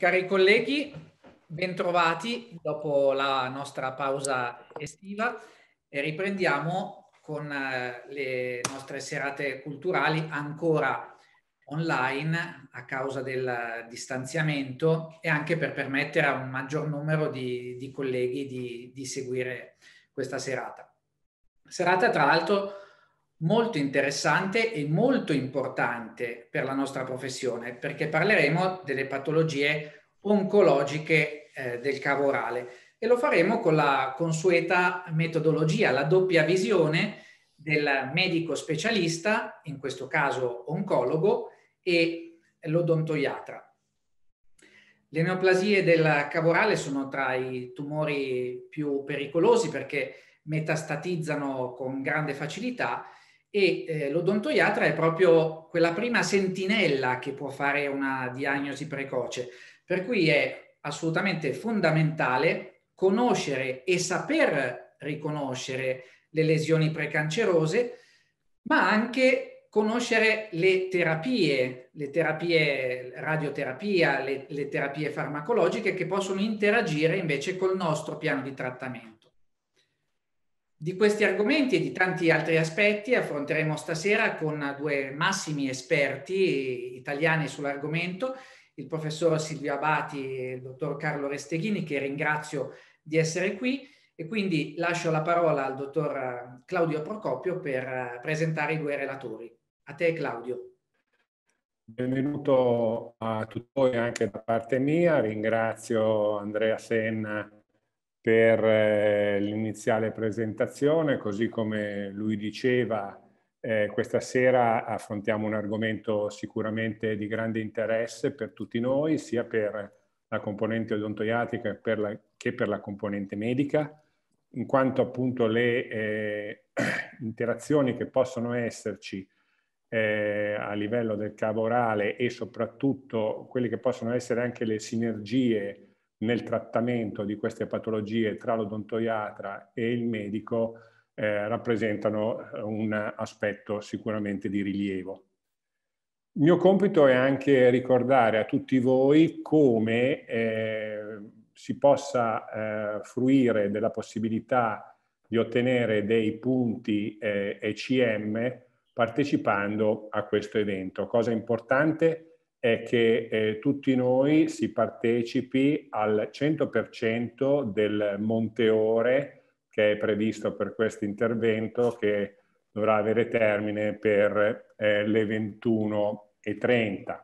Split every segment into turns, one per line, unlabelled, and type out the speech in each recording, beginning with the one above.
Cari colleghi, bentrovati dopo la nostra pausa estiva e riprendiamo con eh, le nostre serate culturali ancora online a causa del distanziamento e anche per permettere a un maggior numero di, di colleghi di, di, seguire questa serata. Serata tra l'altro molto interessante e molto importante per la nostra professione, perché parleremo delle patologie oncologiche eh, del cavo orale e lo faremo con la consueta metodologia, la doppia visione del medico specialista, in questo caso oncologo, e l'odontoiatra. Le neoplasie del cavo orale sono tra i tumori più pericolosi perché metastatizzano con grande facilità e eh, l'odontoiatra è proprio quella prima sentinella che può fare una diagnosi precoce, per cui è assolutamente fondamentale conoscere e saper riconoscere le lesioni precancerose, ma anche conoscere le terapie, le terapie radioterapia, le, le terapie farmacologiche che possono interagire invece col nostro piano di trattamento. Di questi argomenti e di tanti altri aspetti affronteremo stasera con due massimi esperti italiani sull'argomento, il professor Silvio Abati e il dottor Carlo Resteghini, che ringrazio di essere qui e quindi lascio la parola al dottor Claudio Procopio per presentare i due relatori. A te Claudio.
Benvenuto a tutti voi anche da parte mia, ringrazio Andrea Senna per eh, l'iniziale presentazione, così come lui diceva, eh, questa sera affrontiamo un argomento sicuramente di grande interesse per tutti noi, sia per la componente odontoiatrica per la, che per la componente medica, in quanto appunto le eh, interazioni che possono esserci eh, a livello del cavo orale e soprattutto quelle che possono essere anche le sinergie nel trattamento di queste patologie tra l'odontoiatra e il medico eh, rappresentano eh, un aspetto sicuramente di rilievo. Il mio compito è anche ricordare a tutti voi come eh, si possa eh, fruire della possibilità di ottenere dei punti ECM eh, partecipando a questo evento. Cosa importante? è che eh, tutti noi si partecipi al 100% del monte ore che è previsto per questo intervento che dovrà avere termine per eh, le 21.30.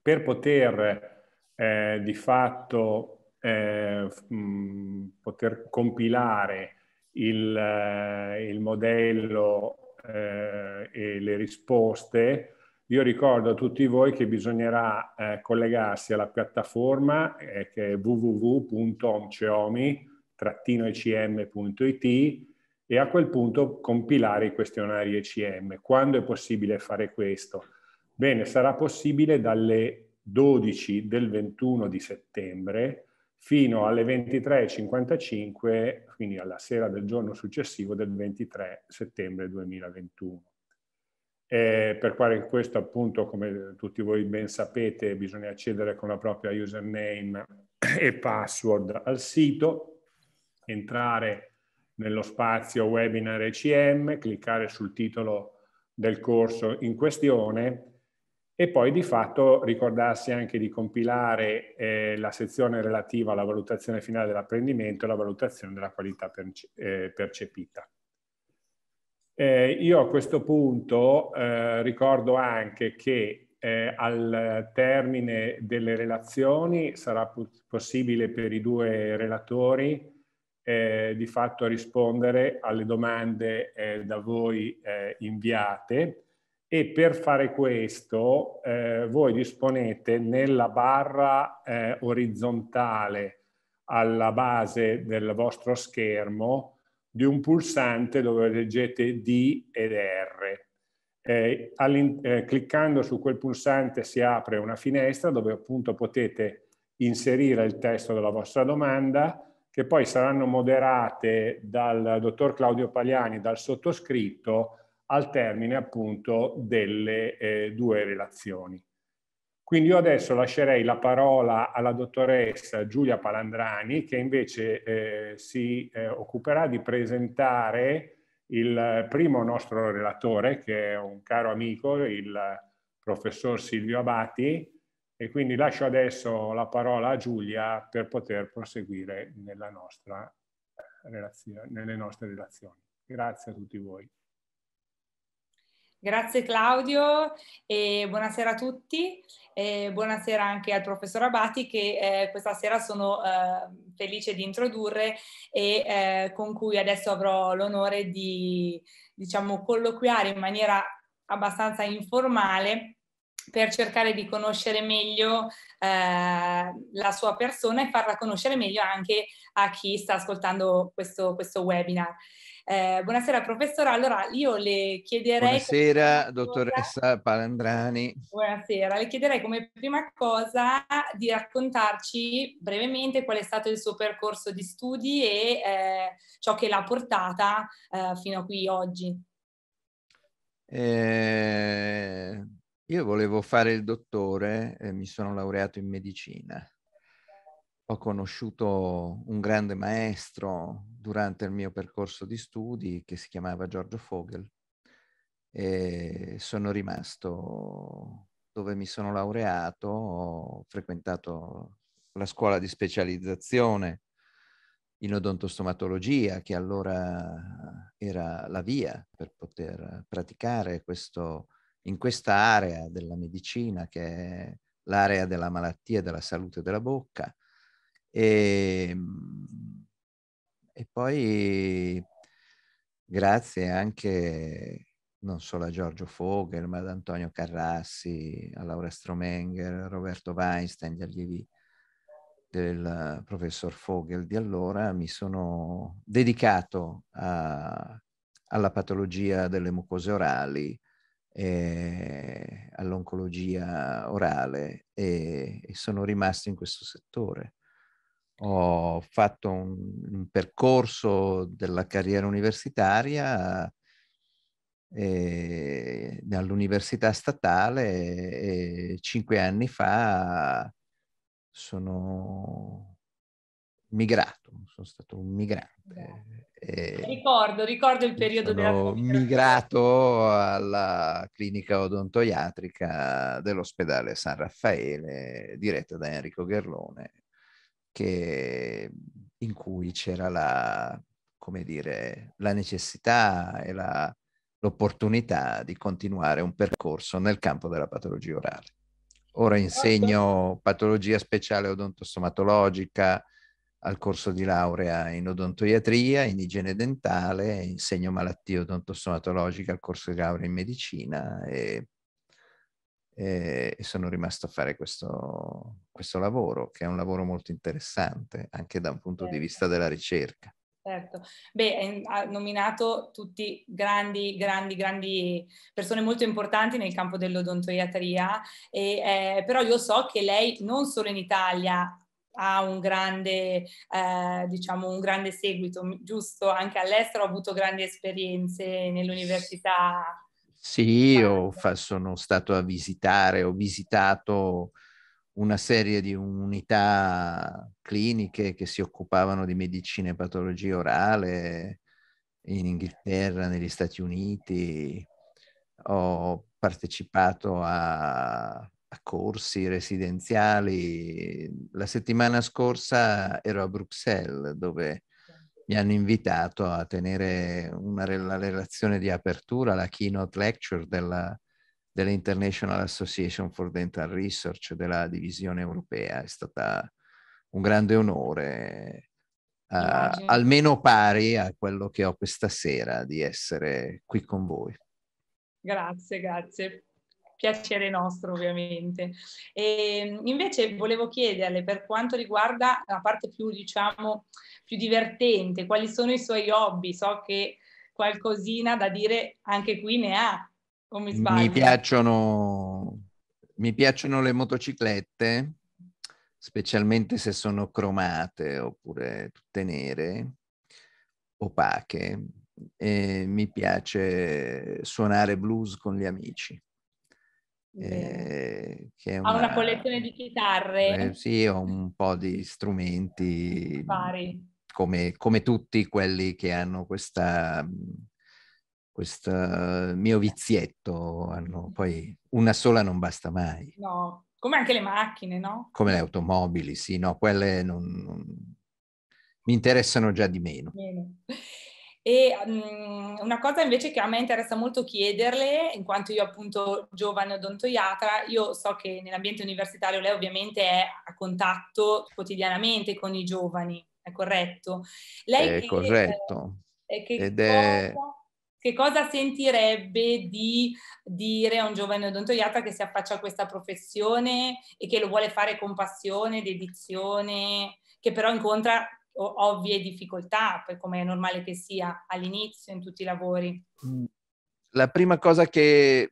Per poter eh, di fatto mh, eh, mm, poter compilare il, eh, il modello eh, e le risposte, io ricordo a tutti voi che bisognerà eh, collegarsi alla piattaforma eh, che è www.omceomi-ecm.it e a quel punto compilare i questionari ECM. Quando è possibile fare questo? Bene, sarà possibile dalle 12 del 21 di settembre fino alle 23.55, quindi alla sera del giorno successivo del 23 settembre 2021 eh, per fare questo appunto, come tutti voi ben sapete, bisogna accedere con la propria username e password al sito, entrare nello spazio webinar ECM, cliccare sul titolo del corso in questione e poi di fatto ricordarsi anche di compilare eh, la sezione relativa alla valutazione finale dell'apprendimento e la valutazione della qualità perce eh, percepita. Eh, io a questo punto eh, ricordo anche che eh, al termine delle relazioni sarà possibile per i due relatori eh, di fatto rispondere alle domande eh, da voi eh, inviate e per fare questo voi disponete nella barra orizzontale alla base del vostro schermo di un pulsante dove leggete D ed R. Eh, eh, cliccando su quel pulsante si apre una finestra dove appunto potete inserire il testo della vostra domanda che poi saranno moderate dal dottor Claudio Pagliani, dal sottoscritto, al termine appunto delle eh, due relazioni. Quindi io adesso lascerei la parola alla dottoressa Giulia Palandrani che invece eh, si eh, occuperà di presentare il primo nostro relatore che è un caro amico, il professor Silvio Abati e quindi lascio adesso la parola a Giulia per poter proseguire nelle nostre relazioni. Grazie a tutti voi.
Grazie Claudio e buonasera a tutti. E buonasera anche al professor Abati che eh, questa sera sono eh, felice di introdurre e eh, con cui adesso avrò l'onore di diciamo, colloquiare in maniera abbastanza informale per cercare di conoscere meglio eh, la sua persona e farla conoscere meglio anche a chi sta ascoltando questo, questo webinar. Eh, buonasera professora, allora io le chiederei...
Buonasera come... dottoressa Palandrani.
Buonasera, le chiederei come prima cosa di raccontarci brevemente qual è stato il suo percorso di studi e eh, ciò che l'ha portata eh, fino a qui oggi.
Eh, io volevo fare il dottore, mi sono laureato in medicina ho conosciuto un grande maestro durante il mio percorso di studi che si chiamava Giorgio Fogel e sono rimasto dove mi sono laureato, ho frequentato la scuola di specializzazione in odontostomatologia che allora era la via per poter praticare questo in questa area della medicina che è l'area della malattia e della salute della bocca e, ehm, e poi grazie anche non solo a Giorgio Fogel, ma ad Antonio Carrassi, a Laura Stromenger, a Roberto Weinstein, gli allievi del professor Fogel di allora, mi sono dedicato a, alla patologia delle mucose orali, e all'oncologia orale e, e sono rimasto in questo settore ho fatto un, un percorso della carriera universitaria eh, all'università statale e cinque anni fa sono migrato, sono stato un
migrante. Eh, ricordo, ricordo il periodo sono
della... migrato alla clinica odontoiatrica dell'ospedale San Raffaele, diretta da Enrico Gherlone, che, in cui c'era la, come dire, la necessità e la, l'opportunità di continuare un percorso nel campo della patologia orale. Ora certo. insegno patologia speciale odontostomatologica al corso di laurea in odontoiatria, in igiene dentale, insegno malattie odontostomatologiche al corso di laurea in medicina e e sono rimasto a fare questo, questo, lavoro, che è un lavoro molto interessante anche da un punto certo. di vista della ricerca.
Certo, beh, ha nominato tutti grandi, grandi, grandi persone molto importanti nel campo dell'odontoiatria, e, eh, però io so che lei non solo in Italia ha un grande, eh, diciamo, un grande seguito, giusto? Anche all'estero ha avuto grandi esperienze nell'università
sì, fa, sono stato a visitare, ho visitato una serie di unità cliniche che si occupavano di medicina e patologia orale in Inghilterra, negli Stati Uniti, ho partecipato a, a corsi residenziali. La settimana scorsa ero a Bruxelles dove mi hanno invitato a tenere una la relazione di apertura, la keynote lecture della, dell'International Association for Dental Research della divisione europea. È stata un grande onore, uh, almeno pari a quello che ho questa sera, di essere qui con voi.
Grazie, grazie piacere nostro ovviamente. E invece volevo chiederle per quanto riguarda la parte più, diciamo, più divertente, quali sono i suoi hobby? So che qualcosina da dire anche qui ne ha, o mi sbaglio? Mi
piacciono, mi piacciono le motociclette, specialmente se sono cromate oppure tutte nere, opache. E mi piace suonare blues con gli amici. Eh, che una, ha una collezione
di chitarre. Eh,
sì, ho un po' di strumenti come, come, tutti quelli che hanno questa, mhmm, questo mio vizietto. Hanno, poi una sola non basta mai.
No, come anche le macchine, no?
Come le automobili, sì, no, quelle non, non mi interessano già di meno.
Bene. E um, una cosa invece che a me interessa molto chiederle, in quanto io appunto giovane odontoiatra, io so che nell'ambiente universitario lei ovviamente è a contatto quotidianamente con i giovani, è corretto? Lei è che, corretto. Eh, che Ed cosa... è che cosa sentirebbe di dire a un giovane odontoiatra che si affaccia a questa professione e che lo vuole fare con passione, dedizione, che però incontra ovvie difficoltà, come è normale che sia all'inizio in tutti i lavori.
Mm. La prima cosa che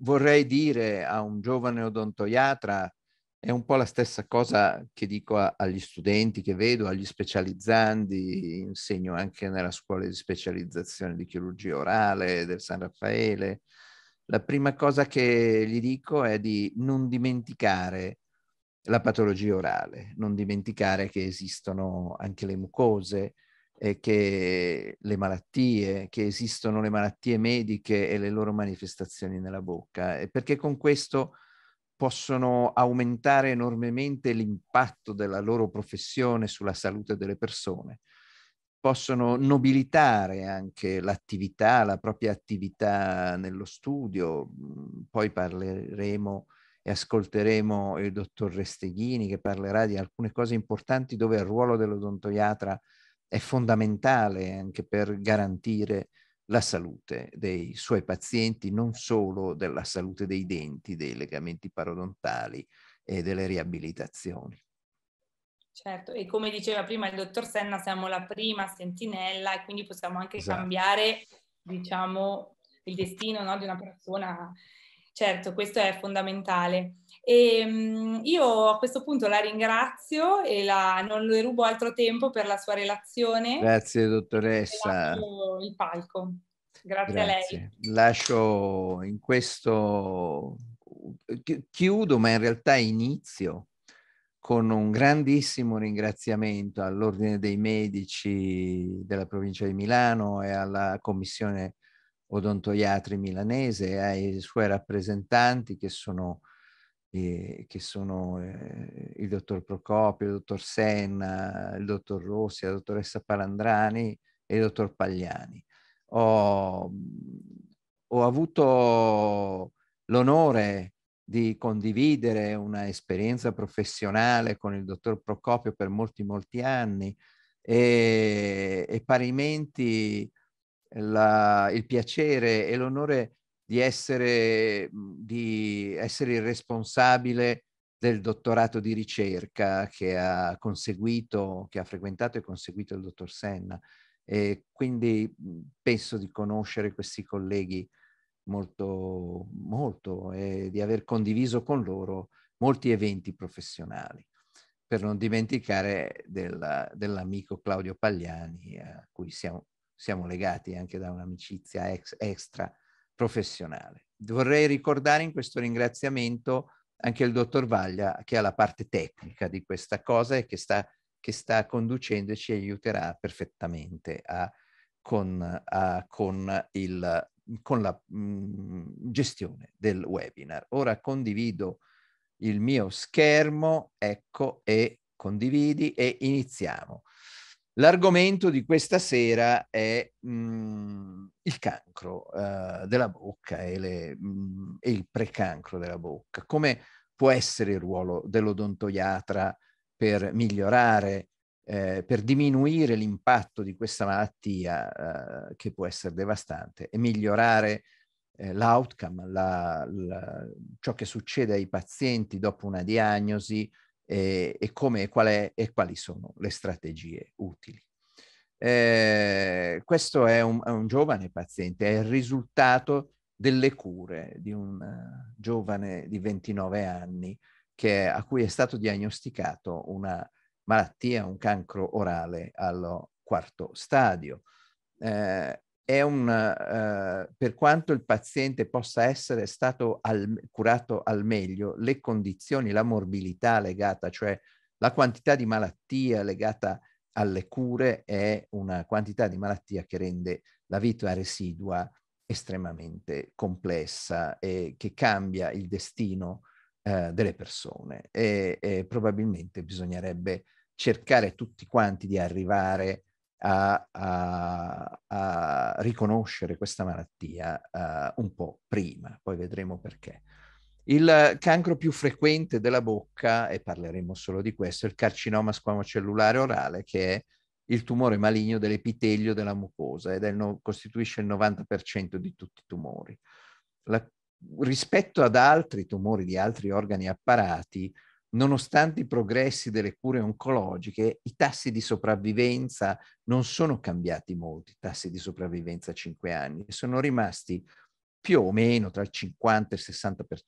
vorrei dire a un giovane odontoiatra è un po' la stessa cosa che dico a, agli studenti che vedo, agli specializzandi, insegno anche nella scuola di specializzazione di chirurgia orale del San Raffaele. La prima cosa che gli dico è di non dimenticare la patologia orale. Non dimenticare che esistono anche le mucose, eh, che le malattie, che esistono le malattie mediche e le loro manifestazioni nella bocca, eh, perché con questo possono aumentare enormemente l'impatto della loro professione sulla salute delle persone, possono nobilitare anche l'attività, la propria attività nello studio, poi parleremo e ascolteremo il dottor Resteghini che parlerà di alcune cose importanti dove il ruolo dell'odontoiatra è fondamentale anche per garantire la salute dei suoi pazienti, non solo della salute dei denti, dei legamenti parodontali e delle riabilitazioni.
Certo, e come diceva prima il dottor Senna, siamo la prima sentinella e quindi possiamo anche esatto. cambiare, diciamo, il destino no, di una persona Certo, questo è fondamentale. E, ehm, io a questo punto la ringrazio e la, non le rubo altro tempo per la sua relazione.
Grazie dottoressa. Lascio
Il palco. Grazie, Grazie, a
lei. Lascio in questo, chiudo ma in realtà inizio con un grandissimo ringraziamento all'Ordine dei Medici della provincia di Milano e alla Commissione odontoiatri milanese e eh, ai suoi rappresentanti che sono, eh, che sono eh, il dottor Procopio, il dottor Senna, il dottor Rossi, la dottoressa Palandrani e il dottor Pagliani. Ho, ho avuto l'onore di condividere una esperienza professionale con il dottor Procopio per molti molti anni e, e parimenti la, il piacere e l'onore di essere, di essere il responsabile del dottorato di ricerca che ha conseguito, che ha frequentato e conseguito il dottor Senna. E quindi penso di conoscere questi colleghi molto, molto e di aver condiviso con loro molti eventi professionali, per non dimenticare della, dell'amico Claudio Pagliani, a cui siamo siamo legati anche da un'amicizia ex, extra professionale. Vorrei ricordare in questo ringraziamento anche il dottor Vaglia che ha la parte tecnica di questa cosa e che sta, che sta conducendo e ci aiuterà perfettamente a, con, a, con, il, con la mh, mm, gestione del webinar. Ora condivido il mio schermo, ecco, e condividi e iniziamo. L'argomento di questa sera è mh, mm, il cancro uh, della bocca e, le, mh, mm, e, il precancro della bocca. Come può essere il ruolo dell'odontoiatra per migliorare, eh, per diminuire l'impatto di questa malattia eh, che può essere devastante e migliorare eh, l'outcome, la, la, ciò che succede ai pazienti dopo una diagnosi, e, e, come, qual è, e quali sono le strategie utili. Eh, questo è un, è un, giovane paziente, è il risultato delle cure di un eh, giovane di 29 anni che, a cui è stato diagnosticato una malattia, un cancro orale al quarto stadio. Eh, un, eh, per quanto il paziente possa essere stato al, curato al meglio, le condizioni, la morbilità legata, cioè la quantità di malattia legata alle cure è una quantità di malattia che rende la vita residua estremamente complessa e che cambia il destino eh, delle persone e, e, probabilmente bisognerebbe cercare tutti quanti di arrivare a a, a, a riconoscere questa malattia uh, un po' prima, poi vedremo perché. Il cancro più frequente della bocca, e parleremo solo di questo, è il carcinoma squamocellulare orale, che è il tumore maligno dell'epitelio della mucosa ed no- costituisce il 90% di tutti i tumori. La, rispetto ad altri tumori di altri organi apparati, nonostante i progressi delle cure oncologiche, i tassi di sopravvivenza non sono cambiati molto, i tassi di sopravvivenza a 5 anni, sono rimasti più o meno tra il 50 e il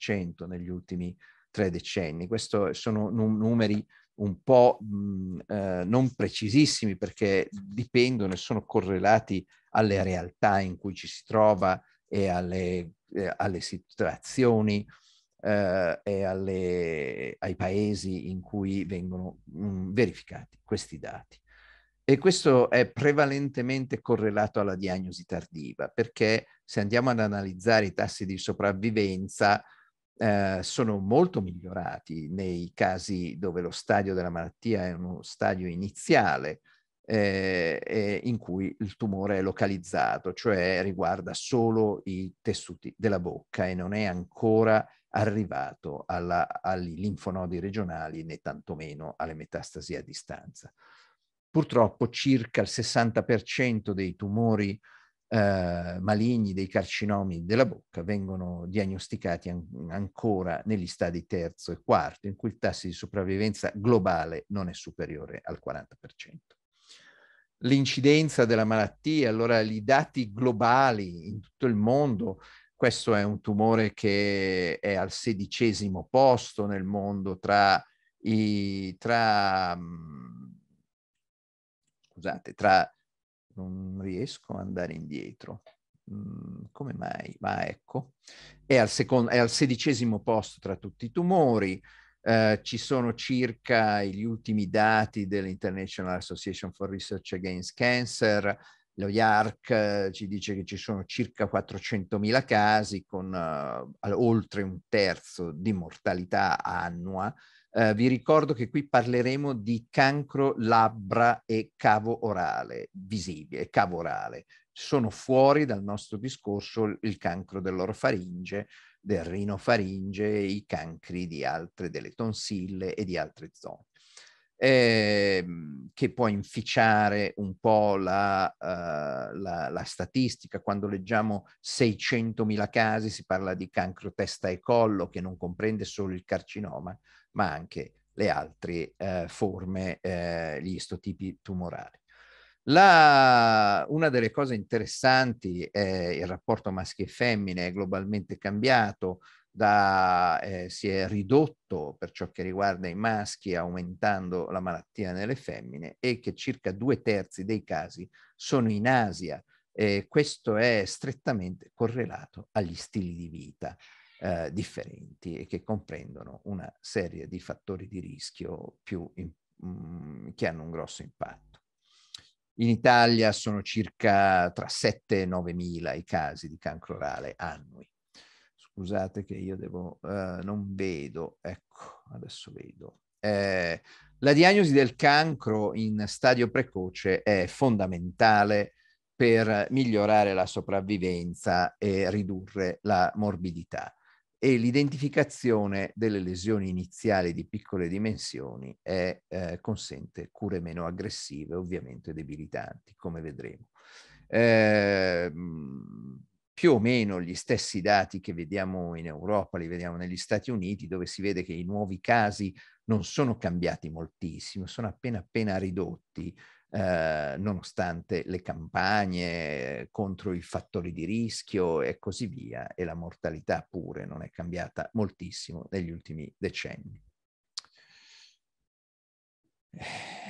60% negli ultimi tre decenni. Questi sono num- numeri un po' mh, mm, eh, non precisissimi perché dipendono e sono correlati alle realtà in cui ci si trova e alle, eh, alle situazioni eh, e alle, ai paesi in cui vengono mh, mm, verificati questi dati. E questo è prevalentemente correlato alla diagnosi tardiva, perché se andiamo ad analizzare i tassi di sopravvivenza, eh, sono molto migliorati nei casi dove lo stadio della malattia è uno stadio iniziale, eh, eh, in cui il tumore è localizzato, cioè riguarda solo i tessuti della bocca e non è ancora arrivato alla, agli linfonodi regionali né tantomeno alle metastasi a distanza. Purtroppo circa il 60% dei tumori eh, maligni, dei carcinomi della bocca vengono diagnosticati an ancora negli stadi terzo e quarto, in cui il tasso di sopravvivenza globale non è superiore al 40% l'incidenza della malattia, allora i dati globali in tutto il mondo questo è un tumore che è al sedicesimo posto nel mondo tra i, tra, mm, scusate, tra, non riesco ad andare indietro. Mm, come mai? Ma ecco, è al, secondo, è al sedicesimo posto tra tutti i tumori. Eh, ci sono circa gli ultimi dati dell'International Association for Research Against Cancer, lo IARC eh, ci dice che ci sono circa 400.000 casi con uh, oltre un terzo di mortalità annua. Uh, vi ricordo che qui parleremo di cancro labbra e cavo orale, visibile, cavo orale. Sono fuori dal nostro discorso il cancro dell'orofaringe, del rinofaringe, i cancri di altre, delle tonsille e di altre zone ehm, che può inficiare un po' la, uh, la, la statistica. Quando leggiamo 600.000 casi si parla di cancro testa e collo che non comprende solo il carcinoma, ma anche le altre eh, forme, eh, gli istotipi tumorali. La, una delle cose interessanti è il rapporto maschi e femmine è globalmente cambiato, da, eh, si è ridotto per ciò che riguarda i maschi aumentando la malattia nelle femmine e che circa due terzi dei casi sono in Asia. Eh, questo è strettamente correlato agli stili di vita eh, differenti e che comprendono una serie di fattori di rischio in, mh, mm, che hanno un grosso impatto. In Italia sono circa tra 7 e 9 mila i casi di cancro orale annui scusate che io devo, eh, non vedo, ecco, adesso vedo. Eh, la diagnosi del cancro in stadio precoce è fondamentale per migliorare la sopravvivenza e ridurre la morbidità e l'identificazione delle lesioni iniziali di piccole dimensioni è, eh, consente cure meno aggressive, ovviamente debilitanti, come vedremo. Eh, più o meno gli stessi dati che vediamo in Europa, li vediamo negli Stati Uniti, dove si vede che i nuovi casi non sono cambiati moltissimo, sono appena appena ridotti, eh, nonostante le campagne contro i fattori di rischio e così via, e la mortalità pure non è cambiata moltissimo negli ultimi decenni. Eh.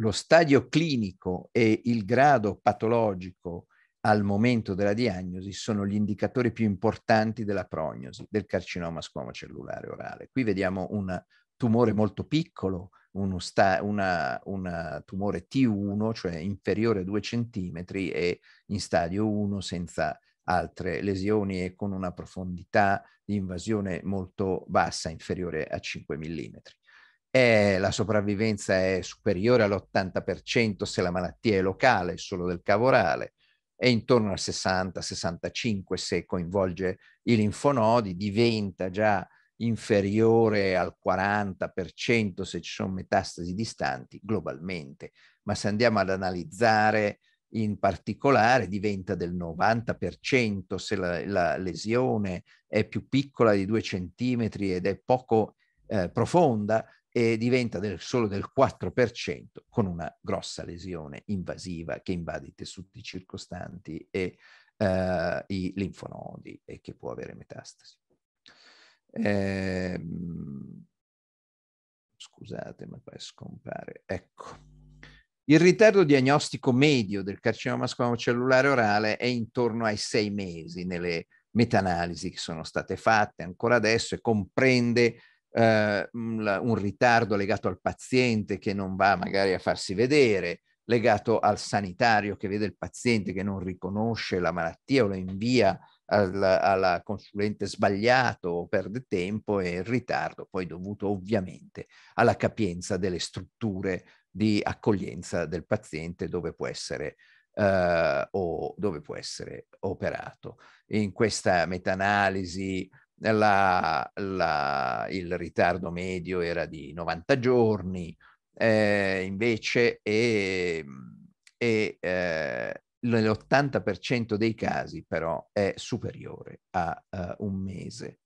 lo stadio clinico e il grado patologico al momento della diagnosi sono gli indicatori più importanti della prognosi del carcinoma squama orale. Qui vediamo un tumore molto piccolo, un tumore T1, cioè inferiore a 2 cm e in stadio 1 senza altre lesioni e con una profondità di invasione molto bassa, inferiore a 5 mm e eh, la sopravvivenza è superiore all'80% se la malattia è locale, solo del cavorale, e intorno al 60-65 se coinvolge i linfonodi, diventa già inferiore al 40% se ci sono metastasi distanti globalmente, ma se andiamo ad analizzare in particolare diventa del 90% se la, la lesione è più piccola di 2 cm ed è poco eh, profonda, e diventa del, solo del 4% con una grossa lesione invasiva che invade i tessuti circostanti e eh, i linfonodi e che può avere metastasi. Eh, scusate, ma poi scompare. Ecco. Il ritardo diagnostico medio del carcinoma cellulare orale è intorno ai sei mesi nelle meta-analisi che sono state fatte ancora adesso e comprende eh, un ritardo legato al paziente che non va magari a farsi vedere, legato al sanitario che vede il paziente che non riconosce la malattia o lo invia alla, alla consulente sbagliato, o perde tempo e il ritardo poi dovuto ovviamente alla capienza delle strutture di accoglienza del paziente dove può essere eh, o dove può essere operato. In questa meta-analisi la, la, il ritardo medio era di 90 giorni, eh, invece e, e, eh, l'80% dei casi però è superiore a uh, un mese.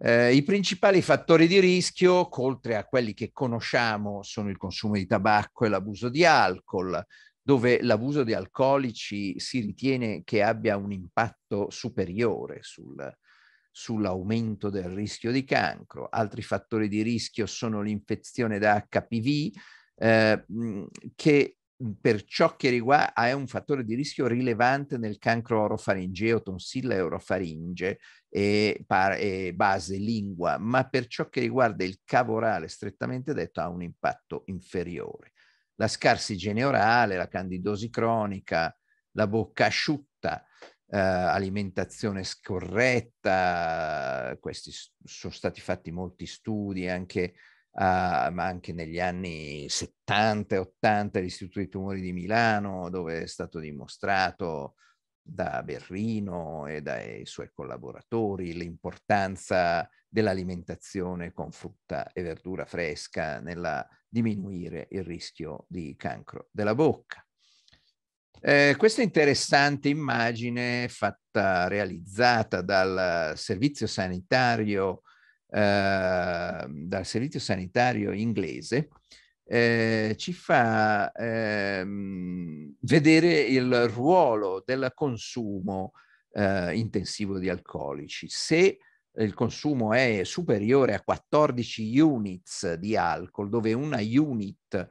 Eh, I principali fattori di rischio, oltre a quelli che conosciamo, sono il consumo di tabacco e l'abuso di alcol, dove l'abuso di alcolici si ritiene che abbia un impatto superiore sul, sull'aumento del rischio di cancro. Altri fattori di rischio sono l'infezione da HPV, eh, che per ciò che riguarda è un fattore di rischio rilevante nel cancro orofaringeo, tonsilla eurofaringe e, par- e base lingua, ma per ciò che riguarda il cavo orale strettamente detto ha un impatto inferiore. La scarsigene orale, la candidosi cronica, la bocca asciutta, eh, alimentazione scorretta, questi sono stati fatti molti studi anche, uh, anche negli anni 70 e 80 all'Istituto dei Tumori di Milano, dove è stato dimostrato da Berrino e dai suoi collaboratori l'importanza dell'alimentazione con frutta e verdura fresca nella diminuire il rischio di cancro della bocca. Eh, questa interessante immagine fatta, realizzata dal servizio sanitario, eh, dal servizio sanitario inglese eh, ci fa ehm, vedere il ruolo del consumo eh, intensivo di alcolici. Se il consumo è superiore a 14 units di alcol, dove una unit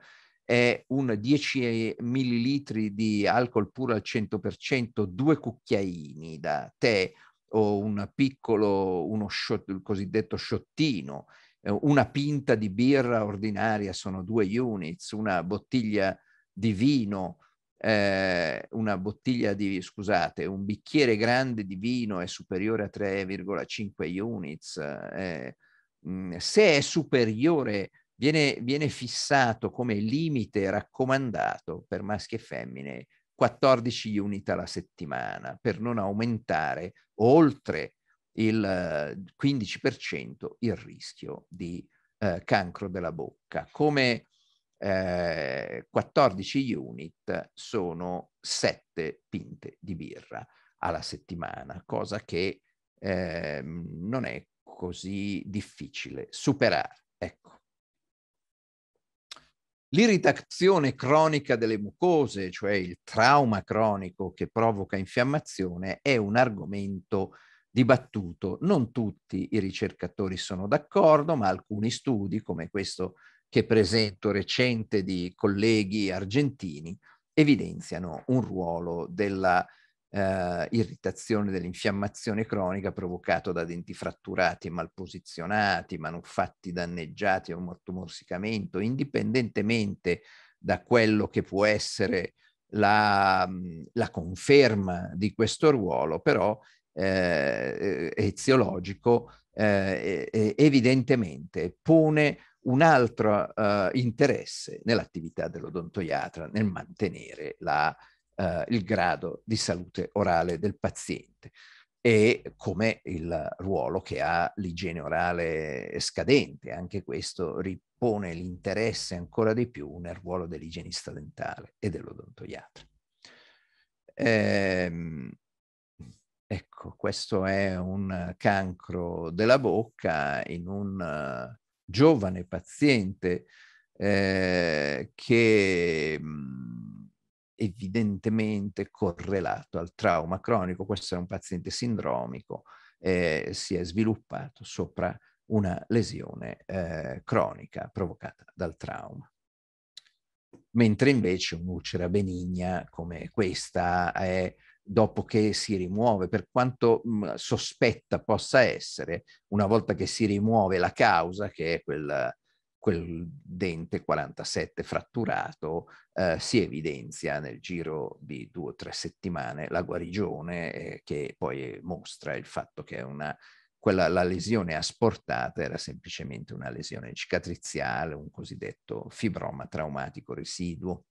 è un 10 millilitri di alcol puro al 100%, due cucchiaini da tè o un piccolo, uno shot, il cosiddetto sciottino, eh, una pinta di birra ordinaria sono due units, una bottiglia di vino, eh, una bottiglia di, scusate, un bicchiere grande di vino è superiore a 3,5 units. Eh, mm, se è superiore a viene, viene fissato come limite raccomandato per maschi e femmine 14 unità alla settimana per non aumentare oltre il 15% eh, il rischio di eh, cancro della bocca. Come eh, 14 unit sono 7 pinte di birra alla settimana, cosa che eh, non è così difficile superare. L'irritazione cronica delle mucose, cioè il trauma cronico che provoca infiammazione, è un argomento dibattuto. Non tutti i ricercatori sono d'accordo, ma alcuni studi, come questo che presento recente di colleghi argentini, evidenziano un ruolo della eh, irritazione dell'infiammazione cronica provocato da denti fratturati, mal posizionati, manufatti danneggiati o morsicamento, indipendentemente da quello che può essere la, mm, la conferma di questo ruolo, però eh, eziologico eh, evidentemente pone un altro eh, interesse nell'attività dell'odontoiatra nel mantenere la eh, il grado di salute orale del paziente e come il ruolo che ha l'igiene orale scadente. Anche questo ripone l'interesse ancora di più nel ruolo dell'igienista dentale e dell'odontoiatra. Ehm, ecco, questo è un cancro della bocca in un uh, giovane paziente eh, che... Mh, mm, evidentemente correlato al trauma cronico. Questo è un paziente sindromico, eh, si è sviluppato sopra una lesione eh, cronica provocata dal trauma. Mentre invece un'ulcera benigna come questa è dopo che si rimuove, per quanto mh, mm, sospetta possa essere, una volta che si rimuove la causa, che è quel quel dente 47 fratturato eh, si evidenzia nel giro di due o tre settimane la guarigione eh, che poi mostra il fatto che una, quella, la lesione asportata era semplicemente una lesione cicatriziale, un cosiddetto fibroma traumatico residuo.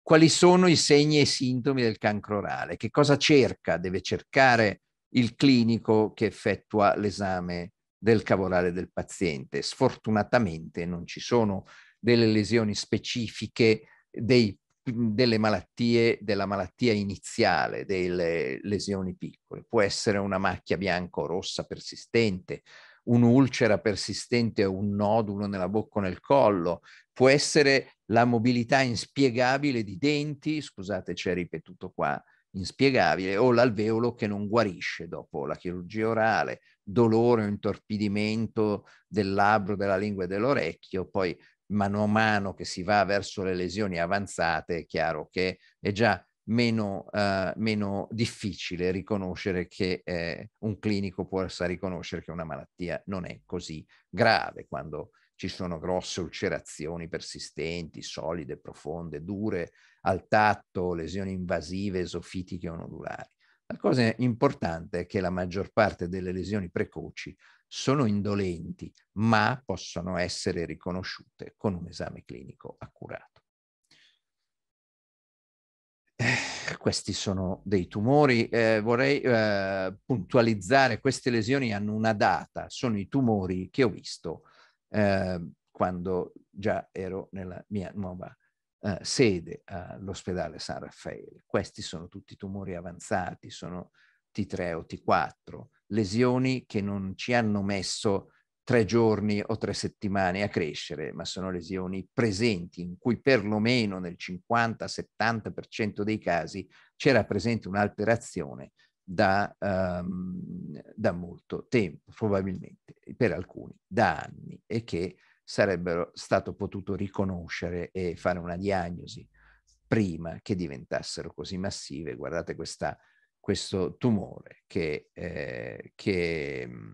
Quali sono i segni e i sintomi del cancro orale? Che cosa cerca? Deve cercare il clinico che effettua l'esame del cavolare del paziente. Sfortunatamente non ci sono delle lesioni specifiche dei, delle malattie, della malattia iniziale, delle lesioni piccole. Può essere una macchia bianca o rossa persistente, un'ulcera persistente o un nodulo nella bocca o nel collo, può essere la mobilità inspiegabile di denti, scusate c'è ripetuto qua, inspiegabile, o l'alveolo che non guarisce dopo la chirurgia orale, dolore o intorpidimento del labbro, della lingua e dell'orecchio, poi mano a mano che si va verso le lesioni avanzate, è chiaro che è già meno, uh, meno difficile riconoscere che eh, un clinico possa riconoscere che una malattia non è così grave quando ci sono grosse ulcerazioni persistenti, solide, profonde, dure al tatto, lesioni invasive, esofitiche o nodulari. La cosa importante è che la maggior parte delle lesioni precoci sono indolenti, ma possono essere riconosciute con un esame clinico accurato. Eh, questi sono dei tumori, eh, vorrei eh, puntualizzare, queste lesioni hanno una data, sono i tumori che ho visto Ehm, quando già ero nella mia nuova eh, sede all'ospedale San Raffaele. Questi sono tutti tumori avanzati, sono T3 o T4, lesioni che non ci hanno messo tre giorni o tre settimane a crescere, ma sono lesioni presenti in cui perlomeno nel 50-70% dei casi c'era presente un'alterazione da, um, da molto tempo, probabilmente per alcuni da anni, e che sarebbero stato potuto riconoscere e fare una diagnosi prima che diventassero così massive. Guardate questa, questo tumore che, eh, che, mm,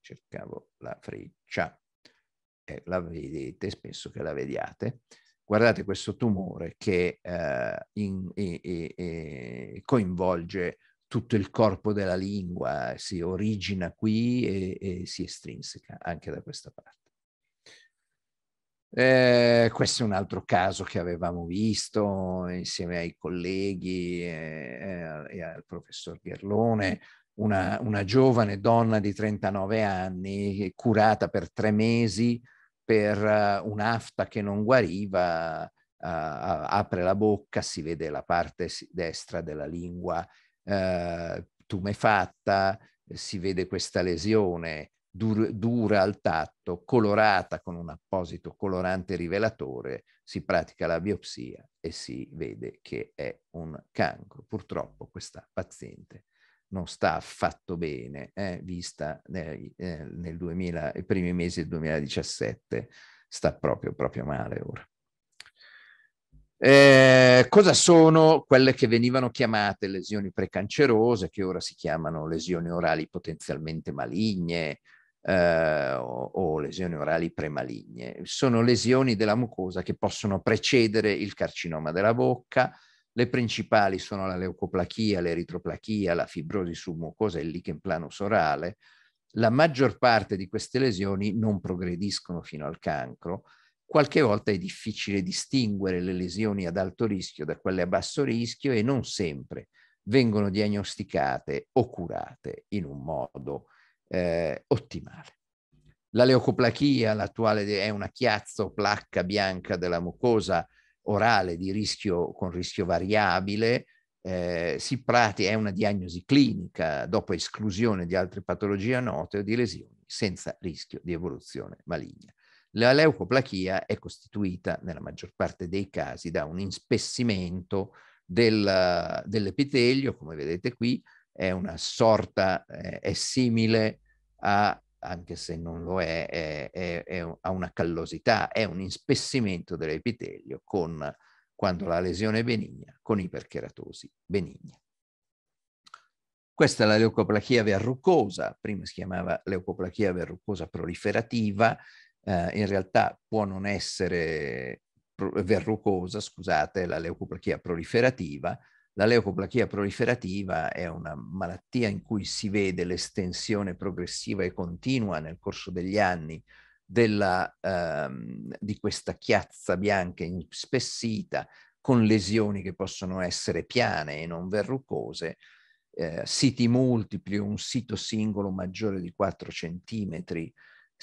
cercavo la freccia, eh, la vedete, spesso che la vediate. Guardate questo tumore che eh, in, in, in, coinvolge tutto il corpo della lingua si origina qui e, e si estrinseca anche da questa parte. Eh, questo è un altro caso che avevamo visto insieme ai colleghi e, e al professor Gherlone, una, una, giovane donna di 39 anni curata per tre mesi per uh, eh, un'afta che non guariva, uh, apre la bocca, si vede la parte destra della lingua eh, tumefatta, si vede questa lesione dur- dura al tatto, colorata con un apposito colorante rivelatore, si pratica la biopsia e si vede che è un cancro. Purtroppo questa paziente non sta affatto bene, eh, vista nei, eh, nel 2000, i primi mesi del 2017, sta proprio, proprio male ora. Eh, cosa sono quelle che venivano chiamate lesioni precancerose, che ora si chiamano lesioni orali potenzialmente maligne eh, o, o, lesioni orali premaligne? Sono lesioni della mucosa che possono precedere il carcinoma della bocca. Le principali sono la leucoplachia, l'eritroplachia, la fibrosi submucosa e il lichen planus orale. La maggior parte di queste lesioni non progrediscono fino al cancro, Qualche volta è difficile distinguere le lesioni ad alto rischio da quelle a basso rischio e non sempre vengono diagnosticate o curate in un modo eh, ottimale. La leucoplachia, l'attuale, è una chiazzo placca bianca della mucosa orale rischio, con rischio variabile, eh, si pratica, è una diagnosi clinica dopo esclusione di altre patologie note o di lesioni senza rischio di evoluzione maligna. La leucoplachia è costituita nella maggior parte dei casi da un inspessimento del, dell'epitelio, come vedete qui, è una sorta, eh, è simile a, anche se non lo è, è, è, è a una callosità, è un inspessimento dell'epitelio con, quando la lesione è benigna, con ipercheratosi benigna. Questa è la leucoplachia verrucosa, prima si chiamava leucoplachia verrucosa proliferativa, eh, in realtà può non essere verrucosa, scusate, la leucoplachia proliferativa. La leucoplachia proliferativa è una malattia in cui si vede l'estensione progressiva e continua nel corso degli anni della, ehm, di questa chiazza bianca inspessita con lesioni che possono essere piane e non verrucose, eh, siti multipli, un sito singolo maggiore di 4 centimetri,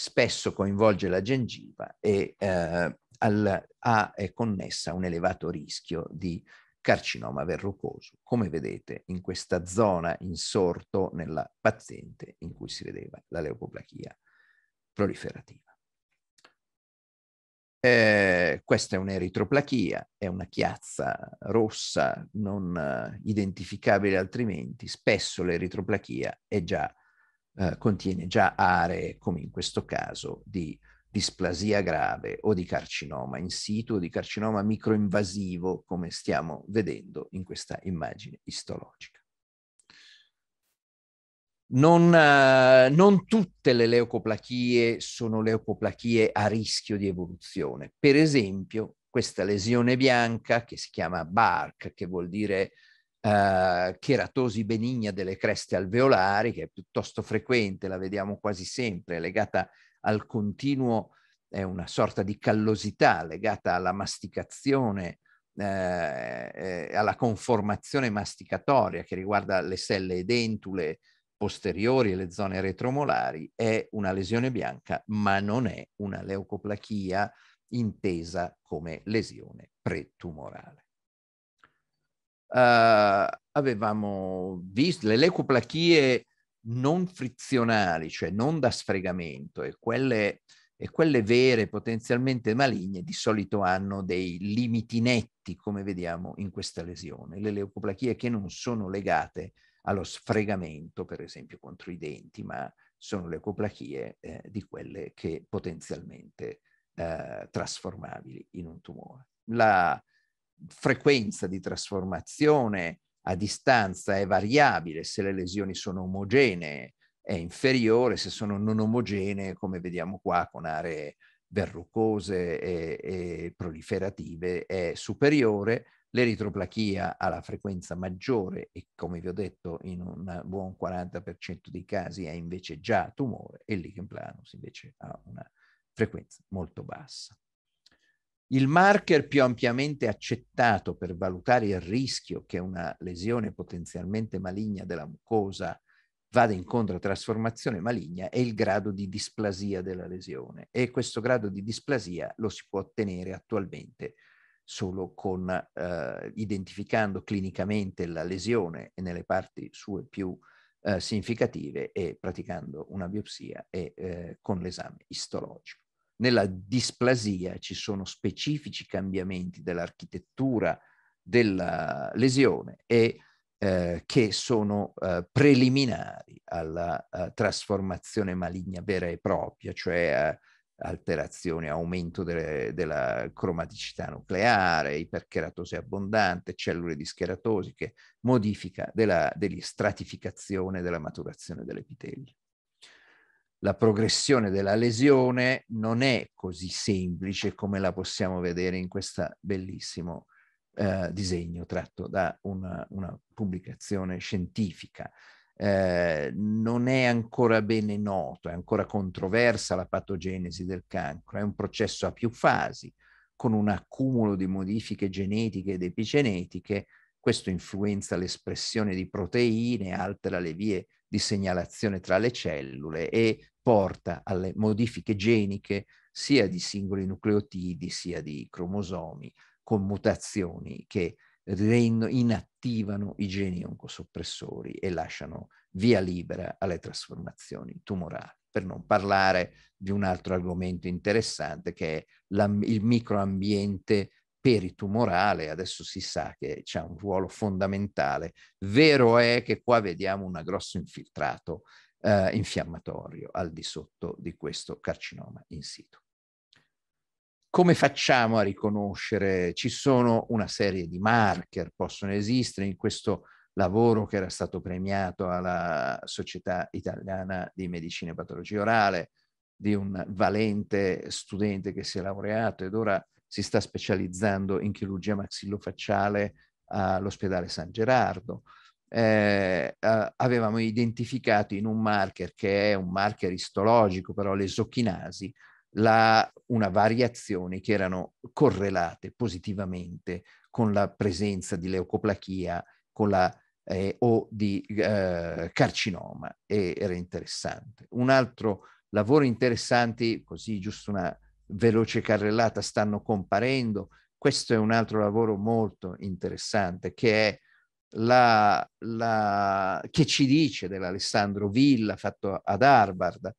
spesso coinvolge la gengiva e eh, al, ha, è connessa a un elevato rischio di carcinoma verrucoso, come vedete in questa zona insorto nella paziente in cui si vedeva la leucoplachia proliferativa. Eh, questa è un'eritroplachia, è una chiazza rossa non eh, identificabile altrimenti, spesso l'eritroplachia è già eh, contiene già aree, come in questo caso, di displasia grave o di carcinoma in situ o di carcinoma microinvasivo, come stiamo vedendo in questa immagine istologica. Non, eh, non, tutte le leucoplachie sono leucoplachie a rischio di evoluzione. Per esempio, questa lesione bianca, che si chiama BARC, che vuol dire eh, cheratosi benigna delle creste alveolari, che è piuttosto frequente, la vediamo quasi sempre, è legata al continuo, è una sorta di callosità legata alla masticazione, eh, eh alla conformazione masticatoria che riguarda le selle edentule posteriori e le zone retromolari, è una lesione bianca, ma non è una leucoplachia intesa come lesione pretumorale. Eh, avevamo visto le lecoplachie non frizionali, cioè non da sfregamento, e quelle, e quelle vere potenzialmente maligne di solito hanno dei limiti netti, come vediamo in questa lesione. Le leucoplachie che non sono legate allo sfregamento, per esempio contro i denti, ma sono leucoplachie eh, di quelle che potenzialmente eh, trasformabili in un tumore. La, frequenza di trasformazione a distanza è variabile, se le lesioni sono omogenee è inferiore, se sono non omogenee, come vediamo qua con aree verrucose e, e proliferative, è superiore, l'eritroplachia ha la frequenza maggiore e come vi ho detto in un buon 40% dei casi è invece già tumore e il lichen planus invece ha una frequenza molto bassa. Il marker più ampiamente accettato per valutare il rischio che una lesione potenzialmente maligna della mucosa vada incontro a trasformazione maligna è il grado di displasia della lesione e questo grado di displasia lo si può ottenere attualmente solo con eh, identificando clinicamente la lesione nelle parti sue più eh, significative e praticando una biopsia e eh, con l'esame istologico nella displasia ci sono specifici cambiamenti dell'architettura della lesione e eh, che sono eh, preliminari alla eh, trasformazione maligna vera e propria, cioè eh, alterazioni, aumento de della cromaticità nucleare, ipercheratosi abbondante, cellule discheratosi, che modifica della, della stratificazione della maturazione dell'epitelio la progressione della lesione non è così semplice come la possiamo vedere in questo bellissimo eh, disegno tratto da una, una pubblicazione scientifica. Eh, non è ancora bene noto, è ancora controversa la patogenesi del cancro, è un processo a più fasi, con un accumulo di modifiche genetiche ed epigenetiche, questo influenza l'espressione di proteine, altera le vie di segnalazione tra le cellule e porta alle modifiche geniche sia di singoli nucleotidi sia di cromosomi con mutazioni che inattivano i geni oncosoppressori e lasciano via libera alle trasformazioni tumorali. Per non parlare di un altro argomento interessante che è la, il microambiente peritumorale, adesso si sa che c'è un ruolo fondamentale. Vero è che qua vediamo un grosso infiltrato eh, infiammatorio al di sotto di questo carcinoma in situ. Come facciamo a riconoscere? Ci sono una serie di marker, possono esistere in questo lavoro che era stato premiato alla Società Italiana di Medicina e Patologia Orale di un valente studente che si è laureato ed ora si sta specializzando in chirurgia maxillofacciale all'ospedale San Gerardo. Eh, avevamo identificato in un marker che è un marker istologico, però l'esochinasi, la, una variazione che erano correlate positivamente con la presenza di leucoplachia con la, eh, o di eh, carcinoma e era interessante. Un altro lavoro interessante, così giusto una veloce carrellata stanno comparendo. Questo è un altro lavoro molto interessante che è la, la, che ci dice dell'Alessandro Villa fatto ad Harvard,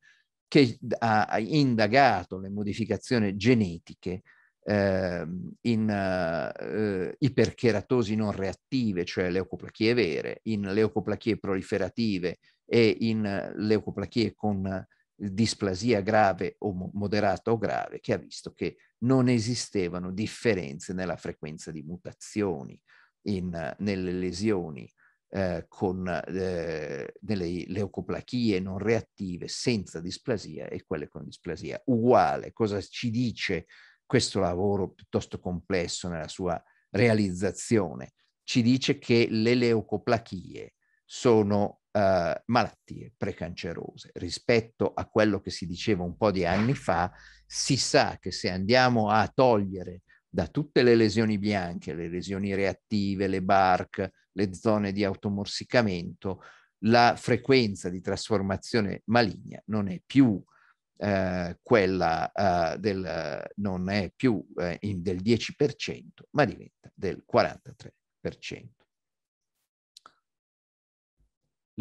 che ha indagato le modificazioni genetiche eh, in eh, ipercheratosi non reattive, cioè leucoplachie vere, in leucoplachie proliferative e in leucoplachie con displasia grave o moderata o grave, che ha visto che non esistevano differenze nella frequenza di mutazioni in, nelle lesioni eh, con eh, delle leucoplachie non reattive senza displasia e quelle con displasia. Uguale, cosa ci dice questo lavoro piuttosto complesso nella sua realizzazione? Ci dice che le leucoplachie sono eh, malattie precancerose. Rispetto a quello che si diceva un po' di anni fa, si sa che se andiamo a togliere da tutte le lesioni bianche, le lesioni reattive, le barc, le zone di automorsicamento, la frequenza di trasformazione maligna non è più eh, quella eh, del, non è più eh, in, del 10%, ma diventa del 43%.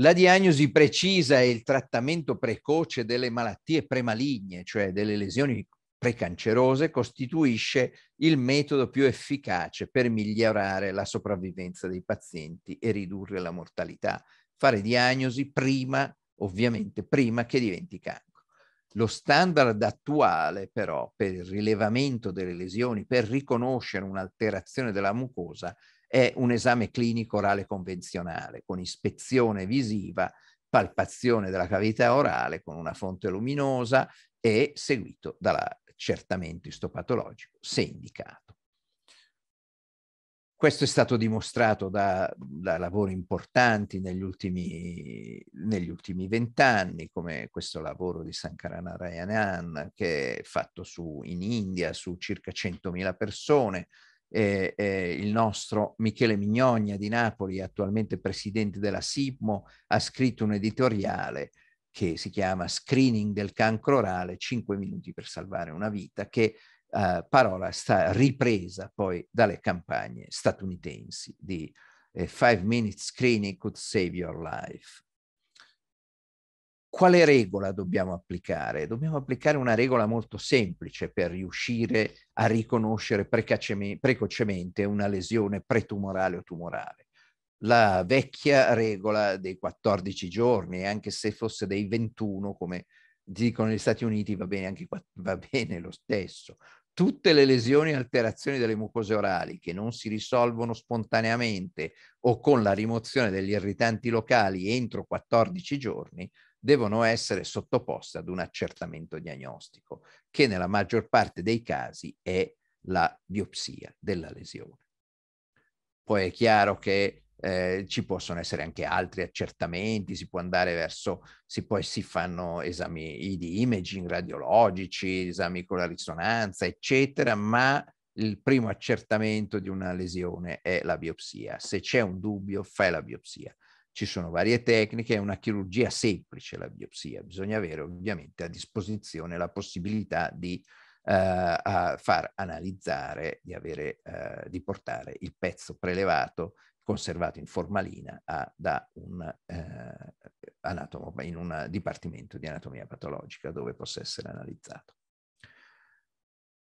La diagnosi precisa e il trattamento precoce delle malattie premaligne, cioè delle lesioni precancerose, costituisce il metodo più efficace per migliorare la sopravvivenza dei pazienti e ridurre la mortalità. Fare diagnosi prima, ovviamente, prima che diventi cancro. Lo standard attuale però per il rilevamento delle lesioni, per riconoscere un'alterazione della mucosa, è un esame clinico orale convenzionale con ispezione visiva, palpazione della cavità orale con una fonte luminosa e seguito dall'accertamento istopatologico se indicato. Questo è stato dimostrato da, da lavori importanti negli ultimi vent'anni, come questo lavoro di Sankaranarayanan, che è fatto su, in India su circa 100.000 persone, eh, eh, il nostro Michele Mignogna di Napoli, attualmente presidente della SIPMO, ha scritto un editoriale che si chiama Screening del cancro orale, 5 minuti per salvare una vita, che eh, parola sta ripresa poi dalle campagne statunitensi di 5 eh, Minutes Screening Could Save Your Life quale regola dobbiamo applicare? Dobbiamo applicare una regola molto semplice per riuscire a riconoscere precocemente una lesione pretumorale o tumorale. La vecchia regola dei 14 giorni, anche se fosse dei 21, come dicono gli Stati Uniti, va bene, anche, va bene lo stesso. Tutte le lesioni e alterazioni delle mucose orali che non si risolvono spontaneamente o con la rimozione degli irritanti locali entro 14 giorni devono essere sottoposte ad un accertamento diagnostico, che nella maggior parte dei casi è la biopsia della lesione. Poi è chiaro che eh, ci possono essere anche altri accertamenti, si può andare verso, si, poi si fanno esami di imaging radiologici, esami con la risonanza, eccetera, ma il primo accertamento di una lesione è la biopsia. Se c'è un dubbio, fai la biopsia. Ci sono varie tecniche, è una chirurgia semplice la biopsia, bisogna avere ovviamente a disposizione la possibilità di eh, far analizzare, di, avere, eh, di, portare il pezzo prelevato, conservato in formalina, a, da un eh, anatomo, in un dipartimento di anatomia patologica dove possa essere analizzato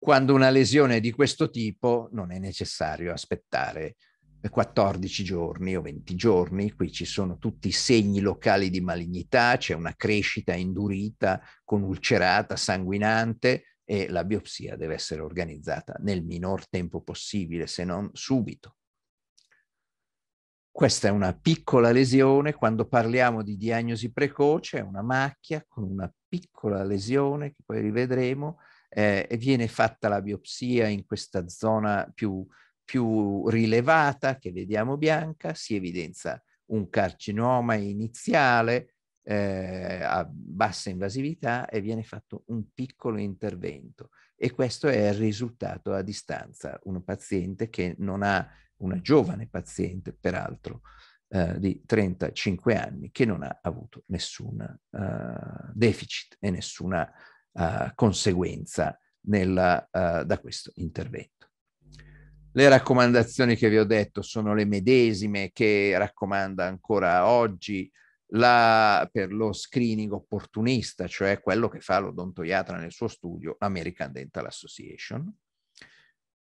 quando una lesione è di questo tipo non è necessario aspettare 14 giorni o 20 giorni, qui ci sono tutti i segni locali di malignità, c'è una crescita indurita, conulcerata, sanguinante e la biopsia deve essere organizzata nel minor tempo possibile, se non subito. Questa è una piccola lesione, quando parliamo di diagnosi precoce, è una macchia con una piccola lesione che poi rivedremo eh, e viene fatta la biopsia in questa zona più più rilevata che vediamo bianca, si evidenzia un carcinoma iniziale eh, a bassa invasività e viene fatto un piccolo intervento e questo è il risultato a distanza, un paziente che non ha, una giovane paziente peraltro eh, di 35 anni che non ha avuto nessun eh, deficit e nessuna eh, conseguenza nella, eh, da questo intervento. Le raccomandazioni che vi ho detto sono le medesime che raccomanda ancora oggi la, per lo screening opportunista, cioè quello che fa l'odontoiatra nel suo studio, American Dental Association.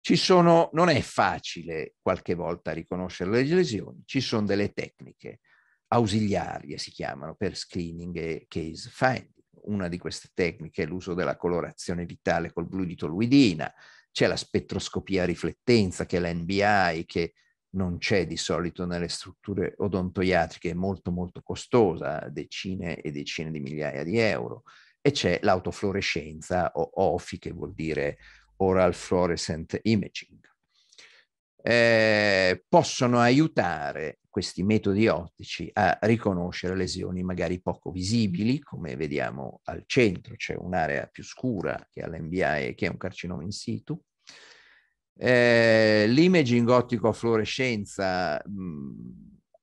Ci sono, non è facile qualche volta riconoscere le lesioni, ci sono delle tecniche ausiliarie, si chiamano, per screening e case finding. Una di queste tecniche è l'uso della colorazione vitale col blu di toluidina, c'è la spettroscopia riflettenza, che è la NBI, che non c'è di solito nelle strutture odontoiatriche, è molto molto costosa, decine e decine di migliaia di euro. E c'è l'autofluorescenza o OFI, che vuol dire Oral Fluorescent Imaging. Eh, possono aiutare questi metodi ottici a riconoscere lesioni magari poco visibili, come vediamo al centro, c'è un'area più scura che è l'MBI e che è un carcinoma in situ, eh, l'imaging ottico fluorescenza mh,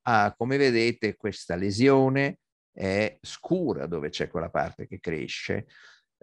ha, come vedete, questa lesione è scura dove c'è quella parte che cresce,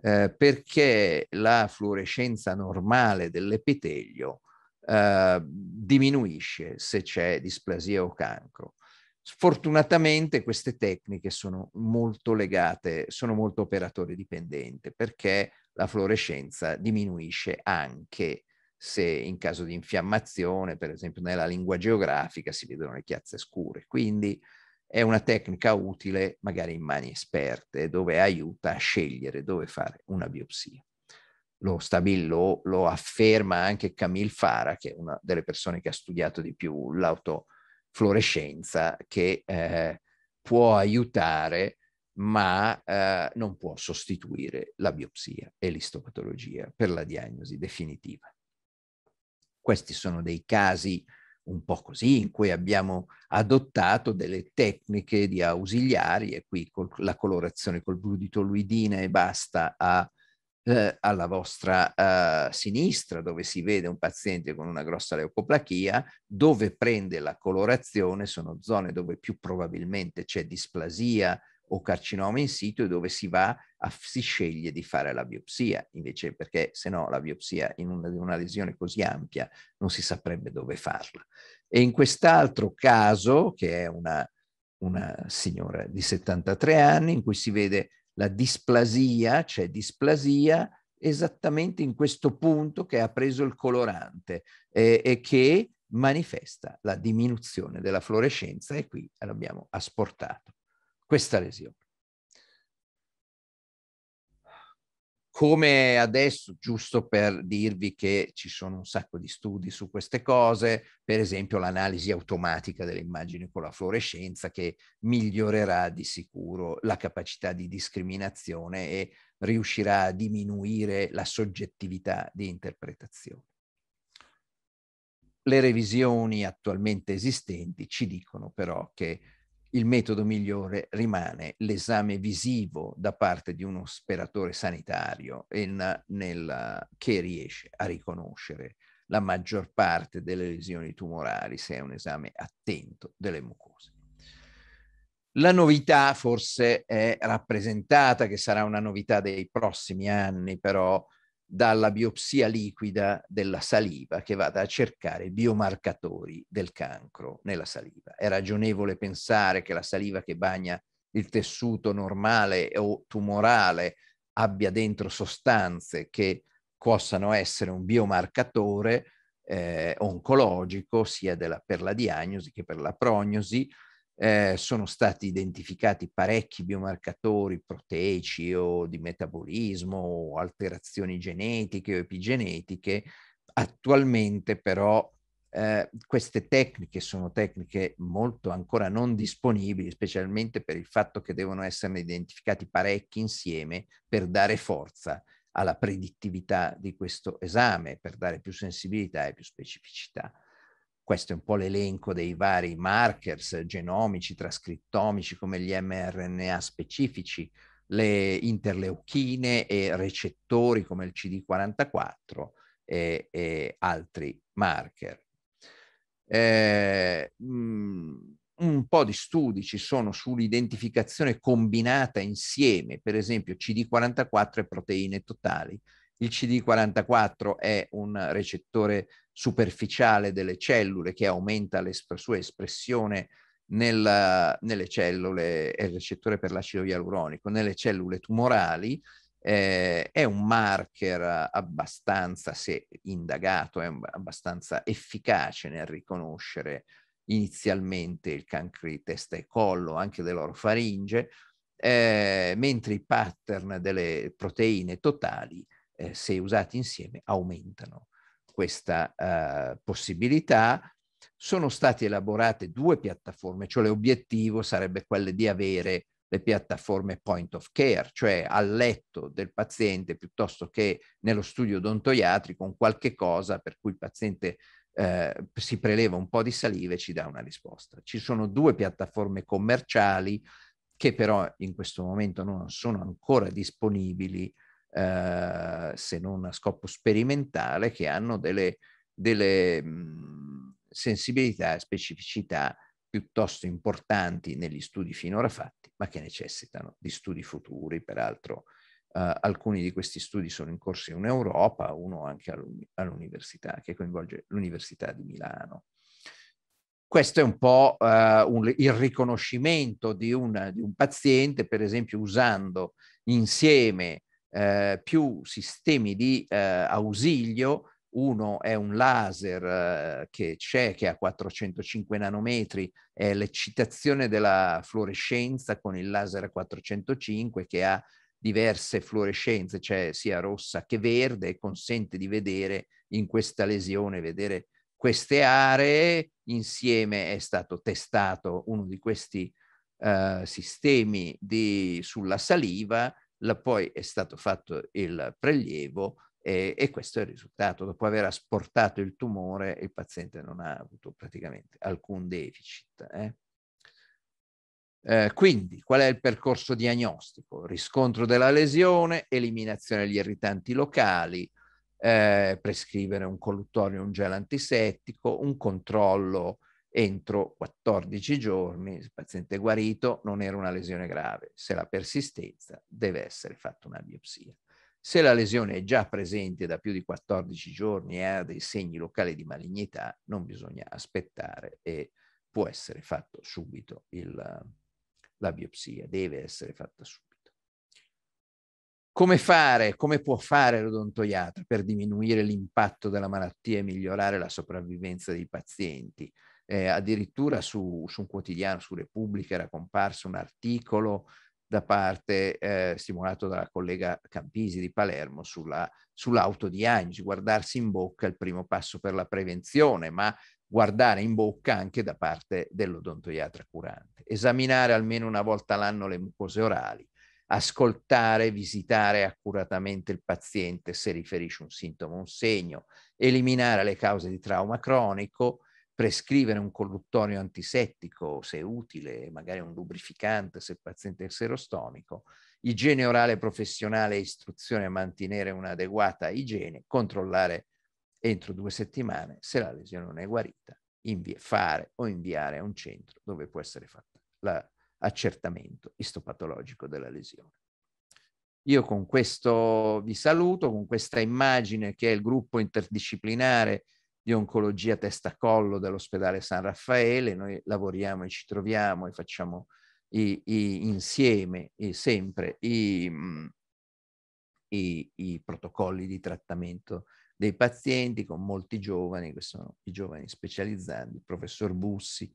eh, perché la fluorescenza normale dell'epitelio eh, diminuisce se c'è displasia o cancro. Sfortunatamente queste tecniche sono molto legate, sono molto operatore dipendente perché la fluorescenza diminuisce anche se in caso di infiammazione, per esempio nella lingua geografica, si vedono le chiazze scure. Quindi è una tecnica utile magari in mani esperte, dove aiuta a scegliere dove fare una biopsia. Lo, stabillo, lo afferma anche Camille Fara, che è una delle persone che ha studiato di più l'autofluorescenza, che eh, può aiutare ma eh, non può sostituire la biopsia e l'istopatologia per la diagnosi definitiva. Questi sono dei casi un po' così in cui abbiamo adottato delle tecniche di ausiliari e qui col, la colorazione col blu di toluidina e basta a, eh, alla vostra eh, sinistra dove si vede un paziente con una grossa leucoplachia, dove prende la colorazione sono zone dove più probabilmente c'è displasia o carcinoma in situ dove si va a, si sceglie di fare la biopsia, invece perché se no la biopsia in una, una lesione così ampia non si saprebbe dove farla. E in quest'altro caso, che è una, una signora di 73 anni, in cui si vede la displasia, cioè displasia esattamente in questo punto che ha preso il colorante eh, e che manifesta la diminuzione della fluorescenza e qui l'abbiamo asportato questa lesione. Come adesso, giusto per dirvi che ci sono un sacco di studi su queste cose, per esempio l'analisi automatica delle immagini con la fluorescenza che migliorerà di sicuro la capacità di discriminazione e riuscirà a diminuire la soggettività di interpretazione le revisioni attualmente esistenti ci dicono però che il metodo migliore rimane l'esame visivo da parte di uno speratore sanitario in, nella, che riesce a riconoscere la maggior parte delle lesioni tumorali se è un esame attento delle mucose. La novità forse è rappresentata, che sarà una novità dei prossimi anni, però dalla biopsia liquida della saliva che vada a cercare biomarcatori del cancro nella saliva. È ragionevole pensare che la saliva che bagna il tessuto normale o tumorale abbia dentro sostanze che possano essere un biomarcatore eh, oncologico sia della, per la diagnosi che per la prognosi eh, sono stati identificati parecchi biomarcatori proteici o di metabolismo o alterazioni genetiche o epigenetiche. Attualmente però eh, queste tecniche sono tecniche molto ancora non disponibili, specialmente per il fatto che devono esserne identificati parecchi insieme per dare forza alla predittività di questo esame, per dare più sensibilità e più specificità questo è un po' l'elenco dei vari markers genomici, trascrittomici come gli mRNA specifici, le interleuchine e recettori come il CD44 e, e altri marker. Eh, mm, un po' di studi ci sono sull'identificazione combinata insieme, per esempio CD44 e proteine totali, il CD44 è un recettore superficiale delle cellule che aumenta la esp- sua espressione nel, nelle cellule, è il recettore per l'acido ialuronico, nelle cellule tumorali, eh, è un marker abbastanza, se indagato, è abbastanza efficace nel riconoscere inizialmente il cancro di testa e collo, anche dell'orofaringe, eh, mentre i pattern delle proteine totali eh, se usati insieme, aumentano questa eh, possibilità. Sono state elaborate due piattaforme, cioè l'obiettivo sarebbe quello di avere le piattaforme point of care, cioè al letto del paziente piuttosto che nello studio odontoiatrico un qualche cosa per cui il paziente eh, si preleva un po' di saliva e ci dà una risposta. Ci sono due piattaforme commerciali che però in questo momento non sono ancora disponibili eh, se non a scopo sperimentale, che hanno delle, delle sensibilità e specificità piuttosto importanti negli studi finora fatti, ma che necessitano di studi futuri, peraltro Uh, alcuni di questi studi sono in corso in Europa, uno anche all'università, che coinvolge l'Università di Milano. Questo è un po' uh, un, il riconoscimento di, una, di, un paziente, per esempio, usando insieme eh, più sistemi di eh, ausilio. Uno è un laser eh, che c'è, che ha 405 nanometri, è l'eccitazione della fluorescenza con il laser a 405 che ha diverse fluorescenze, cioè sia rossa che verde, e consente di vedere in questa lesione, vedere queste aree. Insieme è stato testato uno di questi uh, sistemi di, sulla saliva la, poi è stato fatto il prelievo e, e, questo è il risultato. Dopo aver asportato il tumore, il paziente non ha avuto praticamente alcun deficit. Eh? Eh, quindi, qual è il percorso diagnostico? Riscontro della lesione, eliminazione degli irritanti locali, eh, prescrivere un colluttorio, un gel antisettico, un controllo entro 14 giorni, il paziente è guarito, non era una lesione grave. Se la persistenza, deve essere fatta una biopsia. Se la lesione è già presente da più di 14 giorni e ha dei segni locali di malignità, non bisogna aspettare e può essere fatta subito il, la biopsia, deve essere fatta subito. Come fare, come può fare l'odontoiatra per diminuire l'impatto della malattia e migliorare la sopravvivenza dei pazienti? eh, addirittura su, su, un quotidiano, su Repubblica, era comparso un articolo da parte, eh, stimolato dalla collega Campisi di Palermo, sulla, sull'autodiagnosi, guardarsi in bocca è il primo passo per la prevenzione, ma guardare in bocca anche da parte dell'odontoiatra curante. Esaminare almeno una volta l'anno le mucose orali, ascoltare, visitare accuratamente il paziente se riferisce un sintomo, un segno, eliminare le cause di trauma cronico, prescrivere un colluttorio antisettico se utile, magari un lubrificante se il paziente è serostomico, igiene orale professionale e istruzione a mantenere un'adeguata igiene, controllare entro due settimane se la lesione non è guarita, fare o inviare a un centro dove può essere fatto l'accertamento istopatologico della lesione. Io con questo vi saluto, con questa immagine che è il gruppo interdisciplinare di oncologia testa-collo dell'ospedale San Raffaele, noi lavoriamo e ci troviamo e facciamo i, i, insieme e sempre i, mm, i, protocolli di trattamento dei pazienti con molti giovani, che sono i giovani specializzati, il professor Bussi,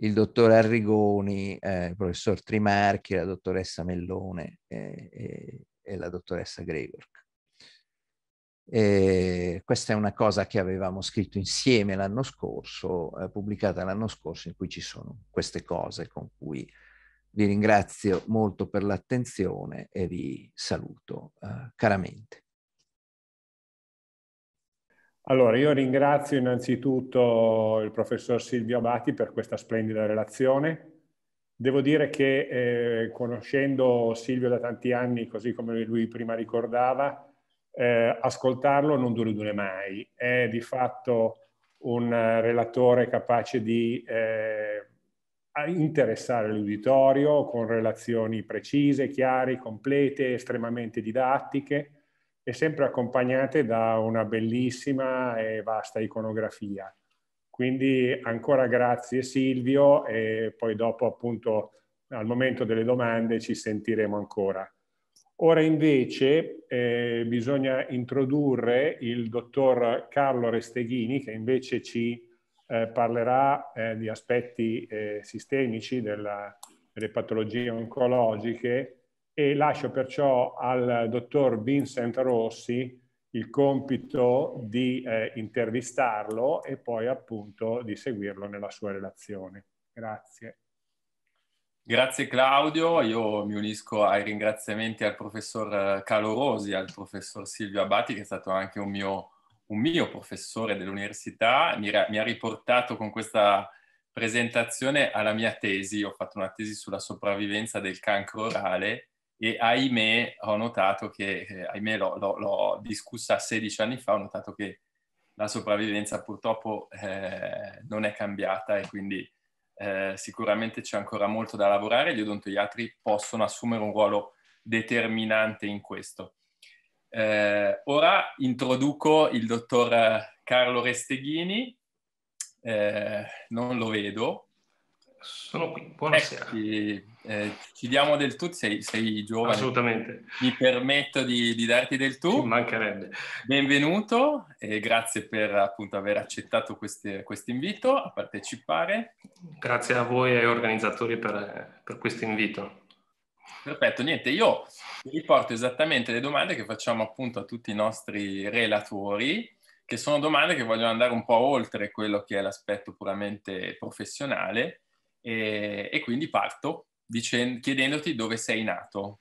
il dottor Arrigoni, eh, il professor Trimarchi, la dottoressa Mellone eh, e, e la dottoressa Gregor. E questa è una cosa che avevamo scritto insieme l'anno scorso, eh, pubblicata l'anno scorso, in cui ci sono queste cose con cui vi ringrazio molto per l'attenzione e vi saluto eh, caramente.
Allora, io ringrazio innanzitutto il professor Silvio Abati per questa splendida relazione. Devo dire che eh, conoscendo Silvio da tanti anni, così come lui prima ricordava, eh, ascoltarlo non dure mai. È di fatto un relatore capace di eh, interessare l'uditorio con relazioni precise, chiare, complete, estremamente didattiche e sempre accompagnate da una bellissima e vasta iconografia. Quindi ancora grazie Silvio e poi dopo appunto al momento delle domande ci sentiremo ancora. Ora invece eh, bisogna introdurre il dottor Carlo Resteghini che invece ci eh, parlerà eh, di aspetti eh, sistemici della, delle patologie oncologiche e lascio perciò al dottor Vincent Rossi il compito di eh, intervistarlo e poi appunto di seguirlo nella sua relazione. Grazie.
Grazie Claudio, io mi unisco ai ringraziamenti al professor eh, Calorosi, al professor Silvio Abati che è stato anche un mio, un mio professore dell'università, mi, mi, ha riportato con questa presentazione alla mia tesi, ho fatto una tesi sulla sopravvivenza del cancro orale e ahimè ho notato che, eh, ahimè l'ho, discussa 16 anni fa, ho notato che la sopravvivenza purtroppo eh, non è cambiata e quindi eh, sicuramente c'è ancora molto da lavorare, gli odontoiatri possono assumere un ruolo determinante in questo. Eh, ora introduco il dottor Carlo Resteghini, eh, non lo vedo, sono qui, buonasera. Eh, eh, ci diamo del tu, sei, sei giovane. Assolutamente. Mi permetto di, di darti del tu. Ci mancherebbe. Benvenuto e grazie per appunto aver accettato questo invito a partecipare. Grazie a voi e ai organizzatori per, per questo invito. Perfetto, niente, io riporto esattamente le domande che facciamo appunto a tutti i nostri relatori che sono domande che vogliono andare un po' oltre quello che è l'aspetto puramente professionale e, eh, e quindi parto dicendo, chiedendoti
dove sei nato.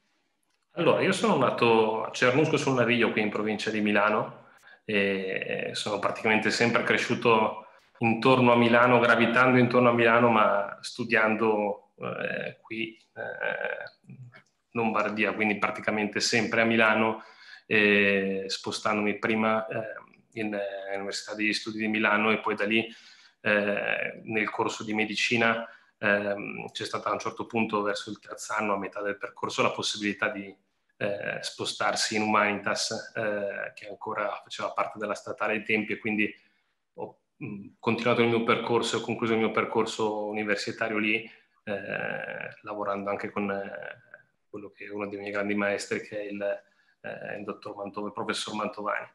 Allora, io sono nato a Cernusco sul Naviglio, qui in provincia di Milano, e sono praticamente sempre cresciuto intorno a Milano, gravitando intorno a Milano, ma studiando eh, qui eh, Lombardia, quindi praticamente sempre a Milano, eh, spostandomi prima eh, in eh, all'Università degli Studi di Milano e poi da lì nel corso di medicina ehm, c'è stata a un certo punto verso il terzo anno, a metà del percorso, la possibilità di eh, spostarsi in Humanitas, eh, che ancora faceva parte della statale ai tempi e quindi ho mh, continuato il mio percorso, ho concluso il mio percorso universitario lì, eh, lavorando anche con eh, quello che è uno dei miei grandi maestri, che è il, eh, il dottor Mantov- professor Mantovani.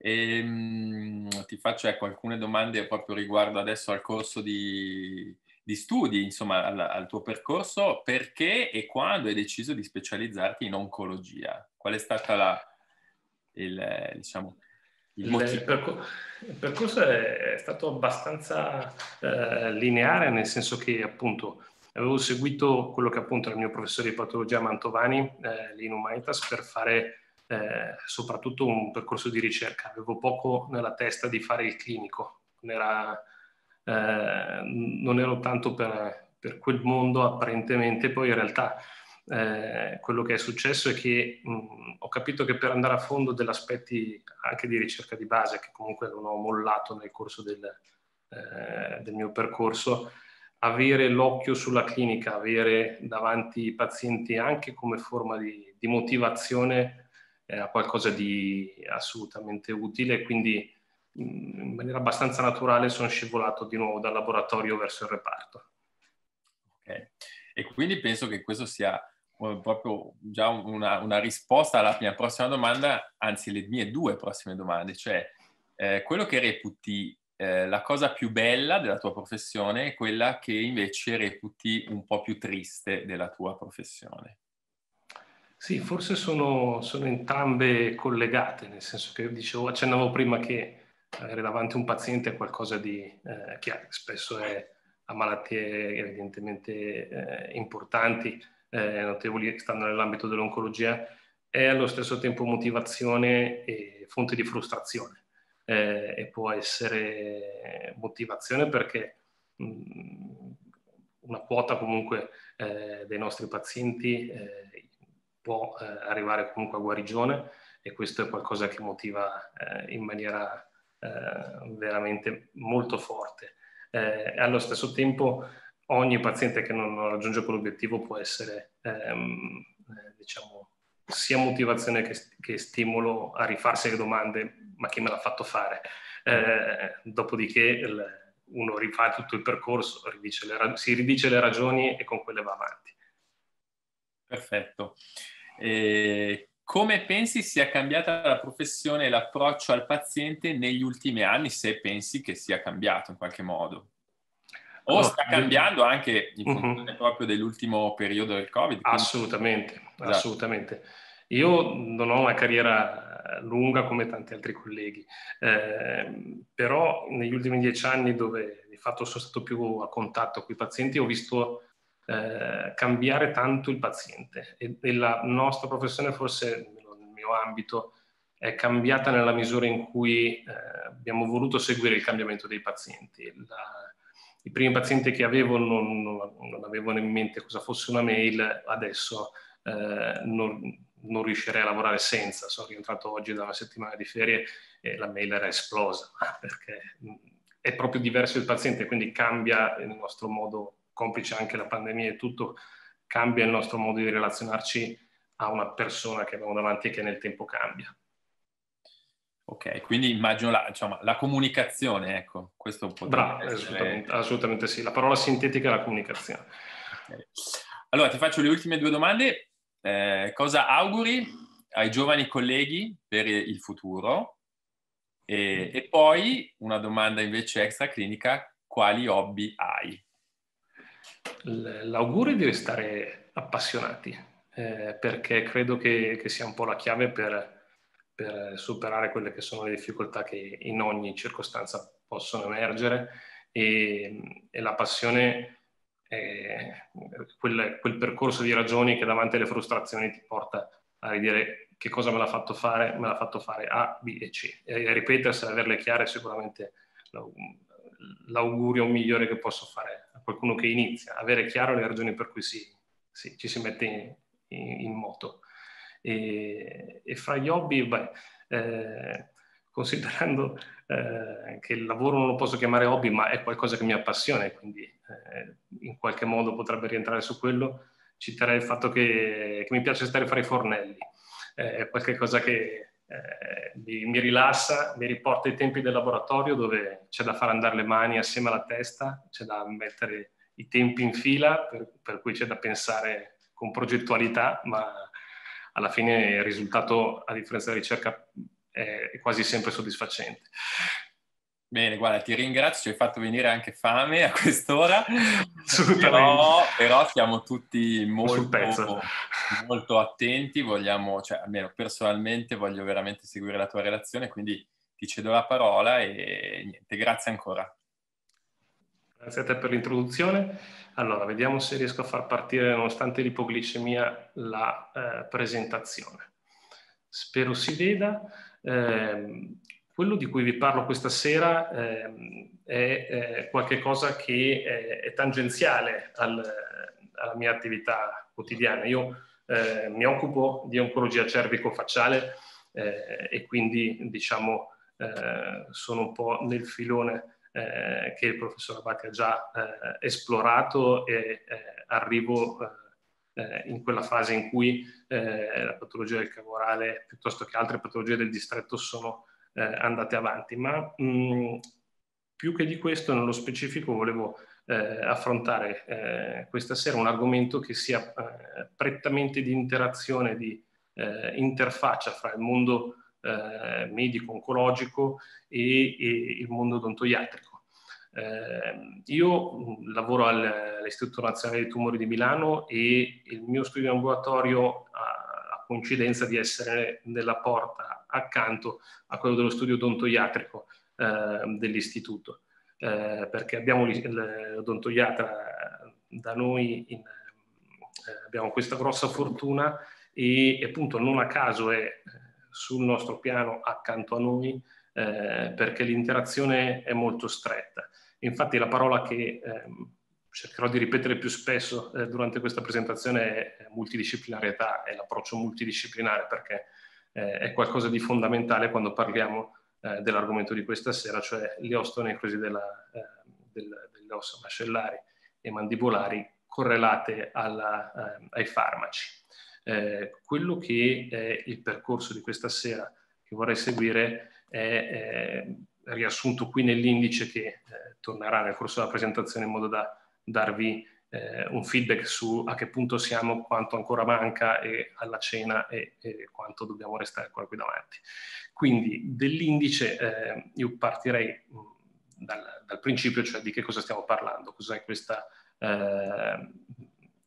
E, ehm, ti faccio ecco, alcune domande proprio
riguardo adesso al corso di, di studi, insomma al, al, tuo percorso, perché e quando hai deciso di specializzarti in oncologia? Qual è stata la,
il, diciamo, il, il, percor- il percorso è, è, stato abbastanza eh, lineare, nel senso che appunto avevo seguito quello che appunto era il mio professore di patologia Mantovani, eh, lì in Humanitas, per fare eh, soprattutto un percorso di ricerca. Avevo poco nella testa di fare il clinico, non, era, eh, non ero tanto per, per, quel mondo apparentemente, poi in realtà eh, quello che è successo è che mh, ho capito che per andare a fondo degli aspetti anche di ricerca di base, che comunque non ho mollato nel corso del, eh, del mio percorso, avere l'occhio sulla clinica, avere davanti i pazienti anche come forma di, di motivazione a qualcosa di assolutamente utile, quindi in maniera abbastanza naturale sono scivolato di nuovo dal laboratorio verso il reparto. Ok, e quindi penso
che questo sia eh, proprio già una, una risposta alla mia prossima domanda, anzi le mie due prossime domande, cioè eh, quello che reputi eh, la cosa più bella della tua professione e quella che invece reputi un po' più triste della tua professione.
Sì, forse sono, sono entrambe collegate, nel senso che dicevo, accennavo prima che avere eh, davanti un paziente è qualcosa di, eh, che spesso è a malattie evidentemente eh, importanti, eh, notevoli, stanno nell'ambito dell'oncologia, è allo stesso tempo motivazione e fonte di frustrazione. Eh, e può essere motivazione perché mh, mm, una quota comunque eh, dei nostri pazienti eh, può eh, arrivare comunque a guarigione e questo è qualcosa che motiva eh, in maniera eh, veramente molto forte. Eh, allo stesso tempo ogni paziente che non, non raggiunge quell'obiettivo può essere ehm, eh, diciamo, sia motivazione che, che, stimolo a rifarsi le domande, ma chi me l'ha fatto fare?
Eh,
dopodiché il, uno rifà tutto il percorso, ridice le, si ridice le ragioni e con quelle va avanti. Perfetto. Eh, come pensi sia cambiata
la professione e l'approccio al paziente negli ultimi anni, se pensi che sia cambiato in qualche modo? O sta cambiando anche in uh-huh. proprio dell'ultimo periodo
del Covid? Quindi... Assolutamente, esatto. assolutamente. Io non ho una carriera eh, lunga come tanti altri colleghi, eh, però negli ultimi dieci anni dove di fatto sono stato più a contatto con i pazienti ho visto eh, cambiare tanto il paziente e, e la nostra professione forse nel mio ambito è cambiata nella misura in cui eh, abbiamo voluto seguire il cambiamento dei pazienti. La, I primi pazienti che avevo non, non, non, avevano in mente cosa fosse una mail, adesso eh, non, non, riuscirei a lavorare senza. Sono rientrato oggi da una settimana di ferie e la mail era esplosa perché mm, è proprio diverso il paziente, quindi cambia il nostro modo complice anche la pandemia e tutto, cambia il nostro modo di relazionarci a una persona che abbiamo davanti e che nel tempo cambia. Ok, quindi immagino la, diciamo, la comunicazione, ecco, questo potrebbe Bravo, essere... assolutamente,
assolutamente, sì, la parola sintetica è la comunicazione. Okay. Allora, ti faccio le ultime due domande. Eh, cosa auguri ai giovani colleghi per il futuro? E, mm. e poi una domanda invece extra clinica,
quali hobby hai? l'augurio di restare appassionati, eh, perché credo che, che, sia un po' la chiave per, per, superare quelle che sono le difficoltà che in ogni circostanza possono emergere e, e la passione è quel, quel, percorso di ragioni che davanti alle frustrazioni ti porta a ridire che cosa me l'ha fatto fare, me l'ha fatto fare A, B e C. E, e averle chiare è sicuramente l'augurio migliore che posso fare qualcuno che inizia, avere chiaro le ragioni per cui si, si, ci si mette in, in, in moto. E, e, fra gli hobby, beh, eh, considerando eh, che il lavoro non lo posso chiamare hobby, ma è qualcosa che mi appassiona quindi eh, in qualche modo potrebbe rientrare su quello, citerei il fatto che, che mi piace stare fra i fornelli, eh, è qualcosa che eh, mi, mi, rilassa, mi riporta ai tempi del laboratorio dove c'è da far andare le mani assieme alla testa, c'è da mettere i tempi in fila, per, per cui c'è da pensare con progettualità, ma alla fine il risultato, a differenza della ricerca, è quasi sempre soddisfacente. Bene, guarda, ti ringrazio, ci hai fatto
venire anche fame a quest'ora. Assolutamente. Però, però siamo tutti molto, molto attenti, vogliamo, cioè almeno personalmente voglio veramente seguire la tua relazione, quindi ti cedo la parola e niente, grazie ancora.
Grazie a te per l'introduzione. Allora, vediamo se riesco a far partire, nonostante l'ipoglicemia, la eh, presentazione. Spero si veda. Eh, quello di cui vi parlo questa sera eh, è eh, qualcosa che è, eh, è tangenziale al, alla mia attività quotidiana. Io eh, mi occupo di oncologia cervico-facciale eh, e quindi diciamo eh, sono un po' nel filone eh, che il professor Abati ha già eh, esplorato e arrivo in quella fase in cui la patologia del cavorale piuttosto che altre patologie del distretto sono eh, andate avanti. Ma mh, mm, più che di questo, nello specifico, volevo eh, affrontare eh, questa sera un argomento che sia eh, prettamente di interazione, di eh, interfaccia fra il mondo eh, medico-oncologico e, e, il mondo odontoiatrico. Eh, io mm, lavoro all'Istituto Nazionale dei Tumori di Milano e il mio studio ambulatorio ha coincidenza di essere nella porta accanto a quello dello studio odontoiatrico eh, dell'istituto, eh, perché abbiamo l'odontoiatra da noi, in, eh, abbiamo questa grossa fortuna e, e appunto non a caso è eh, sul nostro piano accanto a noi eh, perché l'interazione è molto stretta. Infatti la parola che ehm, cercherò di ripetere più spesso eh, durante questa presentazione è multidisciplinarietà e l'approccio multidisciplinare perché eh, è qualcosa di fondamentale quando parliamo eh, dell'argomento di questa sera, cioè le l'iostonecosi della, eh, del, delle ossa mascellari e mandibolari correlate alla, eh, ai farmaci. Eh, quello che è il percorso di questa sera che vorrei seguire è riassunto qui nell'indice che tornerà nel corso della presentazione in modo da darvi eh, un feedback su a che punto siamo, quanto ancora manca e alla cena e, e quanto dobbiamo restare ancora qui davanti. Quindi dell'indice eh, io partirei dal, dal, principio, cioè di che cosa stiamo parlando, cos'è questa, eh,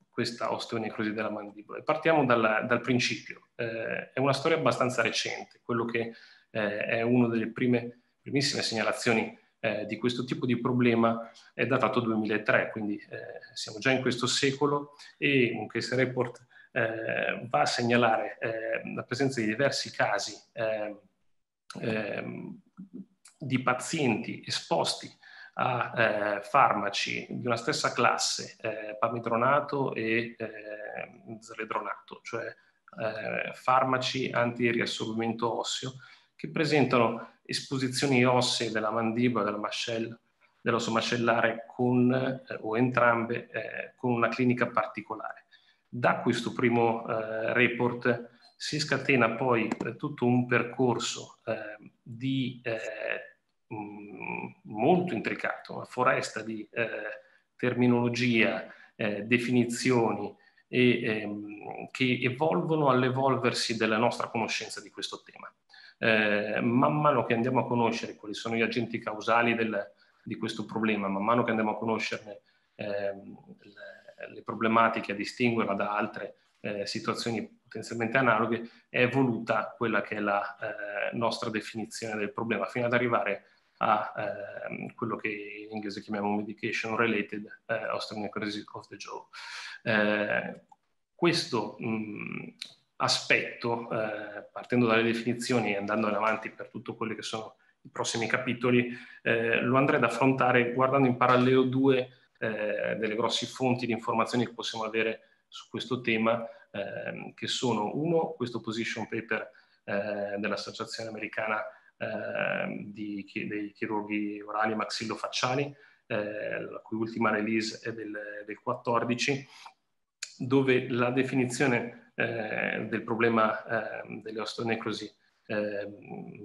questa osteonecrosi della mandibola. E partiamo dal, dal principio. Eh, è una storia abbastanza recente, quello che eh, è una delle prime, primissime segnalazioni eh, di questo tipo di problema è datato 2003, quindi eh, siamo già in questo secolo e in questo report eh, va a segnalare eh, la presenza di diversi casi eh, ehm, di pazienti esposti a eh, farmaci di una stessa classe, pamidronato e ehm, zeledronato, cioè farmaci anti riassorbimento osseo, che presentano esposizioni ossee della mandibola, della mascella, dell'osso mascellare con, eh, o entrambe eh, con una clinica particolare. Da questo primo eh, report si scatena poi eh, tutto un percorso eh, di, mh, eh, molto intricato, una foresta di terminologia, definizioni, e, ehm, che evolvono all'evolversi della nostra conoscenza di questo tema eh, man mano che andiamo a conoscere quali sono gli agenti causali del, di questo problema, man mano che andiamo a conoscerne eh, le, le, problematiche, a distinguerla da altre eh, situazioni potenzialmente analoghe, è evoluta quella che è la eh, nostra definizione del problema, fino ad arrivare a eh, quello che in inglese chiamiamo medication related eh, osteonecrosis of the jaw. Eh, questo mh, aspetto, eh, partendo dalle definizioni e andando avanti per tutto quello che sono i prossimi capitoli, eh, lo andrei ad affrontare guardando in parallelo due eh, delle grosse fonti di informazioni che possiamo avere su questo tema, ehm, che sono uno, questo position paper eh, dell'Associazione Americana ehm, di, dei chirurghi orali maxillofacciali, eh, la cui ultima release è del, del 14, dove la definizione eh, del problema eh, delle osteonecrosi eh,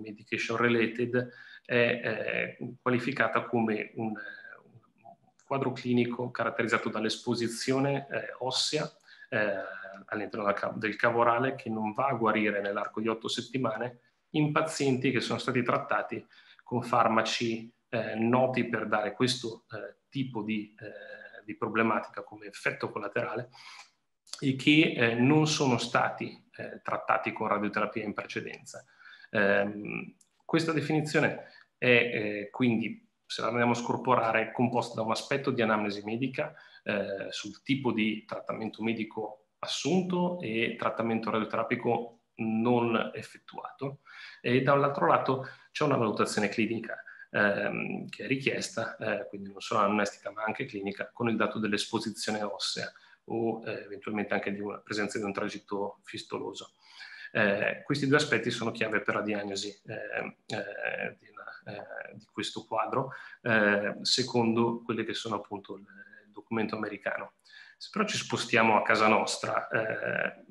medication related è eh, qualificata come un, un, quadro clinico caratterizzato dall'esposizione eh, ossea all'interno del cavo orale che non va a guarire nell'arco di otto settimane in pazienti che sono stati trattati con farmaci noti per dare questo tipo di, di problematica come effetto collaterale e che eh, non sono stati eh, trattati con radioterapia in precedenza. Eh, questa definizione è eh, quindi, se la andiamo a scorporare, composta da un aspetto di anamnesi medica eh, sul tipo di trattamento medico assunto e trattamento radioterapico non effettuato e dall'altro lato c'è una valutazione clinica ehm, che è richiesta, eh, quindi non solo anamnestica ma anche clinica, con il dato dell'esposizione ossea o eh, eventualmente anche di una presenza di un tragitto fistoloso. Eh, questi due aspetti sono chiave per la diagnosi ehm, eh, di, una, eh, di, questo quadro, eh, secondo quelle che sono appunto il, il documento americano. Se però ci spostiamo a casa nostra, eh,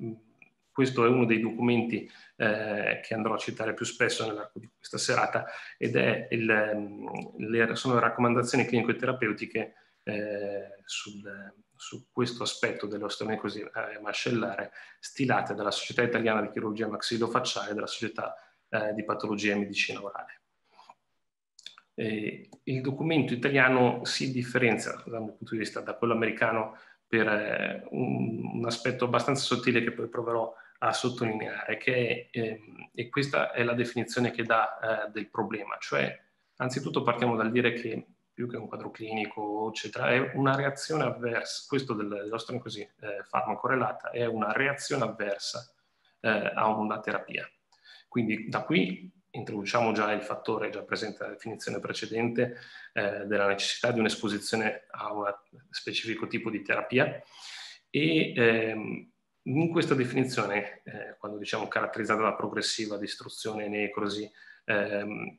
questo è uno dei documenti eh, che andrò a citare più spesso nell'arco di questa serata ed è il, ehm, le, sono le raccomandazioni clinico-terapeutiche eh, sul, su questo aspetto dell'osteomecrosi eh, mascellare stilate dalla Società Italiana di Chirurgia Maxillofacciale e dalla Società eh, di Patologia e Medicina Orale. E il documento italiano si differenzia dal mio punto di vista da quello americano per eh, un, un, aspetto abbastanza sottile che poi proverò a sottolineare, che è, ehm, e questa è la definizione che dà eh, del problema, cioè anzitutto partiamo dal dire che più che un quadro clinico, eccetera, è una reazione avversa, questo dell'osteoncosi eh, farmacorelata è una reazione avversa eh, a una terapia. Quindi da qui introduciamo già il fattore già presente nella definizione precedente eh, della necessità di un'esposizione a un specifico tipo di terapia e ehm, in questa definizione, eh, quando diciamo caratterizzata da progressiva distruzione e necrosi, ehm,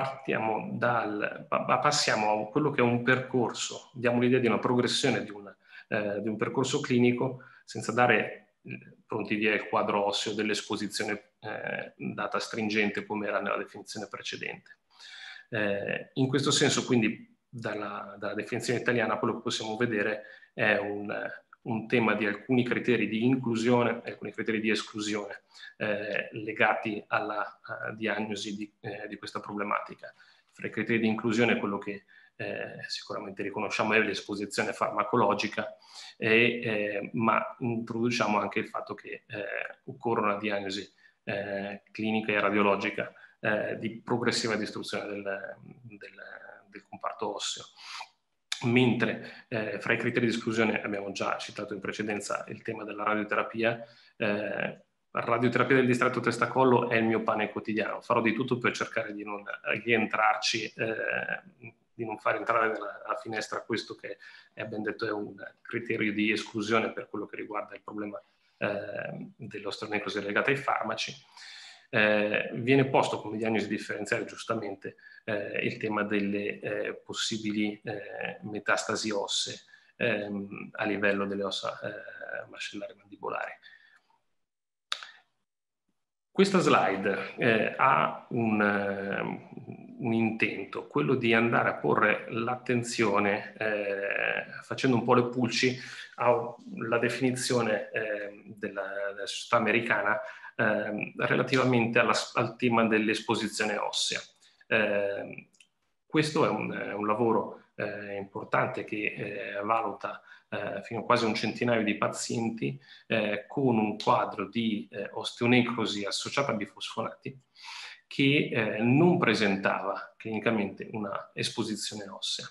partiamo dal, passiamo a quello che è un percorso, diamo l'idea di una progressione di, una, eh, di un percorso clinico senza dare eh, pronti via il quadro osseo dell'esposizione eh, data stringente come era nella definizione precedente. Eh, in questo senso quindi dalla, dalla, definizione italiana quello che possiamo vedere è un, un tema di alcuni criteri di inclusione e alcuni criteri di esclusione eh, legati alla eh, diagnosi di, eh, di, questa problematica. Fra i criteri di inclusione quello che eh, sicuramente riconosciamo è l'esposizione farmacologica, e, eh, ma introduciamo anche il fatto che eh, occorre una diagnosi clinica e radiologica di progressiva distruzione del, del, del comparto osseo mentre eh, fra i criteri di esclusione abbiamo già citato in precedenza il tema della radioterapia, eh, la radioterapia del distretto testacollo è il mio pane quotidiano, farò di tutto per cercare di non rientrarci, eh, di non far entrare nella finestra questo che è ben detto è un criterio di esclusione per quello che riguarda il problema eh, dell'osteonecrosi legata ai farmaci eh, viene posto come diagnosi differenziale giustamente eh, il tema delle eh, possibili eh, metastasi ossee ehm, a livello delle ossa eh, mascellari mandibolari. Questa slide eh, ha un, un, intento, quello di andare a porre l'attenzione, facendo un po' le pulci, alla definizione ehm, della, della società americana Ehm, relativamente alla, al tema dell'esposizione ossea. Eh, questo è un, un lavoro eh, importante che eh, valuta eh, fino a quasi un centinaio di pazienti con un quadro di osteonecrosi associata a bifosfonati che non presentava clinicamente una esposizione ossea.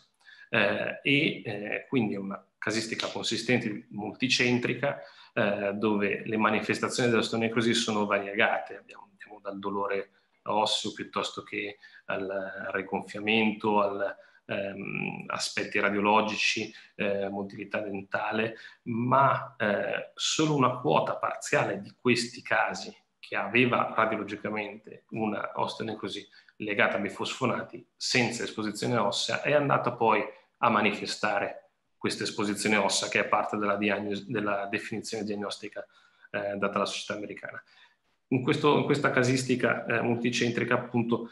Eh, e eh, quindi una casistica consistente, multicentrica, eh, dove le manifestazioni della stonecrosi sono variegate, abbiamo, andiamo dal dolore osseo piuttosto che al rigonfiamento, al, Ehm, aspetti radiologici, eh, motilità dentale, ma eh, solo una quota parziale di questi casi che aveva radiologicamente una osteonecrosi legata a bifosfonati senza esposizione ossea è andata poi a manifestare questa esposizione ossa che è parte della, diagnosi, della definizione diagnostica eh, data dalla società americana. In, questo, in questa casistica eh, multicentrica appunto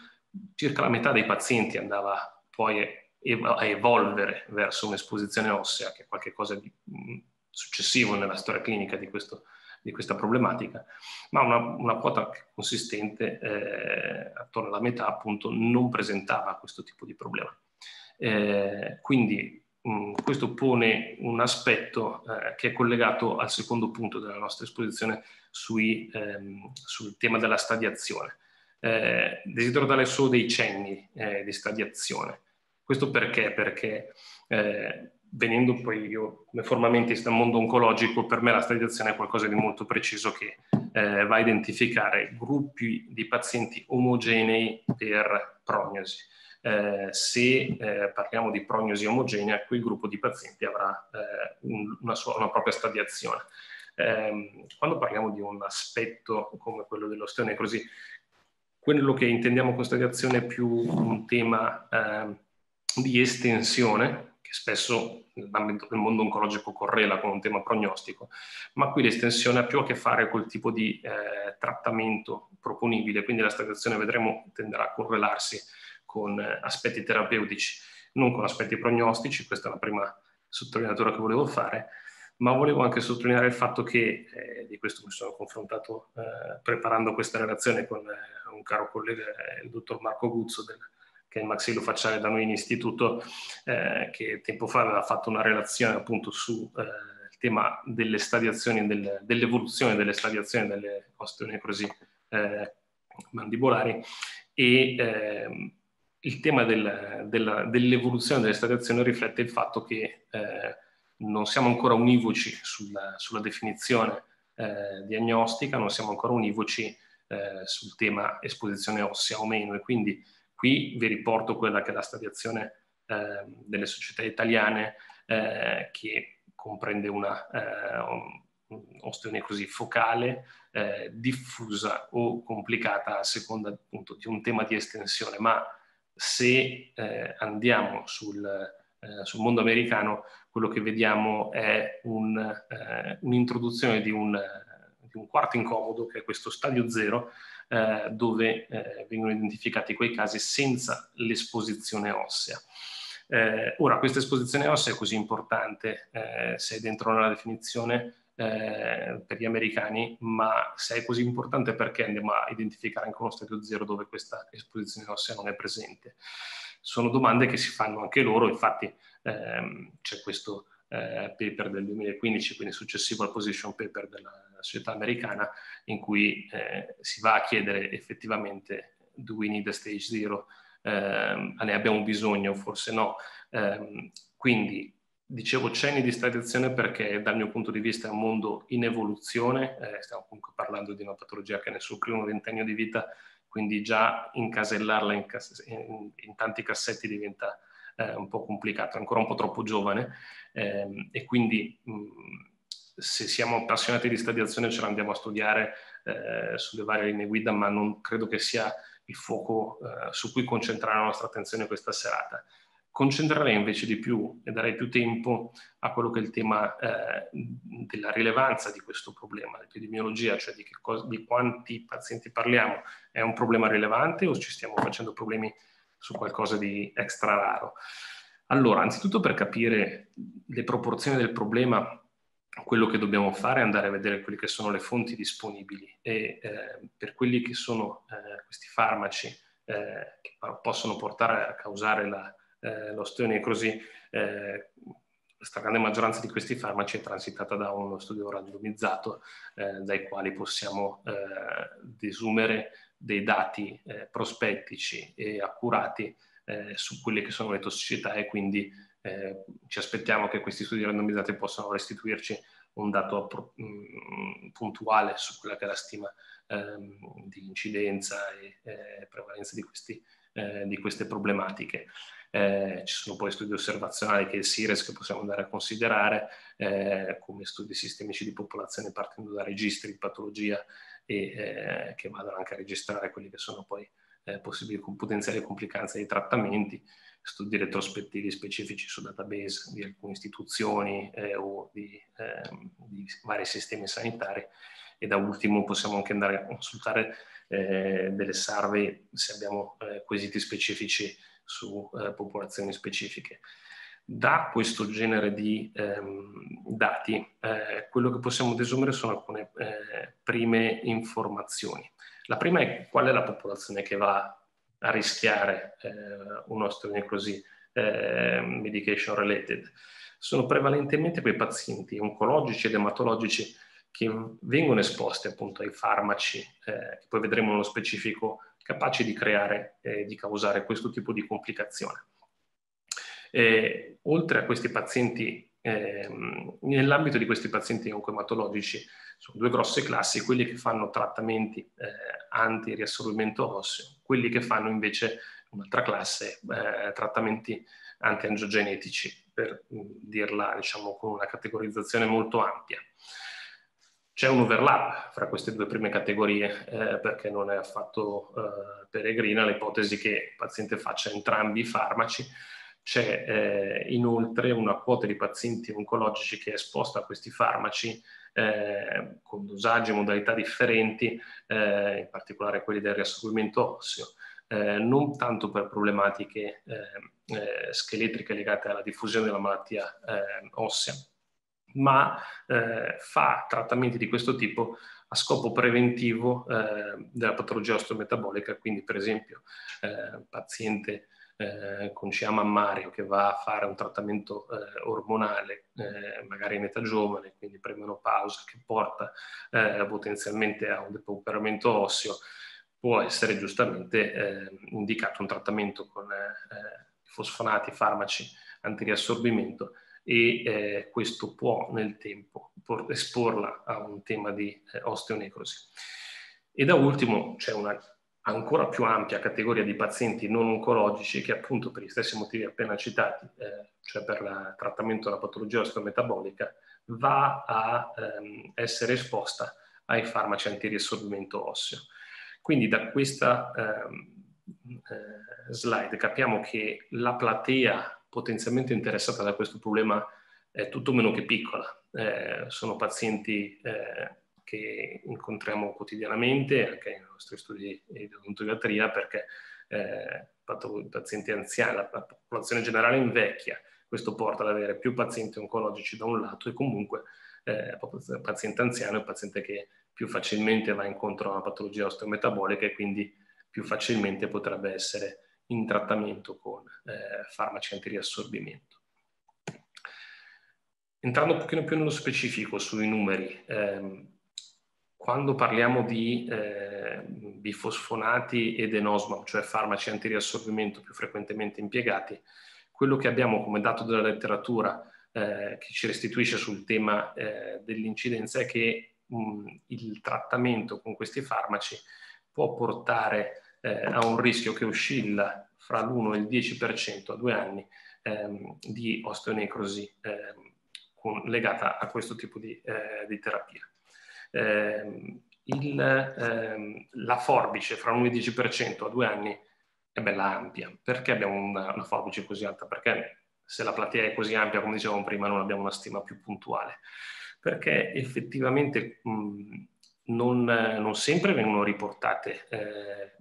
circa la metà dei pazienti andava poi a evolvere verso un'esposizione ossea che è qualcosa di mm, successivo nella storia clinica di, questo, di questa problematica, ma una, una quota consistente, eh, attorno alla metà appunto, non presentava questo tipo di problema. Eh, quindi Mm, questo pone un aspetto eh, che è collegato al secondo punto della nostra esposizione sui, ehm, sul tema della stadiazione. Eh, desidero dare solo dei cenni eh, di stadiazione. Questo perché? Perché eh, venendo poi io formalmente dal mondo oncologico, per me la stadiazione è qualcosa di molto preciso che eh, va a identificare gruppi di pazienti omogenei per prognosi eh, se eh, parliamo di prognosi omogenea, quel gruppo di pazienti avrà eh, una, sua, una, propria stadiazione. Ehm, quando parliamo di un aspetto come quello dell'osteonecrosi, quello che intendiamo con stadiazione è più un tema ehm, di estensione, che spesso nel mondo oncologico correla con un tema prognostico, ma qui l'estensione ha più a che fare col tipo di eh, trattamento proponibile, quindi la stagnazione vedremo tenderà a correlarsi con eh, aspetti terapeutici, non con aspetti prognostici, questa è la prima sottolineatura che volevo fare, ma volevo anche sottolineare il fatto che, eh, di questo mi sono confrontato eh, preparando questa relazione con eh, un caro collega, eh, il dottor Marco Guzzo, del, che è il facciale da noi in istituto, eh, che tempo fa aveva fatto una relazione appunto sul tema delle stadiazioni, del, dell'evoluzione delle stadiazioni delle osteonecrosi mandibolari e ehm, il tema del, della, dell'evoluzione dell'estradiazione riflette il fatto che eh, non siamo ancora univoci sulla, sulla definizione eh, diagnostica, non siamo ancora univoci eh, sul tema esposizione ossea o meno e quindi qui vi riporto quella che è la stadiazione eh, delle società italiane eh, che comprende una eh, osteonecrosi focale diffusa o complicata a seconda appunto di un tema di estensione, ma se eh, andiamo sul, eh, sul, mondo americano, quello che vediamo è un, eh, un'introduzione di un, di un, quarto incomodo, che è questo stadio zero, eh, dove eh, vengono identificati quei casi senza l'esposizione ossea. Eh, ora, questa esposizione ossea è così importante, se è dentro nella definizione, eh, per gli americani, ma se è così importante perché andiamo a identificare anche uno stadio zero dove questa esposizione ossea non è presente? Sono domande che si fanno anche loro, infatti ehm, c'è questo eh, paper del 2015, quindi successivo al position paper della società americana, in cui eh, si va a chiedere effettivamente do we need a stage zero? Eh, ne abbiamo bisogno? Forse no. Ehm, quindi Dicevo cenni di stagnazione perché dal mio punto di vista è un mondo in evoluzione, eh, stiamo comunque parlando di una patologia che nel suo primo ventennio di vita, quindi già incasellarla in, cas- in, in tanti cassetti diventa eh, un po' complicato, è ancora un po' troppo giovane ehm, e quindi mh, se siamo appassionati di stadiazione ce l'andiamo a studiare eh, sulle varie linee guida, ma non credo che sia il fuoco eh, su cui concentrare la nostra attenzione questa serata concentrerei invece di più e darei più tempo a quello che è il tema eh, della rilevanza di questo problema, l'epidemiologia, cioè di, cosa, di, quanti pazienti parliamo, è un problema rilevante o ci stiamo facendo problemi su qualcosa di extra raro? Allora, anzitutto per capire le proporzioni del problema, quello che dobbiamo fare è andare a vedere quelle che sono le fonti disponibili e eh, per quelli che sono eh, questi farmaci eh, che possono portare a causare la, eh, l'osteonecrosi, eh, la stragrande maggioranza di questi farmaci è transitata da uno studio randomizzato eh, dai quali possiamo eh, desumere dei dati eh, prospettici e accurati eh, su quelle che sono le tossicità e quindi ci aspettiamo che questi studi randomizzati possano restituirci un dato pro- mh, mm, puntuale su quella che è la stima ehm, di incidenza e eh, prevalenza di questi eh, di queste problematiche. Eh, ci sono poi studi osservazionali che è il SIRES che possiamo andare a considerare eh, come studi sistemici di popolazione partendo da registri di patologia e eh, che vadano anche a registrare quelli che sono poi eh, possibili potenziali complicanze dei trattamenti, studi retrospettivi specifici su database di alcune istituzioni eh, o di, ehm, di vari sistemi sanitari e da ultimo possiamo anche andare a consultare eh, delle survey se abbiamo eh, quesiti specifici su eh, popolazioni specifiche. Da questo genere di ehm, dati, eh, quello che possiamo desumere sono alcune eh, prime informazioni. La prima è qual è la popolazione che va a rischiare eh, un osteonecrosi medication related. Sono prevalentemente quei pazienti oncologici ed ematologici che vengono esposte appunto ai farmaci, eh, che poi vedremo nello specifico, capaci di creare e eh, di causare questo tipo di complicazione. E, oltre a questi pazienti, eh, nell'ambito di questi pazienti oncoematologici, sono due grosse classi, quelli che fanno trattamenti eh, anti-riassorbimento osseo, quelli che fanno invece un'altra classe, eh, trattamenti antiangiogenetici, per mm, dirla diciamo con una categorizzazione molto ampia. C'è un overlap fra queste due prime categorie eh, perché non è affatto eh, peregrina l'ipotesi che il paziente faccia entrambi i farmaci. C'è eh, inoltre una quota di pazienti oncologici che è esposta a questi farmaci eh, con dosaggi e modalità differenti, eh, in particolare quelli del riassorbimento osseo. Eh, non tanto per problematiche eh, eh, scheletriche legate alla diffusione della malattia eh, ossea, ma eh, fa trattamenti di questo tipo a scopo preventivo eh, della patologia osteometabolica, quindi per esempio eh, paziente eh, con CA mammario che va a fare un trattamento eh, ormonale, eh, magari in età giovane, quindi premenopausa, che porta eh, potenzialmente a un depauperamento osseo, può essere giustamente indicato un trattamento con fosfonati, farmaci antiriassorbimento e eh, questo può nel tempo esporla a un tema di eh, osteonecrosi. E da ultimo c'è una ancora più ampia categoria di pazienti non oncologici che appunto per gli stessi motivi appena citati, eh, cioè per il trattamento della patologia osteometabolica, va a ehm, essere esposta ai farmaci antiriassorbimento osseo. Quindi da questa ehm, eh, slide capiamo che la platea potenzialmente interessata da questo problema è tutto meno che piccola. Eh, sono pazienti eh, che incontriamo quotidianamente anche nei nostri studi di odontoiatria perché eh, pazienti anziani, la popolazione generale invecchia, questo porta ad avere più pazienti oncologici da un lato e comunque eh, paziente anziano è un paziente che più facilmente va incontro a una patologia osteometabolica e quindi più facilmente potrebbe essere in trattamento con eh, farmaci antiriassorbimento. Entrando un pochino più nello specifico sui numeri, ehm, quando parliamo di eh, bifosfonati ed enosmab, cioè farmaci antiriassorbimento più frequentemente impiegati, quello che abbiamo come dato della letteratura eh, che ci restituisce sul tema eh, dell'incidenza è che mh, il trattamento con questi farmaci può portare eh, ha un rischio che oscilla fra l'1 e il 10% a due anni ehm, di osteonecrosi ehm, con, legata a questo tipo di, eh, di terapia. Eh, il, ehm, la forbice fra l'1 e il 10% a due anni è bella ampia. Perché abbiamo una, una forbice così alta? Perché se la platea è così ampia, come dicevamo prima, non abbiamo una stima più puntuale. Perché effettivamente mh, non, non sempre vengono riportate, eh,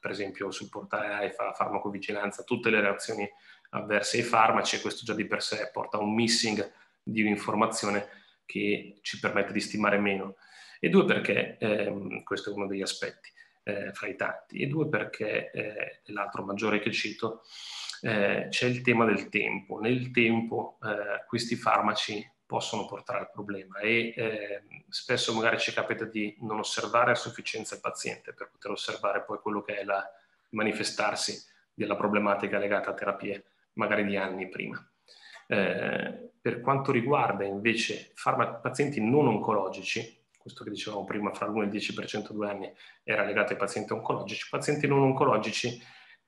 per esempio sul portale AIFA, farmacovigilanza, tutte le reazioni avverse ai farmaci e questo già di per sé porta a un missing di un'informazione che ci permette di stimare meno. E due perché, ehm, questo è uno degli aspetti eh, fra i tanti, e due perché, eh, l'altro maggiore che cito, eh, c'è il tema del tempo. Nel tempo eh, questi farmaci possono portare al problema e eh, spesso magari ci capita di non osservare a sufficienza il paziente per poter osservare poi quello che è la, il manifestarsi della problematica legata a terapie magari di anni prima. Eh, per quanto riguarda invece farmac- pazienti non oncologici, questo che dicevamo prima, fra l'1 e il 10% due anni era legato ai pazienti oncologici. Pazienti non oncologici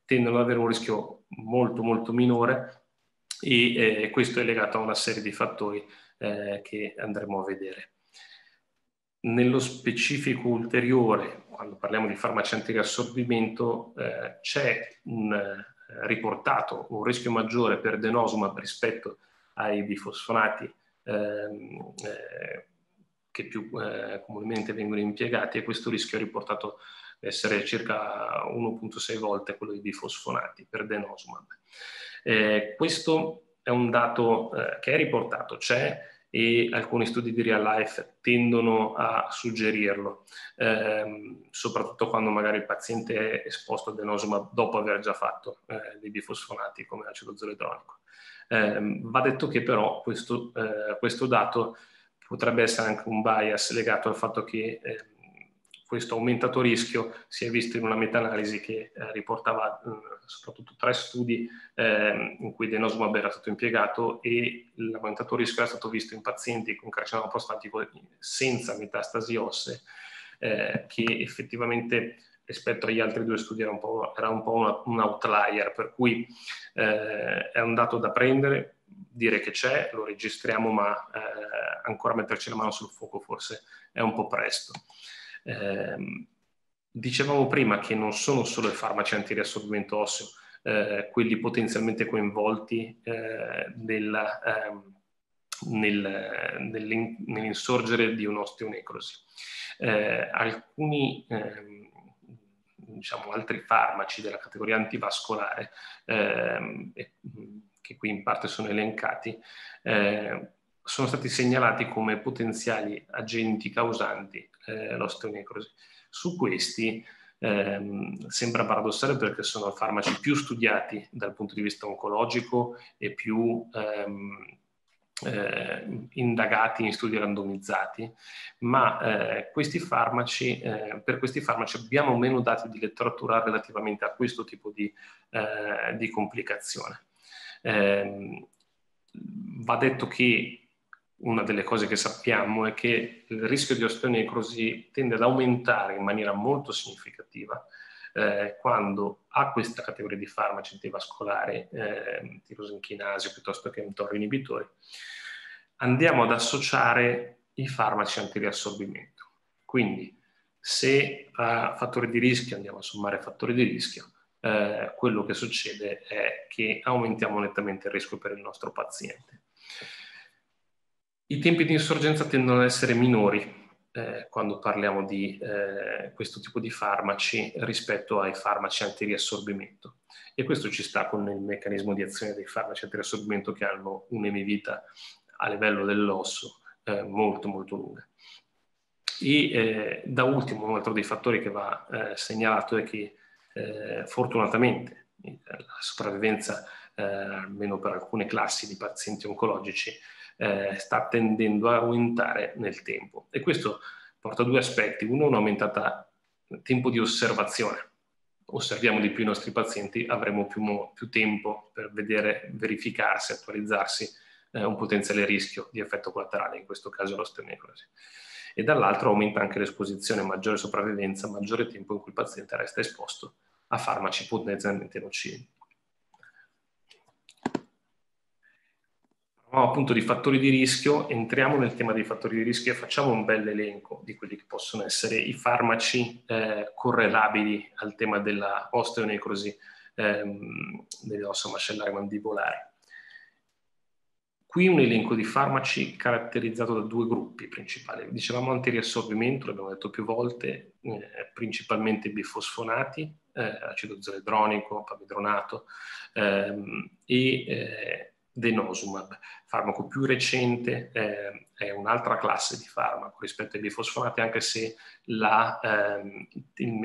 tendono ad avere un rischio molto molto minore e eh, questo è legato a una serie di fattori eh, che andremo a vedere. Nello specifico ulteriore, quando parliamo di farmacenti assorbimento, eh, c'è un eh, riportato un rischio maggiore per denosumab rispetto ai bifosfonati ehm, eh, che più eh, comunemente vengono impiegati e questo rischio è riportato essere circa 1.6 volte quello di bifosfonati per denosumab. Eh, questo è un dato eh, che è riportato, c'è e alcuni studi di real life tendono a suggerirlo, ehm, soprattutto quando magari il paziente è esposto al enosoma dopo aver già fatto eh, dei bifosfonati come acido zoledronico. Eh, va detto che però questo, eh, questo, dato potrebbe essere anche un bias legato al fatto che ehm, questo aumentato rischio si è visto in una meta-analisi che eh, riportava mh, mm, soprattutto tre studi eh, in cui denosumab era stato impiegato e l'aumentato rischio era stato visto in pazienti con carcinoma prostatico senza metastasi osse, eh, che effettivamente rispetto agli altri due studi era un po', era un, po una, un, outlier, per cui eh, è un dato da prendere, dire che c'è, lo registriamo, ma eh, ancora metterci la mano sul fuoco forse è un po' presto. Ehm, dicevamo prima che non sono solo i farmaci antiriassorbimento osseo eh, quelli potenzialmente coinvolti eh, nella, ehm, nel, nell'in, nell'insorgere di un'osteonecrosi. Eh, alcuni ehm, diciamo, altri farmaci della categoria antivascolare, che qui in parte sono elencati, eh, sono stati segnalati come potenziali agenti causanti eh, l'osteonecrosi. Su questi ehm, sembra paradossale perché sono farmaci più studiati dal punto di vista oncologico e più ehm, eh, indagati in studi randomizzati, ma eh, questi farmaci, eh, per questi farmaci abbiamo meno dati di letteratura relativamente a questo tipo di, eh, di complicazione. Ehm, va detto che una delle cose che sappiamo è che il rischio di osteonecrosi tende ad aumentare in maniera molto significativa eh, quando a questa categoria di farmaci antivascolari, eh, tirosinchinasi piuttosto che mTOR inibitori, andiamo ad associare i farmaci antiriassorbimento. Quindi se a eh, fattori di rischio andiamo a sommare fattori di rischio, eh, quello che succede è che aumentiamo nettamente il rischio per il nostro paziente. I tempi di insorgenza tendono ad essere minori eh, quando parliamo di eh, questo tipo di farmaci rispetto ai farmaci antiriassorbimento. E questo ci sta con il meccanismo di azione dei farmaci antiriassorbimento che hanno un'emivita a livello dell'osso eh, molto molto lunga. E eh, da ultimo un altro dei fattori che va eh, segnalato è che eh, fortunatamente la sopravvivenza, almeno per alcune classi di pazienti oncologici, eh, sta tendendo a aumentare nel tempo. E questo porta a due aspetti. Uno, un aumentato tempo di osservazione. Osserviamo di più i nostri pazienti, avremo più, mo- più tempo per vedere, verificarsi, attualizzarsi eh, un potenziale rischio di effetto collaterale, in questo caso l'osteonecrosi e dall'altro aumenta anche l'esposizione, maggiore sopravvivenza, maggiore tempo in cui il paziente resta esposto a farmaci potenzialmente nocivi. parlavo appunto di fattori di rischio, entriamo nel tema dei fattori di rischio e facciamo un bel elenco di quelli che possono essere i farmaci eh, correlabili al tema della osteonecrosi ehm, delle ossa mascellari mandibolari. Qui un elenco di farmaci caratterizzato da due gruppi principali. Dicevamo antiriassorbimento, l'abbiamo detto più volte, eh, principalmente bifosfonati, eh, acido zoledronico, pavidronato, ehm, e eh, denosumab, farmaco più recente, eh, è un'altra classe di farmaco rispetto ai bifosfonati, anche se la, ehm, il,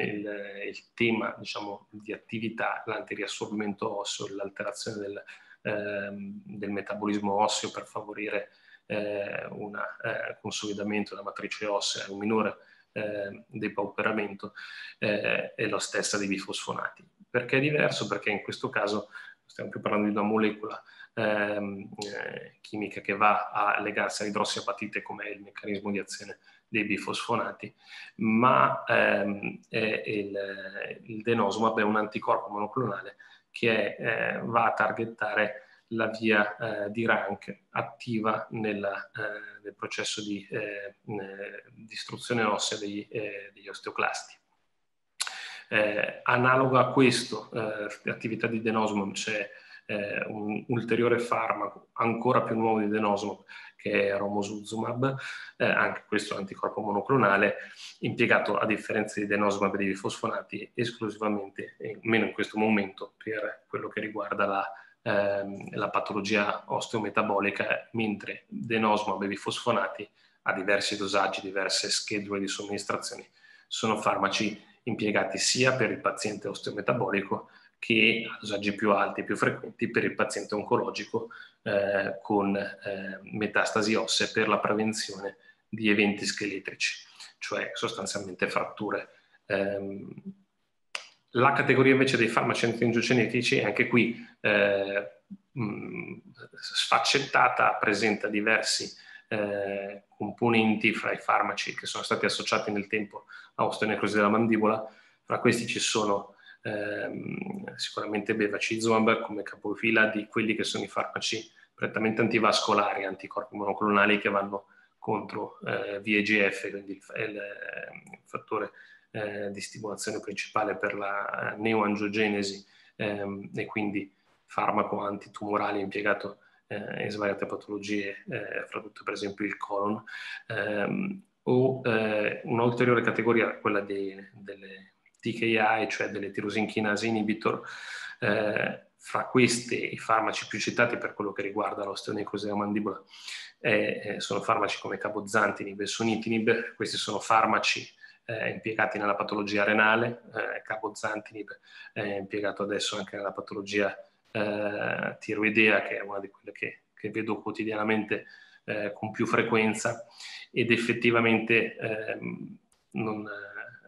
il, tema diciamo, di attività, l'antiriassorbimento osseo, l'alterazione del, ehm, del, metabolismo osseo per favorire eh, un eh, consolidamento della matrice ossea, un minore eh, depauperamento, eh, è lo stesso dei bifosfonati. Perché è diverso? Perché in questo caso stiamo più parlando di una molecola ehm, eh, chimica che va a legarsi all'idrossiapatite come il meccanismo di azione dei bifosfonati, ma ehm, il, il, denosumab è un anticorpo monoclonale che è, eh, va a targettare la via eh, di rank attiva nella, eh, nel processo di eh, distruzione ossea degli, eh, degli osteoclasti. analogo a questo, attività di denosumab c'è eh, un ulteriore farmaco ancora più nuovo di denosumab, che è romosuzumab, eh, anche questo anticorpo monoclonale, impiegato a differenza di denosumab e di bifosfonati esclusivamente, meno in questo momento, per quello che riguarda la ehm, la patologia osteometabolica, mentre denosumab e bifosfonati a diversi dosaggi, diverse schedule di somministrazione sono farmaci impiegati sia per il paziente osteometabolico che ha dosaggi più alti e più frequenti per il paziente oncologico eh, con eh, metastasi ossee per la prevenzione di eventi scheletrici, cioè sostanzialmente fratture. Eh, la categoria invece dei farmaci antingiucenetici, anche qui mh, eh, mm, sfaccettata, presenta diversi eh, componenti fra i farmaci che sono stati associati nel tempo a osteonecrosi della mandibola, fra questi ci sono Ehm, sicuramente bevacizumab come capofila di quelli che sono i farmaci prettamente antivascolari, anticorpi monoclonali che vanno contro eh, VEGF, quindi il, il, il eh, fattore eh, di stimolazione principale per la eh, neoangiogenesi ehm, e quindi farmaco antitumorale impiegato eh, in svariate patologie, eh, fra tutte per esempio il colon, ehm, o eh, un'ulteriore categoria, quella dei, delle TKI, cioè delle tirosinkinasi inhibitor, eh, fra questi i farmaci più citati per quello che riguarda l'osteonecosia mandibola eh, eh, sono farmaci come cabozantinib e sunitinib, questi sono farmaci eh, impiegati nella patologia renale, eh, cabozantinib è impiegato adesso anche nella patologia eh, tiroidea, che è una di quelle che, che vedo quotidianamente eh, con più frequenza ed effettivamente ehm, non,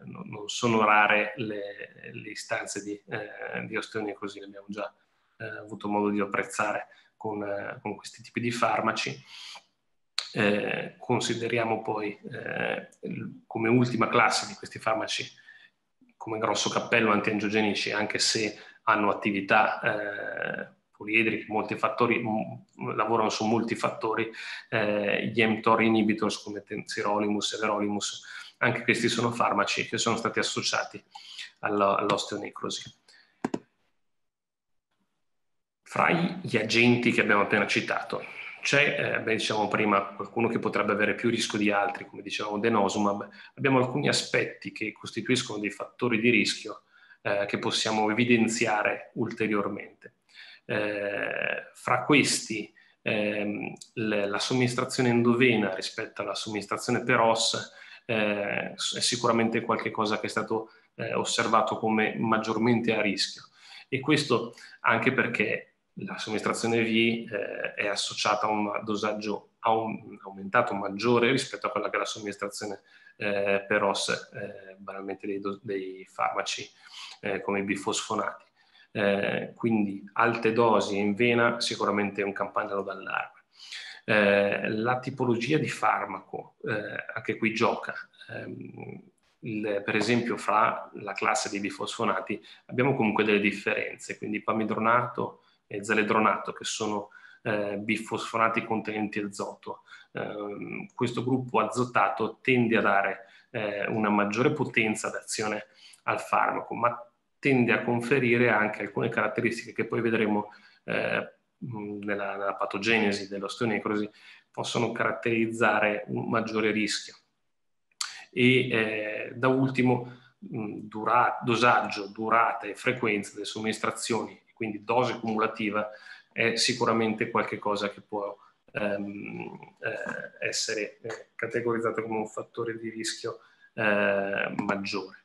non sono rare le, le istanze di, eh, di osteonia, così le abbiamo già eh, avuto modo di apprezzare con, eh, con questi tipi di farmaci. Eh, consideriamo poi eh, come ultima classe di questi farmaci come grosso cappello antiangiogenici, anche se hanno attività eh, poliedriche, molti fattori, m- lavorano su molti fattori, eh, gli mTOR inhibitors come Tenzirolimus e Verolimus anche questi sono farmaci che sono stati associati all'osteonecrosi. Fra gli agenti che abbiamo appena citato, c'è, eh, beh, diciamo prima, qualcuno che potrebbe avere più rischio di altri, come dicevamo denosumab, abbiamo alcuni aspetti che costituiscono dei fattori di rischio eh, che possiamo evidenziare ulteriormente. Eh, fra questi, ehm, la somministrazione endovena rispetto alla somministrazione per os eh, è sicuramente qualcosa che è stato eh, osservato come maggiormente a rischio. E questo anche perché la somministrazione V eh, è associata a un dosaggio a un, aumentato maggiore rispetto a quella che è la somministrazione eh, per OS, eh, banalmente dei, dei farmaci eh, come i bifosfonati. quindi alte dosi in vena sicuramente è un campanello d'allarme. Eh, la tipologia di farmaco, eh, anche qui gioca. Eh, il, per esempio, fra la classe dei bifosfonati abbiamo comunque delle differenze, quindi pamidronato e zaledronato, che sono eh, bifosfonati contenenti azoto. Ehm, questo gruppo azotato tende a dare eh, una maggiore potenza d'azione al farmaco, ma tende a conferire anche alcune caratteristiche che poi vedremo eh, Mm, della, della patogenesi, dell'osteonecrosi, possono caratterizzare un maggiore rischio. E eh, da ultimo, mm, dura, dosaggio, durata e frequenza delle somministrazioni, quindi dose cumulativa, è sicuramente qualcosa che può ehm, eh, essere eh, categorizzato come un fattore di rischio eh, maggiore.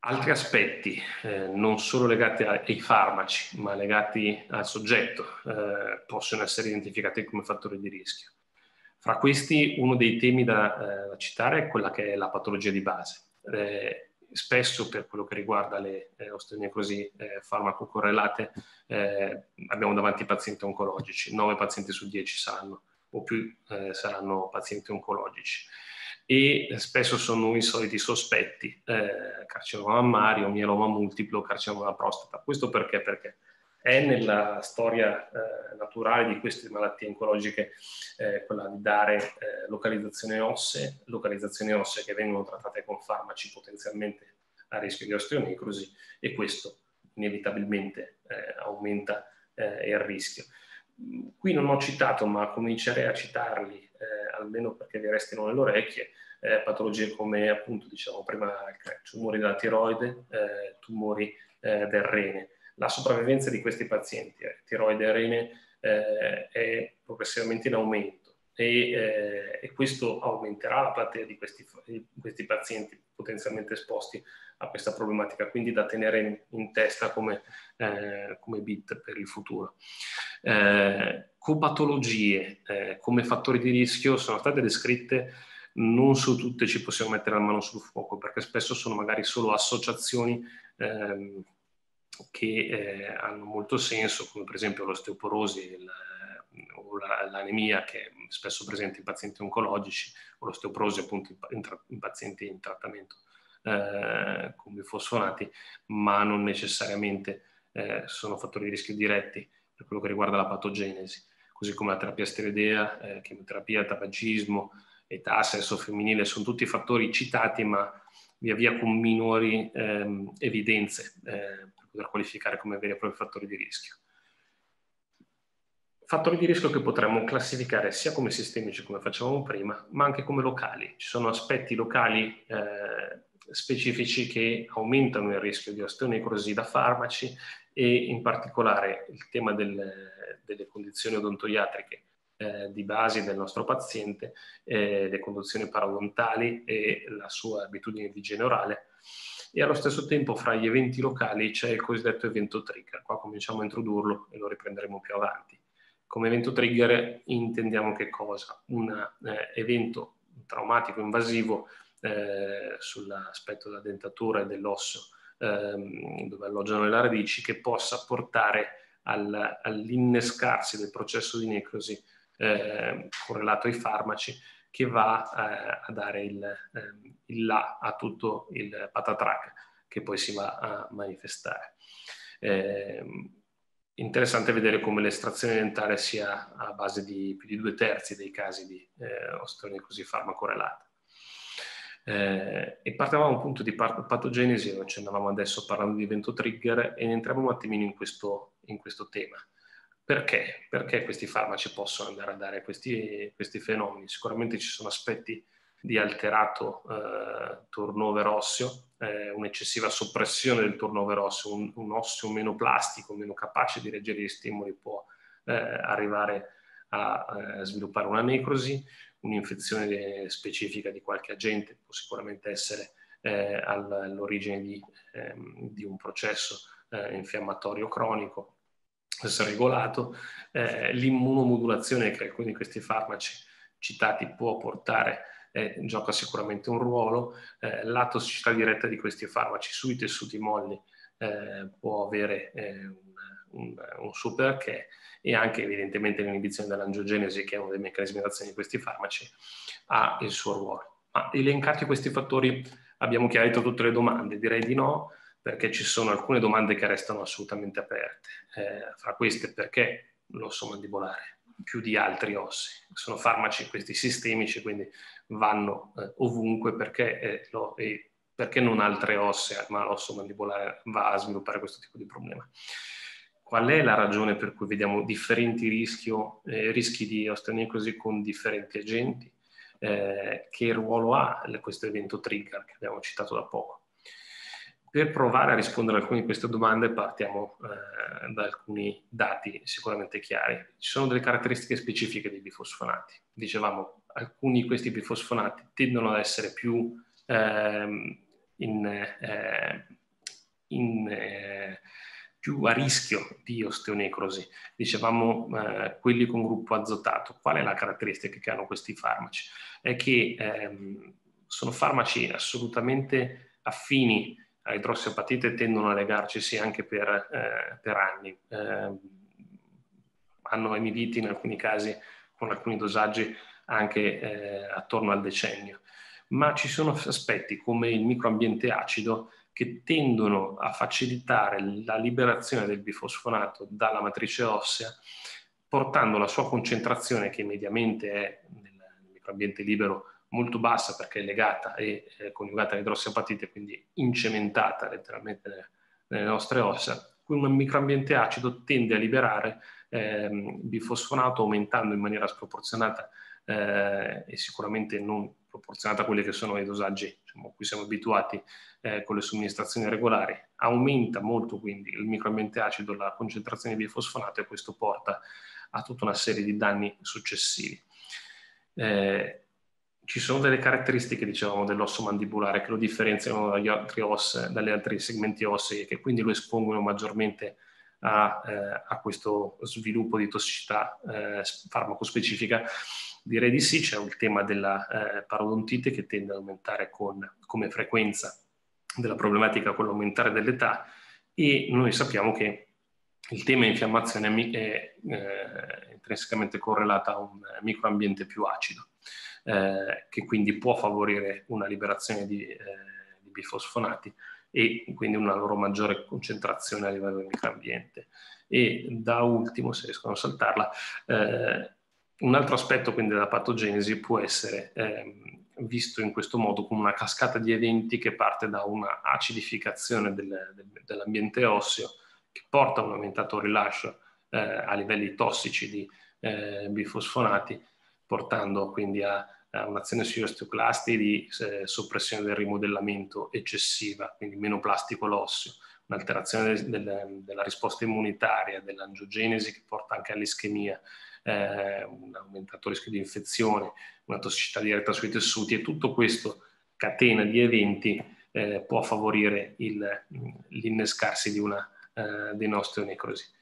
altri aspetti, eh, non solo legati ai farmaci, ma legati al soggetto, eh, possono essere identificati come fattori di rischio. Fra questi, uno dei temi da, eh, da citare è quella che è la patologia di base. Eh, spesso, per quello che riguarda le eh, osteonecrosi eh, farmacocorrelate, eh, abbiamo davanti pazienti oncologici, 9 pazienti su 10 saranno, o più saranno pazienti oncologici e eh, spesso sono i soliti sospetti, eh, carcinoma mammario, mieloma multiplo, carcinoma della prostata. Questo perché? Perché è nella storia eh, naturale di queste malattie oncologiche eh, quella di dare eh, localizzazione ossee, localizzazioni ossee che vengono trattate con farmaci potenzialmente a rischio di osteonecrosi e questo inevitabilmente eh, aumenta eh, il rischio. Qui non ho citato, ma comincerei a citarli almeno perché vi restino nelle orecchie, eh, patologie come appunto diciamo prima tumori della tiroide, eh, tumori eh, del rene. La sopravvivenza di questi pazienti, eh, tiroide e rene, eh, è progressivamente in aumento e, eh, e, questo aumenterà la platea di questi, di questi pazienti potenzialmente esposti a questa problematica, quindi da tenere in, in testa come, eh, come, bit per il futuro. Eh, copatologie eh, come fattori di rischio sono state descritte, non su tutte ci possiamo mettere la mano sul fuoco, perché spesso sono magari solo associazioni ehm, che eh, hanno molto senso, come per esempio l'osteoporosi, il, o l'anemia che è spesso presente in pazienti oncologici o l'osteoporosi appunto in, pazienti in trattamento eh, come fosfonati, ma non necessariamente eh, sono fattori di rischio diretti per quello che riguarda la patogenesi, così come la terapia steroidea, eh, chemioterapia, tabagismo, età, sesso femminile, sono tutti fattori citati ma via via con minori ehm, evidenze eh, per poter qualificare come veri e propri fattori di rischio. Fattori di rischio che potremmo classificare sia come sistemici come facevamo prima, ma anche come locali. Ci sono aspetti locali eh, specifici che aumentano il rischio di osteonecrosi da farmaci e in particolare il tema del, delle condizioni odontoiatriche eh, di base del nostro paziente, eh, le condizioni parodontali e la sua abitudine di igiene orale e allo stesso tempo fra gli eventi locali c'è il cosiddetto evento trigger. Qua cominciamo a introdurlo e lo riprenderemo più avanti. Come evento trigger intendiamo che cosa? Un eh, evento traumatico invasivo eh, sull'aspetto della dentatura e dell'osso ehm, dove alloggiano le radici che possa portare al, all'innescarsi del processo di necrosi eh, correlato ai farmaci che va eh, a dare il, ehm, il, là a tutto il patatrac che poi si va a manifestare. Eh, interessante vedere come l'estrazione dentale sia a base di più di due terzi dei casi di eh, osteonecrosi farmacorelata. Eh, e parlavamo appunto di patogenesi, non accennavamo adesso parlando di evento trigger, e entriamo un attimino in questo, in questo tema. Perché? Perché? questi farmaci possono andare a dare questi, questi fenomeni? Sicuramente ci sono aspetti di alterato eh, turnover osseo, eh, un'eccessiva soppressione del turnover osseo, un, un, osseo meno plastico, meno capace di reggere gli stimoli può eh, arrivare a, a eh, sviluppare una necrosi, un'infezione specifica di qualche agente, può sicuramente essere eh, all'origine di, ehm, di, un processo eh, infiammatorio cronico, se regolato. Eh, l'immunomodulazione che alcuni di questi farmaci citati può portare eh, gioca sicuramente un ruolo, eh, la tossicità diretta di questi farmaci sui tessuti molli eh, può avere un, un, un suo perché e anche evidentemente l'inibizione dell'angiogenesi, che è uno dei meccanismi d'azione di questi farmaci, ha il suo ruolo. Ma elencati questi fattori abbiamo chiarito tutte le domande? Direi di no, perché ci sono alcune domande che restano assolutamente aperte. Eh, fra queste, perché l'osso mandibolare più di altri ossi? Sono farmaci questi sistemici, quindi vanno eh, ovunque perché, eh, lo, perché non altre ossa, ma l'osso mandibolare va a sviluppare questo tipo di problema qual è la ragione per cui vediamo differenti rischio, eh, rischi di osteonecrosi con differenti agenti? Eh, che ruolo ha questo evento trigger che abbiamo citato da poco? Per provare a rispondere a alcune di queste domande partiamo eh, da alcuni dati sicuramente chiari. Ci sono delle caratteristiche specifiche dei bifosfonati. Dicevamo, alcuni di questi bifosfonati tendono ad essere più ehm, in, eh, in eh, più a rischio di osteonecrosi, dicevamo eh, quelli con gruppo azotato. Qual è la caratteristica che hanno questi farmaci? È che ehm, sono farmaci assolutamente affini a all'idrossiapatite e tendono a legarcisi anche per, eh, per anni. Eh, hanno emiviti in alcuni casi con alcuni dosaggi anche eh, attorno al decennio. Ma ci sono aspetti come il microambiente acido che tendono a facilitare la liberazione del bifosfonato dalla matrice ossea, portando la sua concentrazione, che mediamente è nel microambiente libero molto bassa perché è legata e eh, coniugata all'idrossiapatite, quindi incementata letteralmente nelle, nelle nostre ossa, un microambiente acido tende a liberare eh, bifosfonato aumentando in maniera sproporzionata eh, e sicuramente non proporzionata a quelli che sono i dosaggi diciamo, a cui siamo abituati eh, con le somministrazioni regolari, aumenta molto quindi il microambiente acido, la concentrazione di bifosfonato e questo porta a tutta una serie di danni successivi. Eh, ci sono delle caratteristiche, diciamo, dell'osso mandibolare che lo differenziano dagli altri os, dalle altri segmenti ossei, e che quindi lo espongono maggiormente a, eh, a questo sviluppo di tossicità eh, farmacospecifica Direi di sì, c'è il tema della eh, parodontite che tende ad aumentare con, come frequenza della problematica con l'aumentare dell'età e noi sappiamo che il tema infiammazione è eh, intrinsecamente correlato a un microambiente più acido, eh, che quindi può favorire una liberazione di, eh, di, bifosfonati e quindi una loro maggiore concentrazione a livello del microambiente. E da ultimo, se riescono a saltarla, eh, un altro aspetto quindi della patogenesi può essere eh, visto in questo modo come una cascata di eventi che parte da una acidificazione del, del, dell'ambiente osseo che porta a un aumentato rilascio eh, a livelli tossici di eh, bifosfonati, portando quindi a, a un'azione sugli osteoclasti di eh, soppressione del rimodellamento eccessiva, quindi meno plastico l'osseo, un'alterazione del, della risposta immunitaria, dell'angiogenesi che porta anche all'ischemia, eh, un aumentato rischio di infezione, una tossicità diretta sui tessuti e tutto questo catena di eventi eh, può favorire il, l'innescarsi di una eh, denosteonecrosi.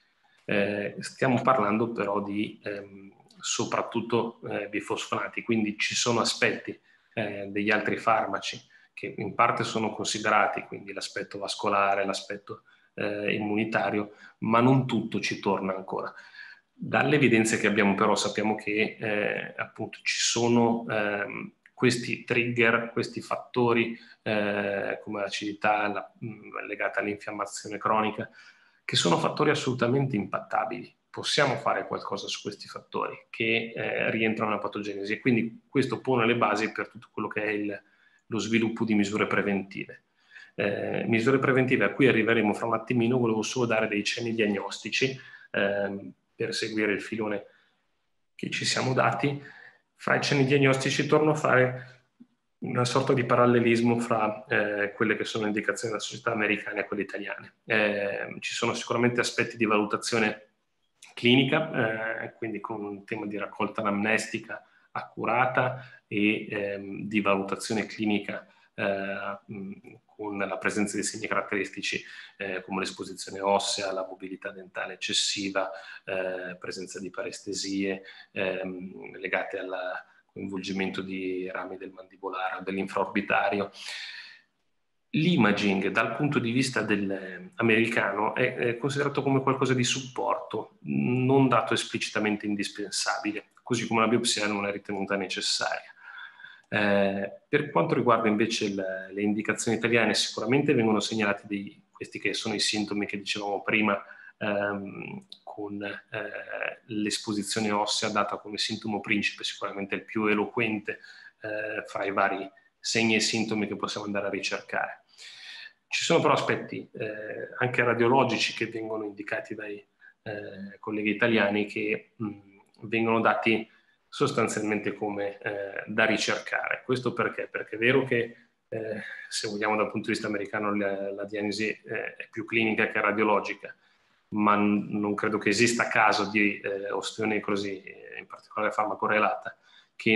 Eh, stiamo parlando però di ehm, soprattutto eh, bifosfonati, quindi ci sono aspetti eh, degli altri farmaci che in parte sono considerati, quindi l'aspetto vascolare, l'aspetto eh, immunitario, ma non tutto ci torna ancora. Dalle evidenze che abbiamo però sappiamo che eh, appunto ci sono ehm, questi trigger, questi fattori eh, come l'acidità la, mm, legata all'infiammazione cronica, che sono fattori assolutamente impattabili. Possiamo fare qualcosa su questi fattori che eh, rientrano nella patogenesi e quindi questo pone le basi per tutto quello che è il, lo sviluppo di misure preventive. Eh, misure preventive a cui arriveremo fra un attimino, volevo solo dare dei cenni diagnostici. Eh, per seguire il filone che ci siamo dati, fra i cenni diagnostici torno a fare una sorta di parallelismo fra eh, quelle che sono le indicazioni della società americana e quelle italiane. Eh, ci sono sicuramente aspetti di valutazione clinica, eh, quindi con un tema di raccolta anamnestica accurata e ehm, di valutazione clinica eh, con la presenza di segni caratteristici eh, come l'esposizione ossea, la mobilità dentale eccessiva, eh, presenza di parestesie ehm, legate al coinvolgimento di rami del mandibolare o dell'infraorbitario. L'imaging dal punto di vista eh, americano è, è considerato come qualcosa di supporto, non dato esplicitamente indispensabile, così come la biopsia non è ritenuta necessaria eh, per quanto riguarda invece le, le indicazioni italiane, sicuramente vengono segnalati dei, questi che sono i sintomi che dicevamo prima, ehm, con eh, l'esposizione ossea data come sintomo principe, sicuramente il più eloquente eh, fra i vari segni e sintomi che possiamo andare a ricercare. Ci sono però aspetti eh, anche radiologici che vengono indicati dai eh, colleghi italiani che mh, mm, vengono dati sostanzialmente come eh, da ricercare. Questo perché? Perché è vero che eh, se vogliamo dal punto di vista americano la, la diagnosi eh, è più clinica che radiologica, ma n- non credo che esista caso di eh, ostione così, eh, in particolare farmacorelata,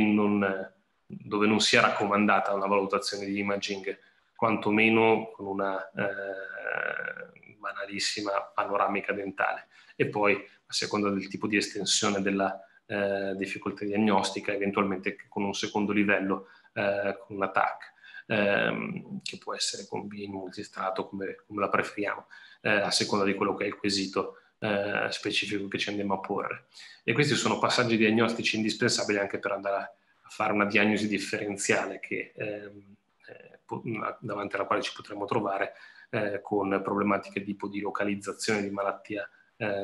non, dove non sia raccomandata una valutazione di imaging, quantomeno con una eh, banalissima panoramica dentale. E poi, a seconda del tipo di estensione della eh, difficoltà diagnostica, eventualmente con un secondo livello, eh, con un TAC, ehm, che può essere con BIN multistrato, come, come la preferiamo, eh, a seconda di quello che è il quesito eh, specifico che ci andiamo a porre. E questi sono passaggi diagnostici indispensabili anche per andare a, fare una diagnosi differenziale che, ehm, eh, davanti alla quale ci potremmo trovare eh, con problematiche tipo di localizzazione di malattia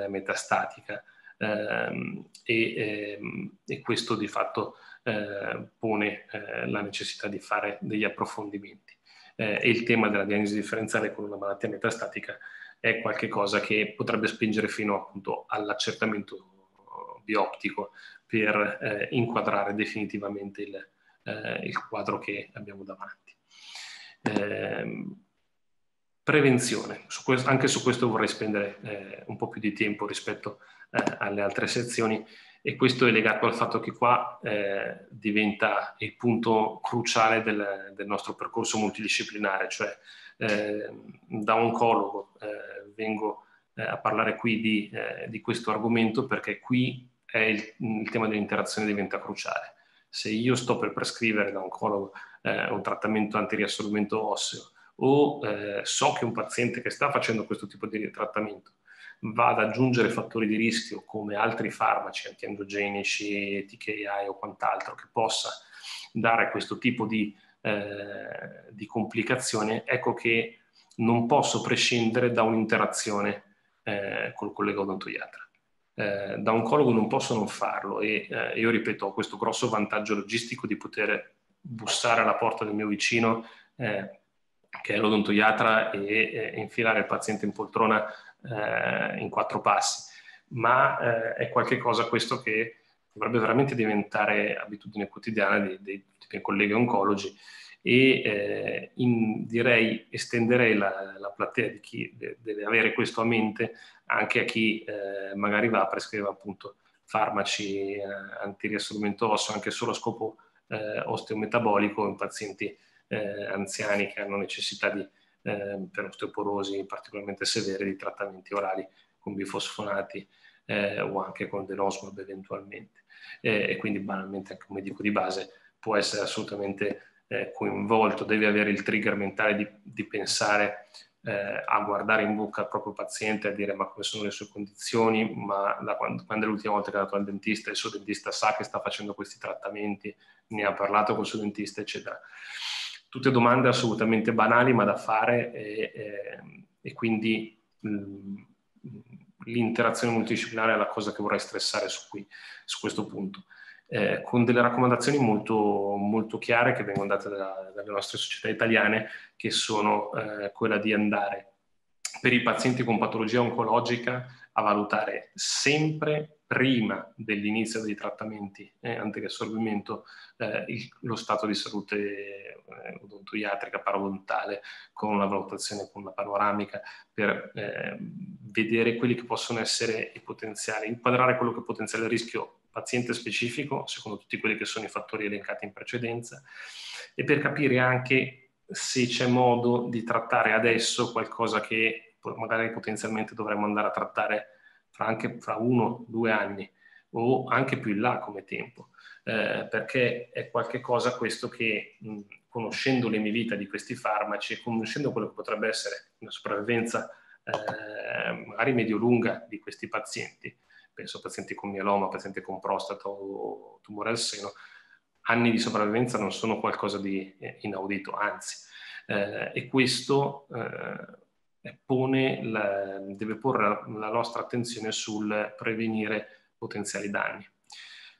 metastatica ehm, e, ehm, e, questo di fatto eh, pone eh, la necessità di fare degli approfondimenti. Eh, e il tema della diagnosi differenziale con una malattia metastatica è qualcosa che potrebbe spingere fino appunto all'accertamento bioptico per eh, inquadrare definitivamente il, eh, il, quadro che abbiamo davanti. Ehm, prevenzione, su questo, anche su questo vorrei spendere eh, un po' più di tempo rispetto a eh, alle altre sezioni e questo è legato al fatto che qua eh, diventa il punto cruciale del, del nostro percorso multidisciplinare, cioè eh, da oncologo eh, vengo eh, a parlare qui di, eh, di, questo argomento perché qui il, il tema dell'interazione diventa cruciale. Se io sto per prescrivere da oncologo un trattamento antiriassorbimento osseo o so che un paziente che sta facendo questo tipo di trattamento va ad aggiungere fattori di rischio come altri farmaci antiendogenici, TKI o quant'altro che possa dare questo tipo di, eh, di complicazione, ecco che non posso prescindere da un'interazione eh, col collega odontoiatra. Eh, da oncologo non posso non farlo e eh, io ripeto ho questo grosso vantaggio logistico di poter bussare alla porta del mio vicino eh, che è l'odontoiatra e eh, infilare il paziente in poltrona eh, in quattro passi, ma eh, è qualcosa questo che dovrebbe veramente diventare abitudine quotidiana dei, dei, dei miei colleghi oncologi e eh, in, direi estenderei la, la, platea di chi de, deve avere questo a mente anche a chi eh, magari va a prescrivere appunto farmaci eh, antiriassorbimento osso anche solo a scopo eh, osteometabolico in pazienti eh, anziani che hanno necessità di Ehm, per osteoporosi particolarmente severe di trattamenti orali con bifosfonati eh, o anche con denosmab eventualmente. Eh, e quindi banalmente anche un medico di base può essere assolutamente eh, coinvolto, deve avere il trigger mentale di, di pensare eh, a guardare in bocca al proprio paziente, a dire ma come sono le sue condizioni, ma da quando, quando è l'ultima volta che è andato al dentista, il suo dentista sa che sta facendo questi trattamenti, ne ha parlato col suo dentista, eccetera tutte domande assolutamente banali ma da fare e, e, e quindi mm, l'interazione multidisciplinare è la cosa che vorrei stressare su, qui, su questo punto. Eh, con delle raccomandazioni molto, molto, chiare che vengono date da, dalle nostre società italiane, che sono eh, quella di andare per i pazienti con patologia oncologica a valutare sempre prima dell'inizio dei trattamenti eh, antigassorbimento eh, il, lo stato di salute eh, odontoiatrica parodontale con la valutazione, con la panoramica per eh, vedere quelli che possono essere i potenziali, inquadrare quello che è potenziale rischio paziente specifico secondo tutti quelli che sono i fattori elencati in precedenza e per capire anche se c'è modo di trattare adesso qualcosa che magari potenzialmente dovremmo andare a trattare fra anche fra uno, due anni o anche più in là come tempo, eh, perché è qualcosa questo che mh, conoscendo le di questi farmaci e conoscendo quello che potrebbe essere una sopravvivenza eh, magari medio-lunga di questi pazienti, penso a pazienti con mieloma, pazienti con prostata o tumore al seno, anni di sopravvivenza non sono qualcosa di eh, inaudito, anzi, eh, e questo eh, eh, pone la, deve porre la nostra attenzione sul prevenire potenziali danni.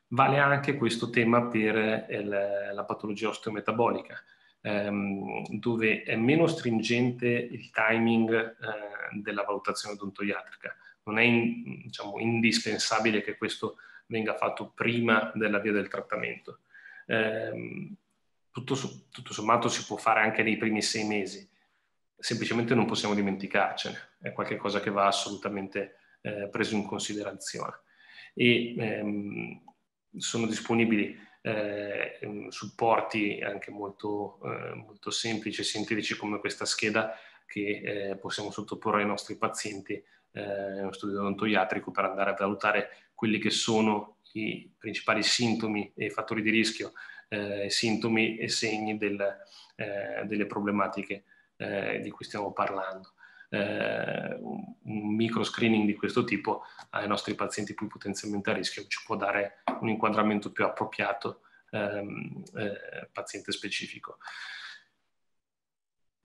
Vale anche questo tema per il, eh, la patologia osteometabolica, ehm, dove è meno stringente il timing eh, della valutazione odontoiatrica. Non è in, diciamo, indispensabile che questo venga fatto prima dell'avvio del trattamento. Ehm, tutto, tutto sommato si può fare anche nei primi sei mesi, semplicemente non possiamo dimenticarcene, è qualcosa che va assolutamente eh, preso in considerazione. E ehm, sono disponibili eh, mm, supporti anche molto, eh, molto semplici e sintetici come questa scheda che eh, possiamo sottoporre ai nostri pazienti in eh, uno studio odontoiatrico per andare a valutare quelli che sono i principali sintomi e fattori di rischio, eh, sintomi e segni del, delle problematiche eh, di cui stiamo parlando. Eh, un micro screening di questo tipo ai nostri pazienti più potenzialmente a rischio ci può dare un inquadramento più appropriato ehm, eh, paziente specifico.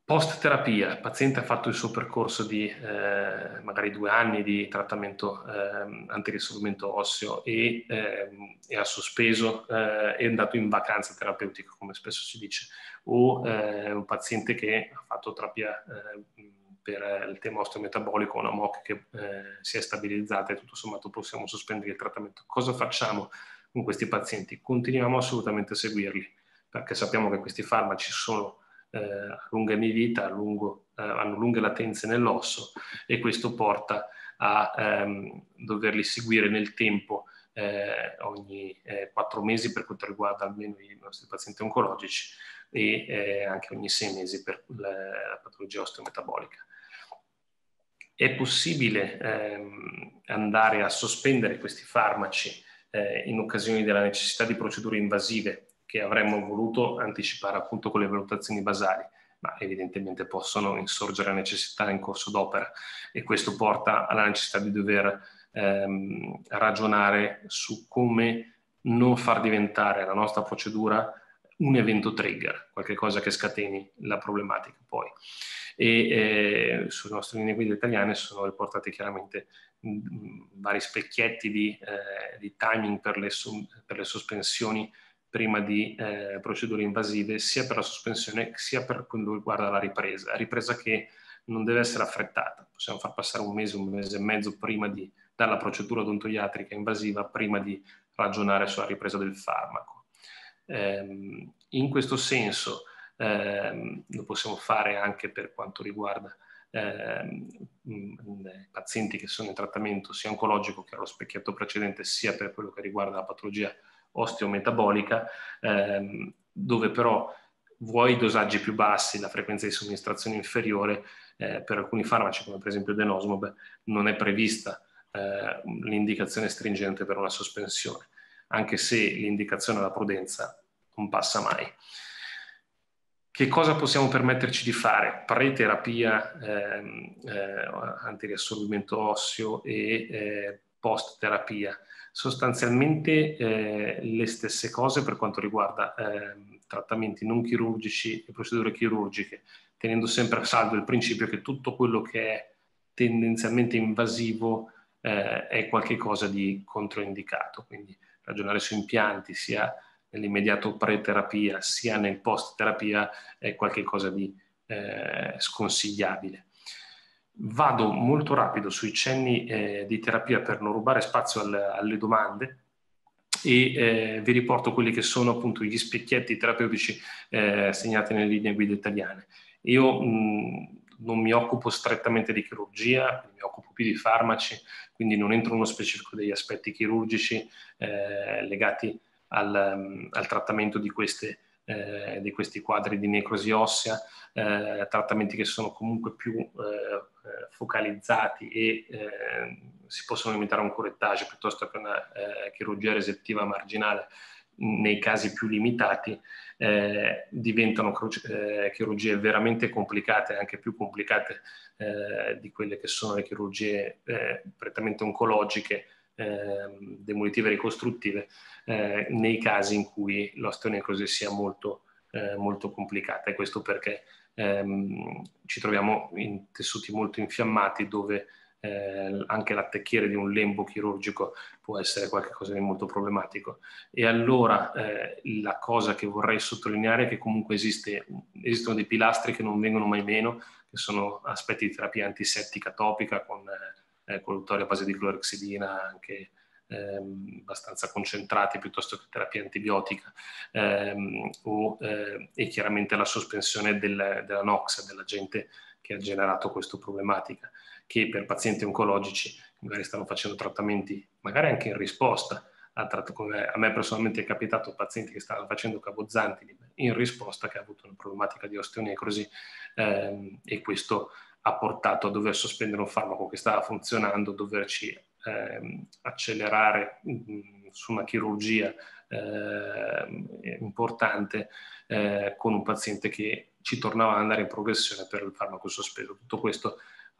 Post terapia, il paziente ha fatto il suo percorso di eh, magari due anni di trattamento eh, antirissorbimento osseo e, eh, ha sospeso eh, e è andato in vacanza terapeutica, come spesso si dice, o eh, un paziente che ha fatto terapia ehm, per il tema osteometabolico, una MOC che eh, si è stabilizzata e tutto sommato possiamo sospendere il trattamento. Cosa facciamo con questi pazienti? Continuiamo assolutamente a seguirli, perché sappiamo che questi farmaci sono eh, allunga emivita, lungo, eh, hanno lunghe latenze nell'osso e questo porta a ehm, doverli seguire nel tempo eh, ogni eh, quattro mesi per quanto riguarda almeno i nostri pazienti oncologici e eh, anche ogni sei mesi per la patologia osteometabolica. È possibile ehm, andare a sospendere questi farmaci eh, in occasione della necessità di procedure invasive che avremmo voluto anticipare appunto con le valutazioni basali, ma evidentemente possono insorgere necessità in corso d'opera e questo porta alla necessità di dover ehm, ragionare su come non far diventare la nostra procedura un evento trigger, qualcosa che scateni la problematica poi. E eh, sulle nostre linee guida italiane sono riportati chiaramente mh, mm, vari specchietti di, eh, di timing per le, per le sospensioni prima di eh, procedure invasive, sia per la sospensione sia per quanto riguarda la ripresa, ripresa che non deve essere affrettata, possiamo far passare un mese, un mese e mezzo prima di dalla procedura odontoiatrica invasiva, prima di ragionare sulla ripresa del farmaco. Eh, in questo senso eh, lo possiamo fare anche per quanto riguarda eh, pazienti che sono in trattamento sia oncologico che allo specchietto precedente, sia per quello che riguarda la patologia osteometabolica, ehm, dove però vuoi dosaggi più bassi, la frequenza di somministrazione inferiore, eh, per alcuni farmaci come per esempio denosmob non è prevista eh, l'indicazione stringente per una sospensione, anche se l'indicazione alla prudenza non passa mai. Che cosa possiamo permetterci di fare? Pre-terapia, ehm, eh, antiriassorbimento osseo e eh, post-terapia sostanzialmente eh, le stesse cose per quanto riguarda eh, trattamenti non chirurgici e procedure chirurgiche, tenendo sempre a salvo il principio che tutto quello che è tendenzialmente invasivo eh, è qualcosa di controindicato, quindi ragionare su impianti sia nell'immediato pre-terapia sia nel post-terapia è qualcosa di eh, sconsigliabile vado molto rapido sui cenni eh, di terapia per non rubare spazio al, alle domande e eh, vi riporto quelli che sono appunto gli specchietti terapeutici eh, segnati nelle linee guida italiane. Io mh, non mi occupo strettamente di chirurgia, mi occupo più di farmaci, quindi non entro nello specifico degli aspetti chirurgici eh, legati al, al, trattamento di queste eh, di questi quadri di necrosi ossea, eh, trattamenti che sono comunque più eh, eh, focalizzati e eh, si possono limitare a un correttaggio piuttosto che una eh, chirurgia resettiva marginale nei casi più limitati, eh, diventano eh, chirurgie veramente complicate, anche più complicate eh, di quelle che sono le chirurgie prettamente oncologiche, ehm, demolitive e ricostruttive, nei casi in cui l'osteonecrosi sia molto, molto complicata. E questo perché ehm, ci troviamo in tessuti molto infiammati dove eh, anche l'attecchiere di un lembo chirurgico può essere qualcosa di molto problematico. E allora eh, la cosa che vorrei sottolineare è che comunque esiste, esistono dei pilastri che non vengono mai meno, che sono aspetti di terapia antisettica topica con eh, eh collutorio a base di clorexidina, anche ehm, abbastanza concentrati piuttosto che terapia antibiotica ehm, o, eh, e chiaramente la sospensione del, della NOx, dell'agente che ha generato questa problematica, che per pazienti oncologici magari stanno facendo trattamenti, magari anche in risposta a, tratt- a me personalmente è capitato pazienti che stavano facendo cabozantinib in risposta che ha avuto una problematica di osteonecrosi ehm, e questo ha portato a dover sospendere un farmaco che stava funzionando, doverci eh, accelerare mm, mm, su una chirurgia eh, importante eh, con un paziente che ci tornava ad andare in progressione per il farmaco sospeso. Tutto questo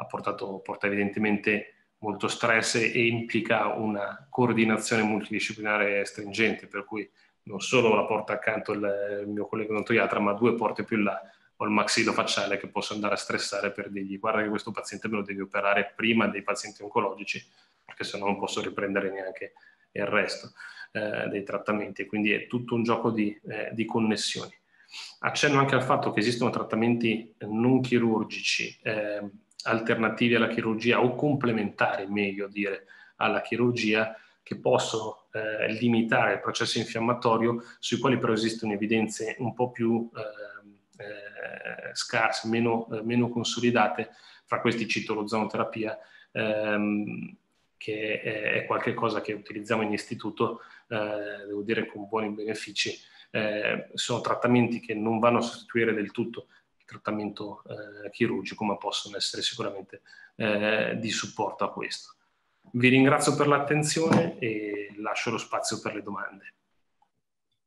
portato, porta evidentemente molto stress e implica una coordinazione multidisciplinare stringente, per cui non solo la porta accanto il, il mio collega odontoiatra, ma due porte più in là ho il facciale che posso andare a stressare per dirgli guarda che questo paziente me lo devi operare prima dei pazienti oncologici perché se no non posso riprendere neanche il resto eh, dei trattamenti, quindi è tutto un gioco di, eh, di, connessioni. Accenno anche al fatto che esistono trattamenti non chirurgici eh, alternativi alla chirurgia o complementari, meglio dire, alla chirurgia, che possono eh, limitare il processo infiammatorio, sui quali però esistono evidenze un po' più ehm, eh, scarse, meno, eh, meno, consolidate, fra questi citolozonoterapia, ehm, che è qualcosa che utilizziamo in istituto, eh, devo dire con buoni benefici. Eh, sono trattamenti che non vanno a sostituire del tutto il trattamento eh, chirurgico, ma possono essere sicuramente eh, di supporto a questo. Vi ringrazio per l'attenzione e lascio lo spazio per le domande.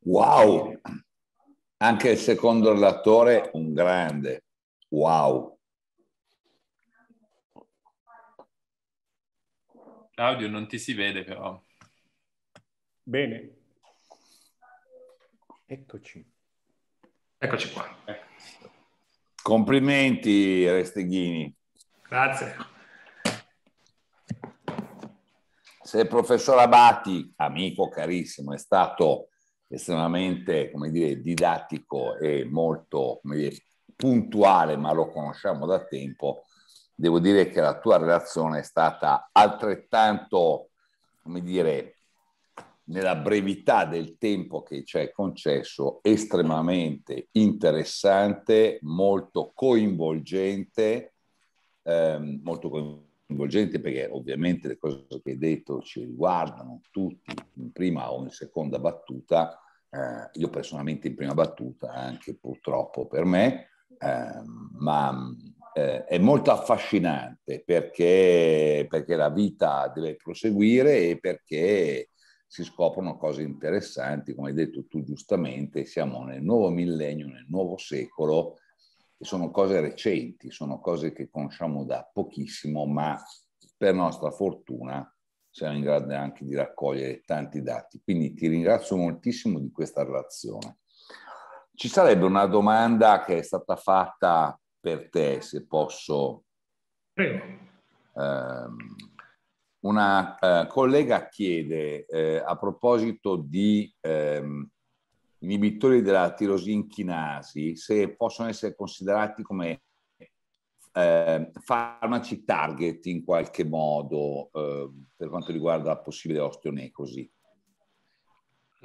Wow! Anche il secondo relatore, un grande. Wow!
Claudio, non ti si vede però. Bene.
Eccoci.
Eccoci qua. Complimenti Resteghini. Grazie. Se il professor Abati, amico carissimo, è stato estremamente come dire, didattico e molto come dire, puntuale, ma lo conosciamo da tempo, devo dire che la tua relazione è stata altrettanto, come dire, nella brevità del tempo che ci hai concesso, estremamente interessante, molto coinvolgente, ehm, molto coinvolgente perché ovviamente le cose che hai detto ci riguardano tutti, in prima o in seconda battuta, eh, io personalmente in prima battuta, anche purtroppo per me, eh, ma eh, è molto affascinante perché, perché, la vita deve proseguire e perché si scoprono cose interessanti, come hai detto tu giustamente, siamo nel nuovo millennio, nel nuovo secolo, e sono cose recenti, sono cose che conosciamo da pochissimo, ma per nostra fortuna siamo in grado anche di raccogliere tanti dati. Quindi ti ringrazio moltissimo di questa relazione. Ci sarebbe una domanda che è stata fatta per te, se posso. Prego. Um, una uh, collega chiede eh, a proposito di ehm, inibitori della tirosinchinasi se possono essere considerati come eh, farmaci target in qualche modo eh, per quanto riguarda la possibile osteonecrosi.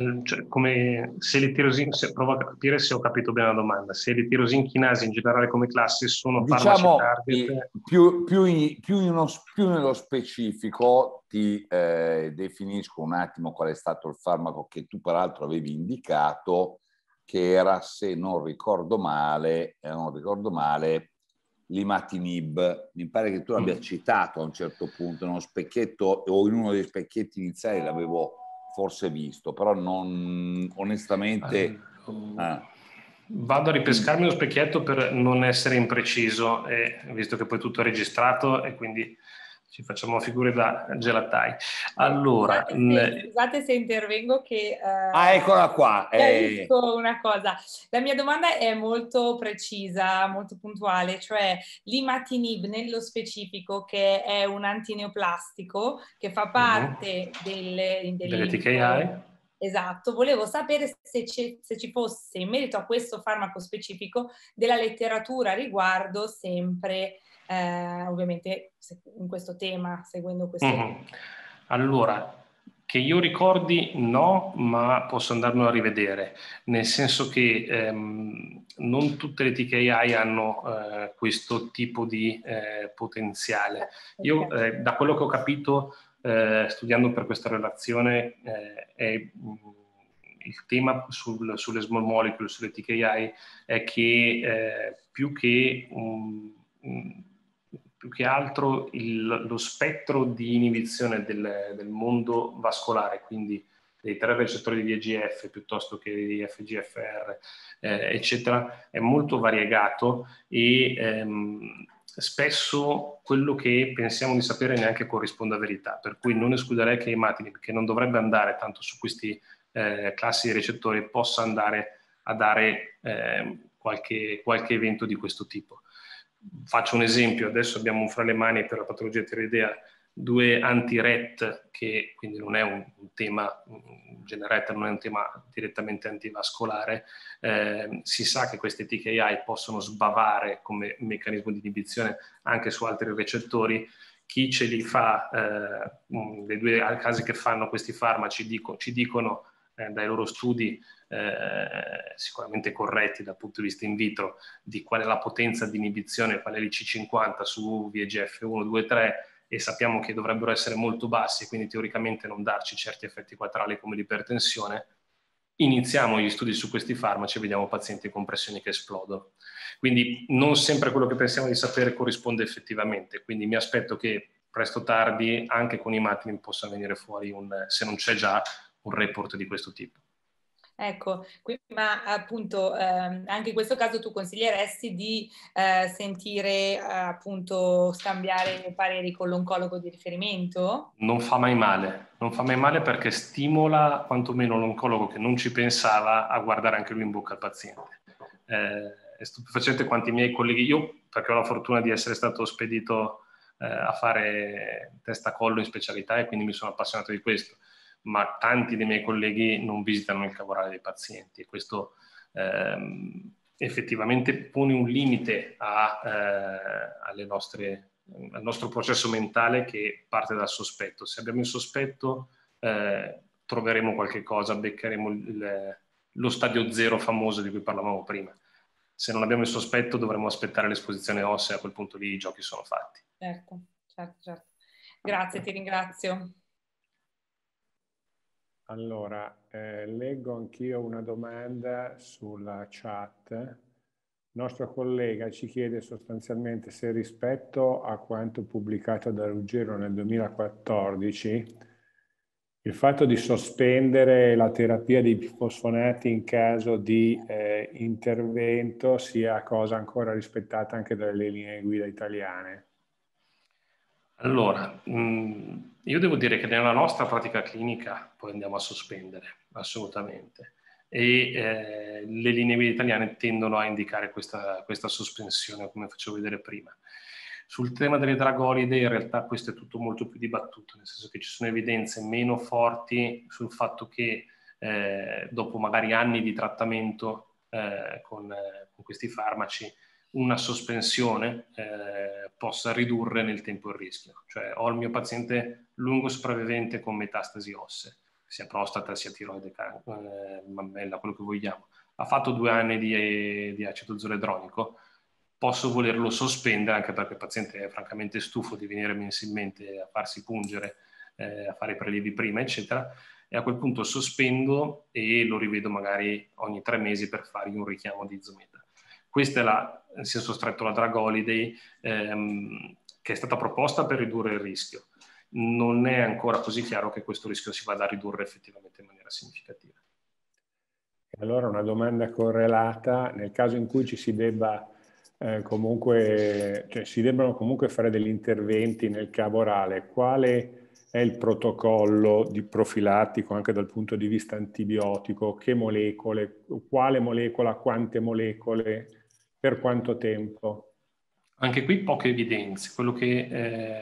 Mm, cioè, come se le tirosinchi, provo a capire se ho capito bene la domanda, se le chinasi in generale come classi sono diciamo,
target... più, più, in, più, in uno, più, nello specifico ti eh, definisco un attimo qual è stato il farmaco che tu peraltro avevi indicato, che era, se non ricordo male, eh, non ricordo male l'imatinib. Mi pare che tu mm. l'abbia mm. citato a un certo punto, in uno specchietto o in uno dei specchietti iniziali l'avevo forse visto, però non onestamente... Ah, ah. Vado a ripescarmi lo specchietto per non essere impreciso,
e, visto che poi tutto è registrato e quindi ci facciamo figure da gelatai. Allora, scusate se,
scusate se intervengo che... Uh, ah,
eccola qua. Eh.
Una cosa. La mia domanda è molto precisa, molto puntuale, cioè l'imatinib nello specifico che è un antineoplastico che fa mhm. parte mm. delle, delle, delle TKI. Esatto, volevo sapere se, se, ci fosse in merito a questo farmaco specifico della letteratura riguardo sempre eh, ovviamente in questo tema, seguendo questo. Mm-hmm.
Allora, che io ricordi no, ma posso andarmelo a rivedere, nel senso che ehm, non tutte le TKI hanno eh, questo tipo di eh, potenziale. Io, eh, da quello che ho capito, eh, studiando per questa relazione, eh, è, mh, mm, il tema sul, sulle small molecule, sulle TKI, è che eh, più che un, un più che altro il, lo spettro di inibizione del, del, mondo vascolare, quindi dei tre recettori di VGF piuttosto che di FGFR, eh, eccetera, è molto variegato e ehm, spesso quello che pensiamo di sapere neanche corrisponde a verità, per cui non escluderei che i matini, che non dovrebbe andare tanto su questi eh, classi di recettori, possa andare a dare eh, qualche, qualche evento di questo tipo
faccio un esempio,
adesso abbiamo fra le mani per la patologia tiroidea due anti-RET, che quindi non è un, un tema generata, non è un tema direttamente antivascolare, eh, si sa che queste TKI possono sbavare come meccanismo di inibizione anche su altri recettori. Chi ce li fa, eh, le due case che fanno questi farmaci dico, ci dicono eh, dai loro studi eh, sicuramente corretti dal punto di vista in vitro di qual è la potenza di inibizione, qual è l'IC50 su VEGF1, 2, 3 e sappiamo che dovrebbero essere molto bassi, quindi teoricamente non darci certi effetti quadrali come l'ipertensione, iniziamo gli studi su questi farmaci e vediamo pazienti con pressioni che esplodono. Quindi non sempre quello che pensiamo di sapere corrisponde effettivamente, quindi mi aspetto che presto o tardi anche con i matling possa venire fuori un, se non c'è già, un report di questo tipo.
Ecco, qui, ma appunto eh, anche in questo caso tu consiglieresti di eh, sentire eh, appunto scambiare pareri con l'oncologo di riferimento? Non
fa mai male, non fa mai male perché stimola quantomeno l'oncologo che non ci pensava a guardare anche lui in bocca al paziente. Eh, è stupefacente quanti miei colleghi, io perché ho la fortuna di essere stato spedito eh, a fare testa-collo in specialità e quindi mi sono appassionato di questo ma tanti dei miei colleghi non visitano il cavorale dei pazienti e questo ehm, effettivamente pone un limite a, eh, nostre, al nostro processo mentale che parte dal sospetto. Se abbiamo il sospetto eh, troveremo qualche cosa, beccheremo il, lo stadio zero famoso di cui parlavamo prima. Se non abbiamo il sospetto dovremo aspettare l'esposizione ossea, a quel punto lì i giochi sono fatti.
Certo, certo, certo. Grazie, ti ringrazio.
Allora, eh, leggo anch'io una domanda sulla chat. Il nostro collega ci chiede sostanzialmente se rispetto a quanto pubblicato da Ruggero nel 2014, il fatto di sospendere la terapia dei fosfonati in caso di eh, intervento sia cosa ancora rispettata anche dalle linee guida
italiane.
Allora, mh,
mm, io devo dire che nella nostra pratica clinica poi andiamo a sospendere, assolutamente, e eh, le linee guida italiane tendono a indicare questa, questa sospensione, come facevo vedere prima. Sul tema delle dragolide in realtà questo è tutto molto più dibattuto, nel senso che ci sono evidenze meno forti sul fatto che eh, dopo magari anni di trattamento eh, con, eh, con, questi farmaci una sospensione eh, possa ridurre nel tempo il rischio. Cioè ho il mio paziente lungo sopravvivente con metastasi ossee, sia prostata, sia tiroide, eh, mammella, quello che vogliamo. Ha fatto due anni di, di aceto zoledronico, posso volerlo sospendere anche perché il paziente è francamente stufo di venire mensilmente a farsi pungere, eh, a fare i prelievi prima, eccetera e a quel punto sospendo e lo rivedo magari ogni tre mesi per fargli un richiamo di zometa. Questa è la, nel senso stretto la drug holiday ehm, che è stata proposta per ridurre il rischio. Non è ancora così chiaro che questo rischio si vada a ridurre effettivamente in maniera significativa.
Allora una domanda correlata, nel caso in cui ci si debba eh, comunque, cioè si debbano comunque fare degli interventi nel cavo orale, quale è il protocollo di profilattico anche dal punto di vista antibiotico, che molecole, quale molecola, quante molecole, per quanto tempo?
Anche qui poche evidenze, quello che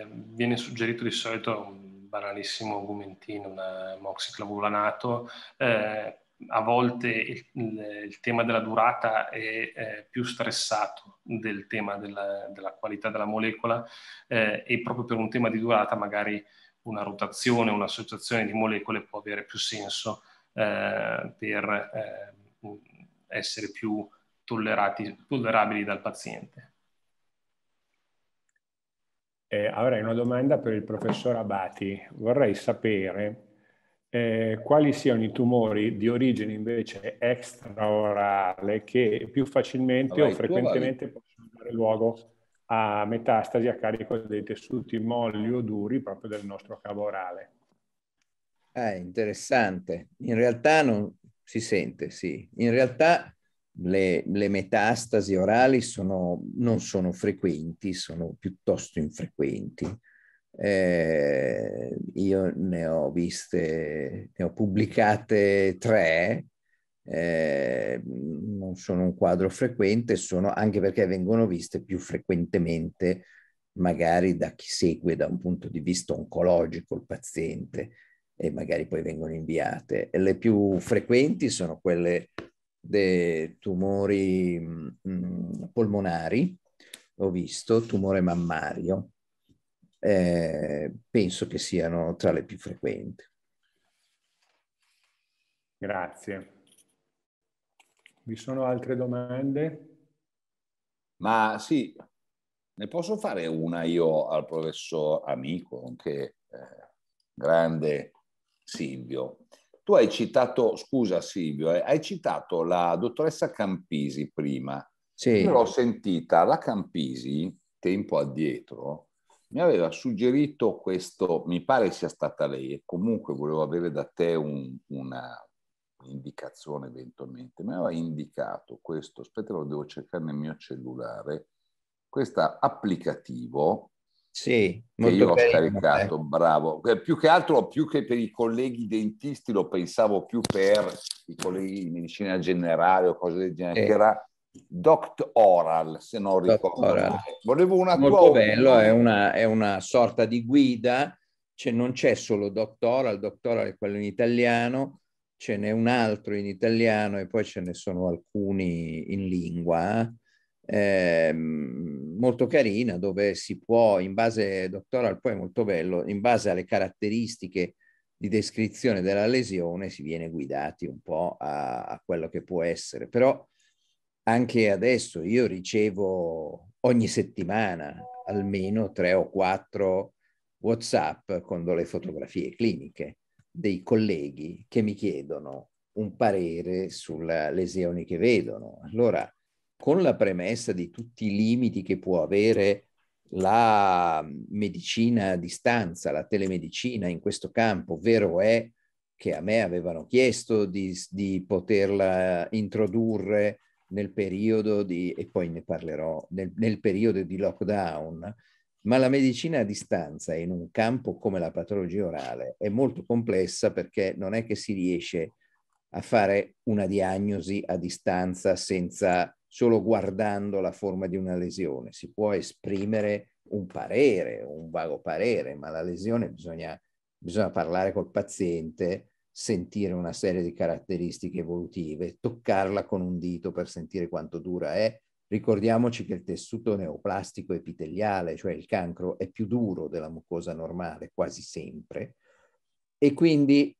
eh, viene suggerito di solito è un banalissimo augmentino, un moxiclavulanato, eh, a volte il, il, tema della durata è eh, più stressato del tema della, della qualità della molecola eh, e proprio per un tema di durata magari una rotazione, un'associazione di molecole può avere più senso eh, per eh, essere più tollerabili dal paziente.
Eh, avrei una domanda per il professor Abati. Vorrei sapere eh, quali siano i tumori di origine invece extraorale che più facilmente allora, o frequentemente possono dare luogo a metastasi a carico dei tessuti molli o duri proprio del nostro cavo orale.
Ah, interessante. In realtà non si sente, sì. In realtà le, le metastasi orali sono, non sono frequenti, sono piuttosto infrequenti. Eh, io ne ho viste, ne ho pubblicate tre, eh, non sono un quadro frequente, sono anche perché vengono viste più frequentemente magari da chi segue da un punto di vista oncologico il paziente e magari poi vengono inviate. le più frequenti sono quelle dei tumori mh, polmonari, ho visto, tumore mammario, eh, penso che siano tra le più frequenti.
Grazie. Vi sono altre domande?
Ma sì, ne posso fare una io al professor Amico, anche eh, grande Silvio. Tu hai citato, scusa Silvio, eh, hai citato la dottoressa Campisi prima. Sì. Io l'ho sentita, la Campisi, tempo addietro, mi aveva suggerito questo, mi pare sia stata lei, e comunque volevo avere da te un, una, un'indicazione eventualmente, mi aveva indicato questo, aspetta lo devo cercare nel mio cellulare, questo applicativo sì, che io ho carino, scaricato, eh. bravo. Più che altro, più che per i colleghi dentisti, lo pensavo più per i colleghi di medicina generale o cose del genere, eh. che era Doct Oral, se non ricordo. Oral. Volevo una
Molto tua... bello, è una, è una, sorta di guida, cioè, non c'è solo Doct Oral, Doct Oral è quello in italiano, ce n'è un altro in italiano e poi ce ne sono alcuni in lingua eh. Ehm, molto carina dove si può, in base, doctoral poi è molto bello, in base alle caratteristiche di descrizione della lesione si viene guidati un po' a, a quello che può essere. Però anche adesso io ricevo ogni settimana almeno tre o quattro WhatsApp con delle fotografie cliniche dei colleghi che mi chiedono un parere sulle lesioni che vedono. Allora con la premessa di tutti i limiti che può avere la medicina a distanza, la telemedicina in questo campo, vero è che a me avevano chiesto di, di poterla introdurre nel periodo di, e poi ne parlerò, nel, nel periodo di lockdown, ma la medicina a distanza in un campo come la patologia orale è molto complessa perché non è che si riesce a fare una diagnosi a distanza senza solo guardando la forma di una lesione, si può esprimere un parere, un vago parere, ma la lesione bisogna, bisogna parlare col paziente, sentire una serie di caratteristiche evolutive, toccarla con un dito per sentire quanto dura è. Ricordiamoci che il tessuto neoplastico epiteliale, cioè il cancro, è più duro della mucosa normale quasi sempre e quindi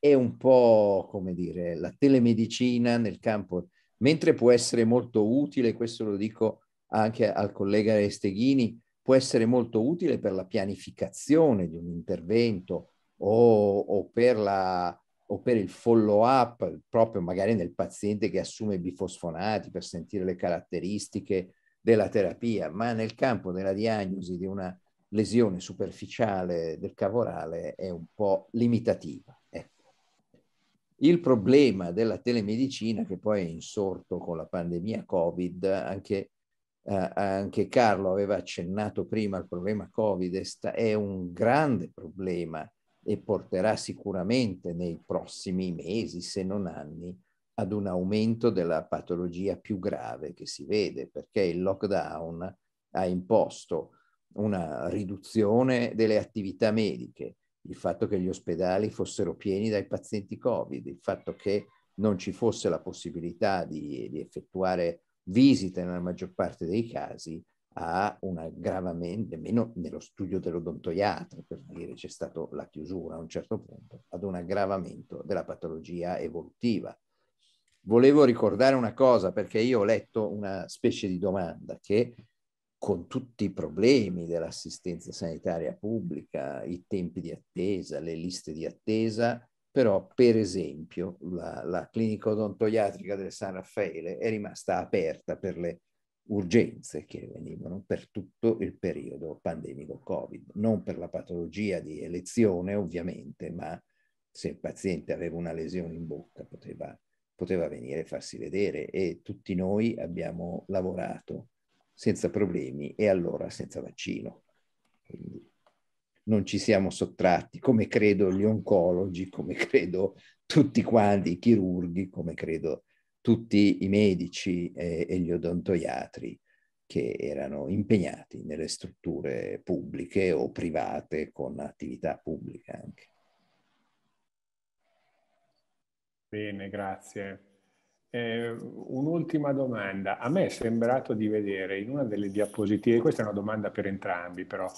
è un po' come dire la telemedicina nel campo mentre può essere molto utile, questo lo dico anche al collega Esteghini, può essere molto utile per la pianificazione di un intervento o, o, per, la, o per, il follow-up proprio magari nel paziente che assume bifosfonati per sentire le caratteristiche della terapia, ma nel campo della diagnosi di una lesione superficiale del cavorale è un po' limitativa. Il problema della telemedicina che poi è insorto con la pandemia Covid, anche, eh, anche Carlo aveva accennato prima al problema Covid, è un grande problema e porterà sicuramente nei prossimi mesi, se non anni, ad un aumento della patologia più grave che si vede, perché il lockdown ha imposto una riduzione delle attività mediche, il fatto che gli ospedali fossero pieni dai pazienti Covid, il fatto che non ci fosse la possibilità di, di effettuare visite nella maggior parte dei casi ha un aggravamento, almeno nello studio dell'odontoiatra, per dire c'è stata la chiusura a un certo punto, ad un aggravamento della patologia evolutiva. Volevo ricordare una cosa perché io ho letto una specie di domanda che con tutti i problemi dell'assistenza sanitaria pubblica, i tempi di attesa, le liste di attesa, però per esempio la, la clinica odontoiatrica del San Raffaele è rimasta aperta per le urgenze che venivano per tutto il periodo pandemico Covid, non per la patologia di elezione ovviamente, ma se il paziente aveva una lesione in bocca poteva, poteva venire e farsi vedere e tutti noi abbiamo lavorato senza problemi e allora senza vaccino. Quindi non ci siamo sottratti, come credo gli oncologi, come credo tutti quanti i chirurghi, come credo tutti i medici e, e gli odontoiatri che erano impegnati nelle strutture pubbliche o private con attività pubblica anche.
Bene, grazie. Eh, un'ultima domanda. A me è sembrato di vedere in una delle diapositive, questa è una domanda per entrambi però,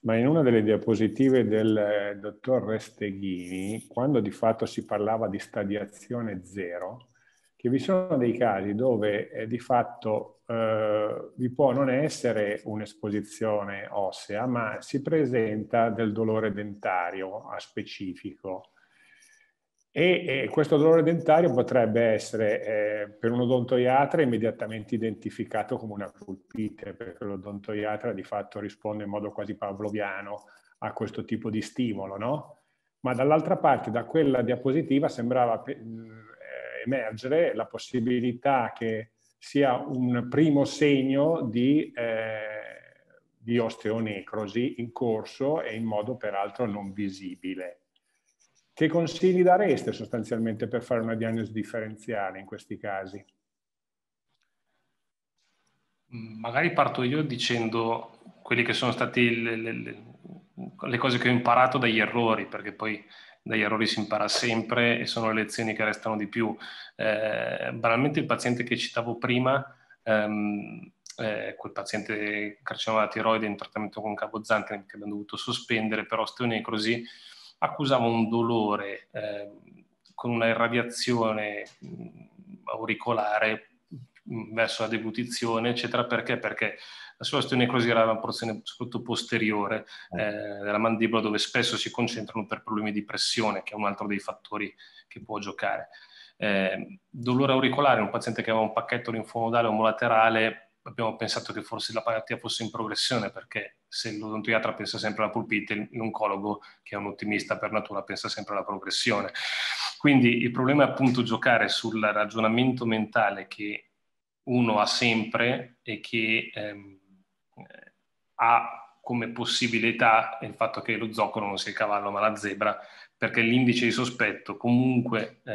ma in una delle diapositive del eh, dottor Resteghini, quando di fatto si parlava di stadiazione zero, che vi sono dei casi dove eh, di fatto eh, vi può non essere un'esposizione ossea, ma si presenta del dolore dentario a specifico. E questo dolore dentario potrebbe essere eh, per un odontoiatra immediatamente identificato come una pulpite, perché l'odontoiatra di fatto risponde in modo quasi pavloviano a questo tipo di stimolo, no? Ma dall'altra parte, da quella diapositiva, sembrava mm, eh, emergere la possibilità che sia un primo segno di, eh, di osteonecrosi in corso e in modo peraltro non visibile. Che consigli dareste sostanzialmente per fare una diagnosi differenziale in questi casi?
Magari parto io dicendo quelle che sono state le, le, le, cose che ho imparato dagli errori, perché poi dagli errori si impara sempre e sono le lezioni che restano di più. Eh, banalmente il paziente che citavo prima, ehm, eh, quel paziente carcinoma alla tiroide in trattamento con cabozante che abbiamo dovuto sospendere per osteonecrosi, accusava un dolore eh, con una irradiazione mm, auricolare mm, verso la deglutizione, eccetera, perché? Perché la sua osteonecrosi era una porzione soprattutto posteriore mm. eh, della mandibola dove spesso si concentrano per problemi di pressione, che è un altro dei fattori che può giocare. Eh, dolore auricolare, un paziente che aveva un pacchetto linfomodale molaterale abbiamo pensato che forse la malattia fosse in progressione, perché se l'odontiatra pensa sempre alla pulpite, l'oncologo, che è un ottimista per natura, pensa sempre alla progressione. Quindi il problema è appunto giocare sul ragionamento mentale che uno ha sempre e che ehm, ha come possibilità il fatto che lo zoccolo non sia il cavallo ma la zebra, perché l'indice di sospetto comunque eh,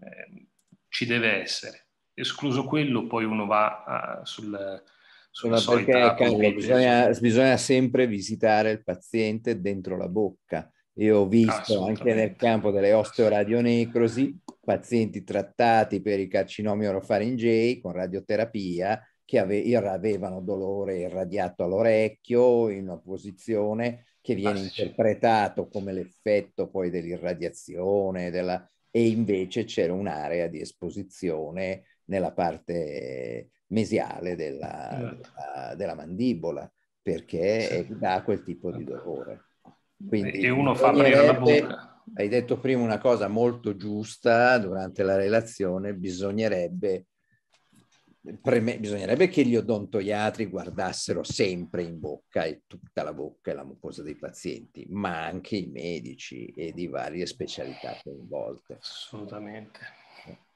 eh, ci deve essere escluso quello, poi uno va uh, sul, sulla solita... Perché, Carlo, bisogna,
bisogna sempre visitare il paziente dentro la bocca. Io ho visto anche nel campo delle osteoradionecrosi pazienti trattati per i carcinomi orofaringei con radioterapia che ave- avevano dolore irradiato all'orecchio in una posizione che viene ah, sì. interpretato come l'effetto poi dell'irradiazione, della, e invece c'era un'area di esposizione nella parte mesiale della, esatto. della, della mandibola, perché sì. dà quel tipo di dolore. Quindi, e uno fa aprire la bocca. Hai detto prima una cosa molto giusta durante la relazione, bisognerebbe preme- bisognerebbe che gli odontoiatri guardassero sempre in bocca e tutta la bocca e la mucosa dei pazienti, ma anche i medici e di varie specialità coinvolte. Assolutamente.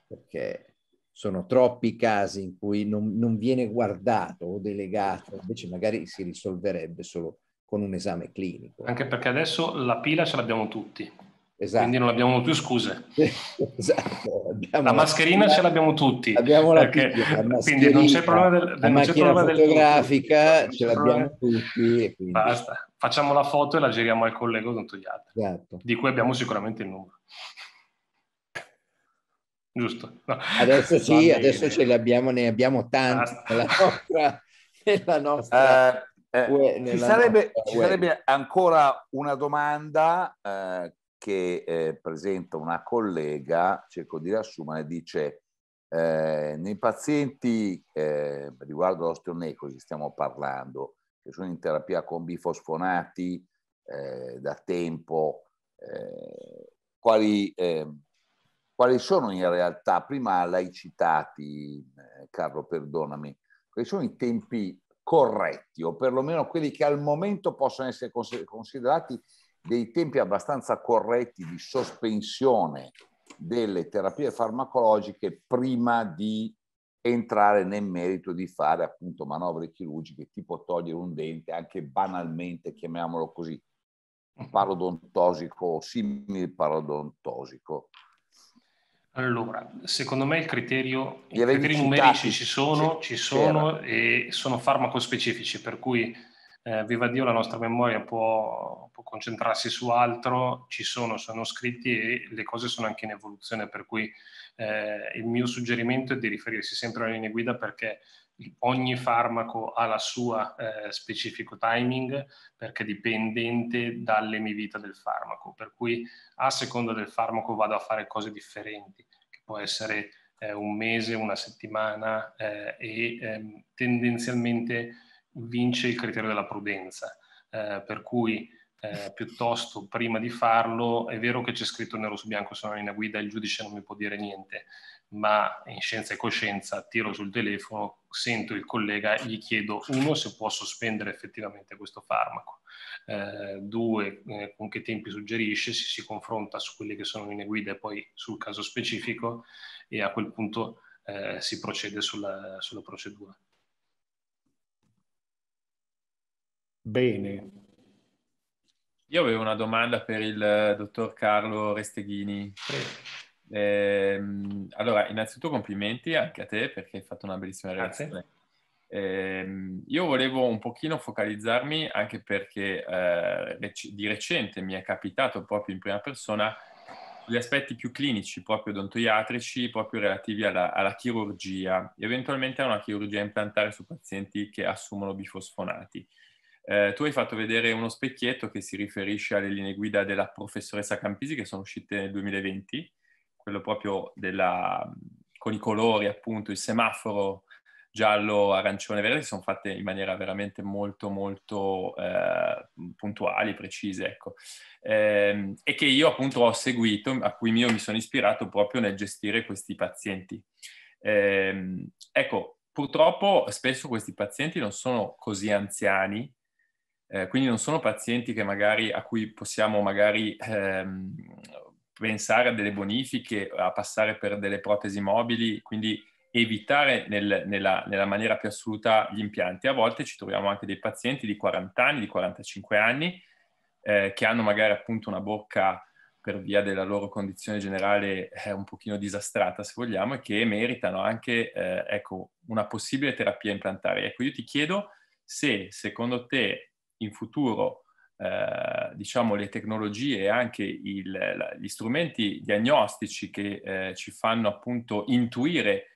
Perché sono troppi casi in cui non, non viene guardato o delegato, invece magari si risolverebbe solo con un esame clinico.
Anche perché adesso la pila ce l'abbiamo tutti Esatto. Quindi non abbiamo più scuse. esatto. Abbiamo la mascherina ce
l'abbiamo tutti. Abbiamo
la mascherina. quindi non c'è problema del, del la macchina fotografica,
del... ce l'abbiamo tutti.
Quindi... Basta, facciamo la foto e la giriamo al collego con tutti gli altri, esatto. di cui abbiamo sicuramente
il numero. Giusto. No. Adesso sì, Fammi... adesso ce l'abbiamo, ne abbiamo tanti nella
nostra... Nella nostra... Uh... Eh, eh ci, sarebbe, ci sarebbe, ancora una domanda eh, che eh, presenta una collega, cerco di riassumere, dice eh, nei pazienti eh, riguardo l'osteonecosi stiamo parlando, che sono in terapia con bifosfonati eh, da tempo, eh, quali, ehm, quali, sono in realtà, prima l'hai citati eh, Carlo, perdonami, quali sono i tempi corretti o perlomeno quelli che al momento possono essere considerati dei tempi abbastanza corretti di sospensione delle terapie farmacologiche prima di entrare nel merito di fare appunto manovre chirurgiche tipo togliere un dente, anche banalmente chiamiamolo così, mhm. parodontosico o simile parodontosico.
Allora, secondo me il criterio, i criteri numerici ci sono, sì. ci sono e sono farmacospecifici, per cui eh, viva Dio la nostra memoria può, può, concentrarsi su altro, ci sono, sono scritti e le cose sono anche in evoluzione, per cui eh, il mio suggerimento è di riferirsi sempre alle linee guida perché ogni farmaco ha la sua eh, specifico timing perché dipendente dall'emivita del farmaco, per cui a seconda del farmaco vado a fare cose differenti, che può essere eh, un mese, una settimana eh, e ehm, tendenzialmente vince il criterio della prudenza, eh, per cui eh, piuttosto prima di farlo è vero che c'è scritto nero su bianco sulla linea guida, il giudice non mi può dire niente, ma in scienza e coscienza tiro sul telefono, sento il collega, gli chiedo uno se può sospendere effettivamente questo farmaco, eh, due eh, con che tempi suggerisce, se si confronta su quelle che sono linee guida e poi sul caso specifico e a quel punto eh, si procede sulla, sulla procedura.
bene.
Io avevo una domanda per il eh, dottor Carlo Resteghini. Eh, allora, innanzitutto complimenti anche a te perché hai fatto una bellissima relazione. Eh, io volevo un pochino focalizzarmi anche perché eh, di recente mi è capitato proprio in prima persona gli aspetti più clinici, proprio odontoiatrici, proprio relativi alla, alla chirurgia, eventualmente a una chirurgia implantare su pazienti che assumono bifosfonati. Eh, tu hai fatto vedere uno specchietto che si riferisce alle linee guida della professoressa Campisi che sono uscite nel 2020, quello proprio della, con i colori appunto, il semaforo giallo, arancione, verde, che sono fatte in maniera veramente molto molto eh, puntuali, precise, ecco. Eh, e che io appunto ho seguito, a cui io mi sono ispirato proprio nel gestire questi pazienti. Ehm, ecco, purtroppo spesso questi pazienti non sono così anziani, eh, quindi non sono pazienti magari, a cui possiamo magari ehm, pensare a delle bonifiche, a passare per delle protesi mobili, quindi evitare nel, nella, nella, maniera più assoluta gli impianti. A volte ci troviamo anche dei pazienti di 40 anni, di 45 anni, eh, che hanno magari appunto una bocca per via della loro condizione generale eh, un pochino disastrata, se vogliamo, e che meritano anche eh, ecco, una possibile terapia implantare. Ecco, io ti chiedo se secondo te in futuro eh, diciamo le tecnologie e anche il, la, gli strumenti diagnostici che eh, ci fanno appunto intuire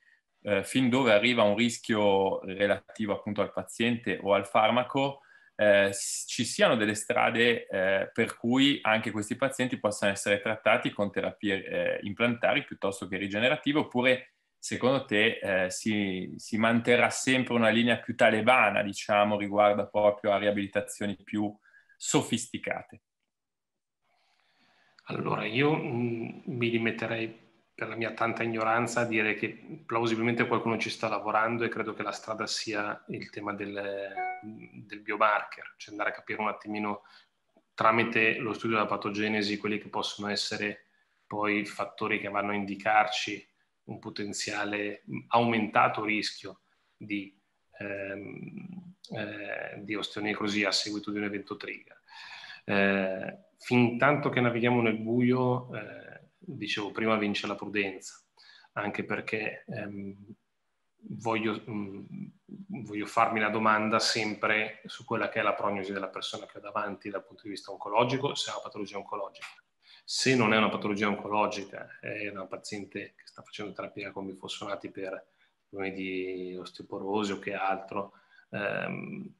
eh, fin dove arriva un rischio relativo appunto al paziente o al farmaco, eh, ci siano delle strade eh, per cui anche questi pazienti possano essere trattati con terapie eh, implantari piuttosto che rigenerative oppure secondo te eh, si, si, manterrà sempre una linea più talebana, diciamo, riguardo proprio a
riabilitazioni più sofisticate? Allora, io mm, mi rimetterei per la mia tanta ignoranza a dire che plausibilmente qualcuno ci sta lavorando e credo che la strada sia il tema del, mm, del biomarker, cioè andare a capire un attimino tramite lo studio della patogenesi quelli che possono essere poi fattori che vanno a indicarci un potenziale mm, aumentato rischio di, ehm, eh, di osteonecrosi a seguito di un evento trigger. Eh, fin tanto che navighiamo nel buio, eh, dicevo prima, vince la prudenza, anche perché ehm, voglio, mh, mm, voglio, farmi la domanda sempre su quella che è la prognosi della persona che ho davanti dal punto di vista oncologico, se ha una patologia oncologica se non è una patologia oncologica, è una paziente che sta facendo terapia con bifosfonati per problemi di osteoporosi o che altro, ehm,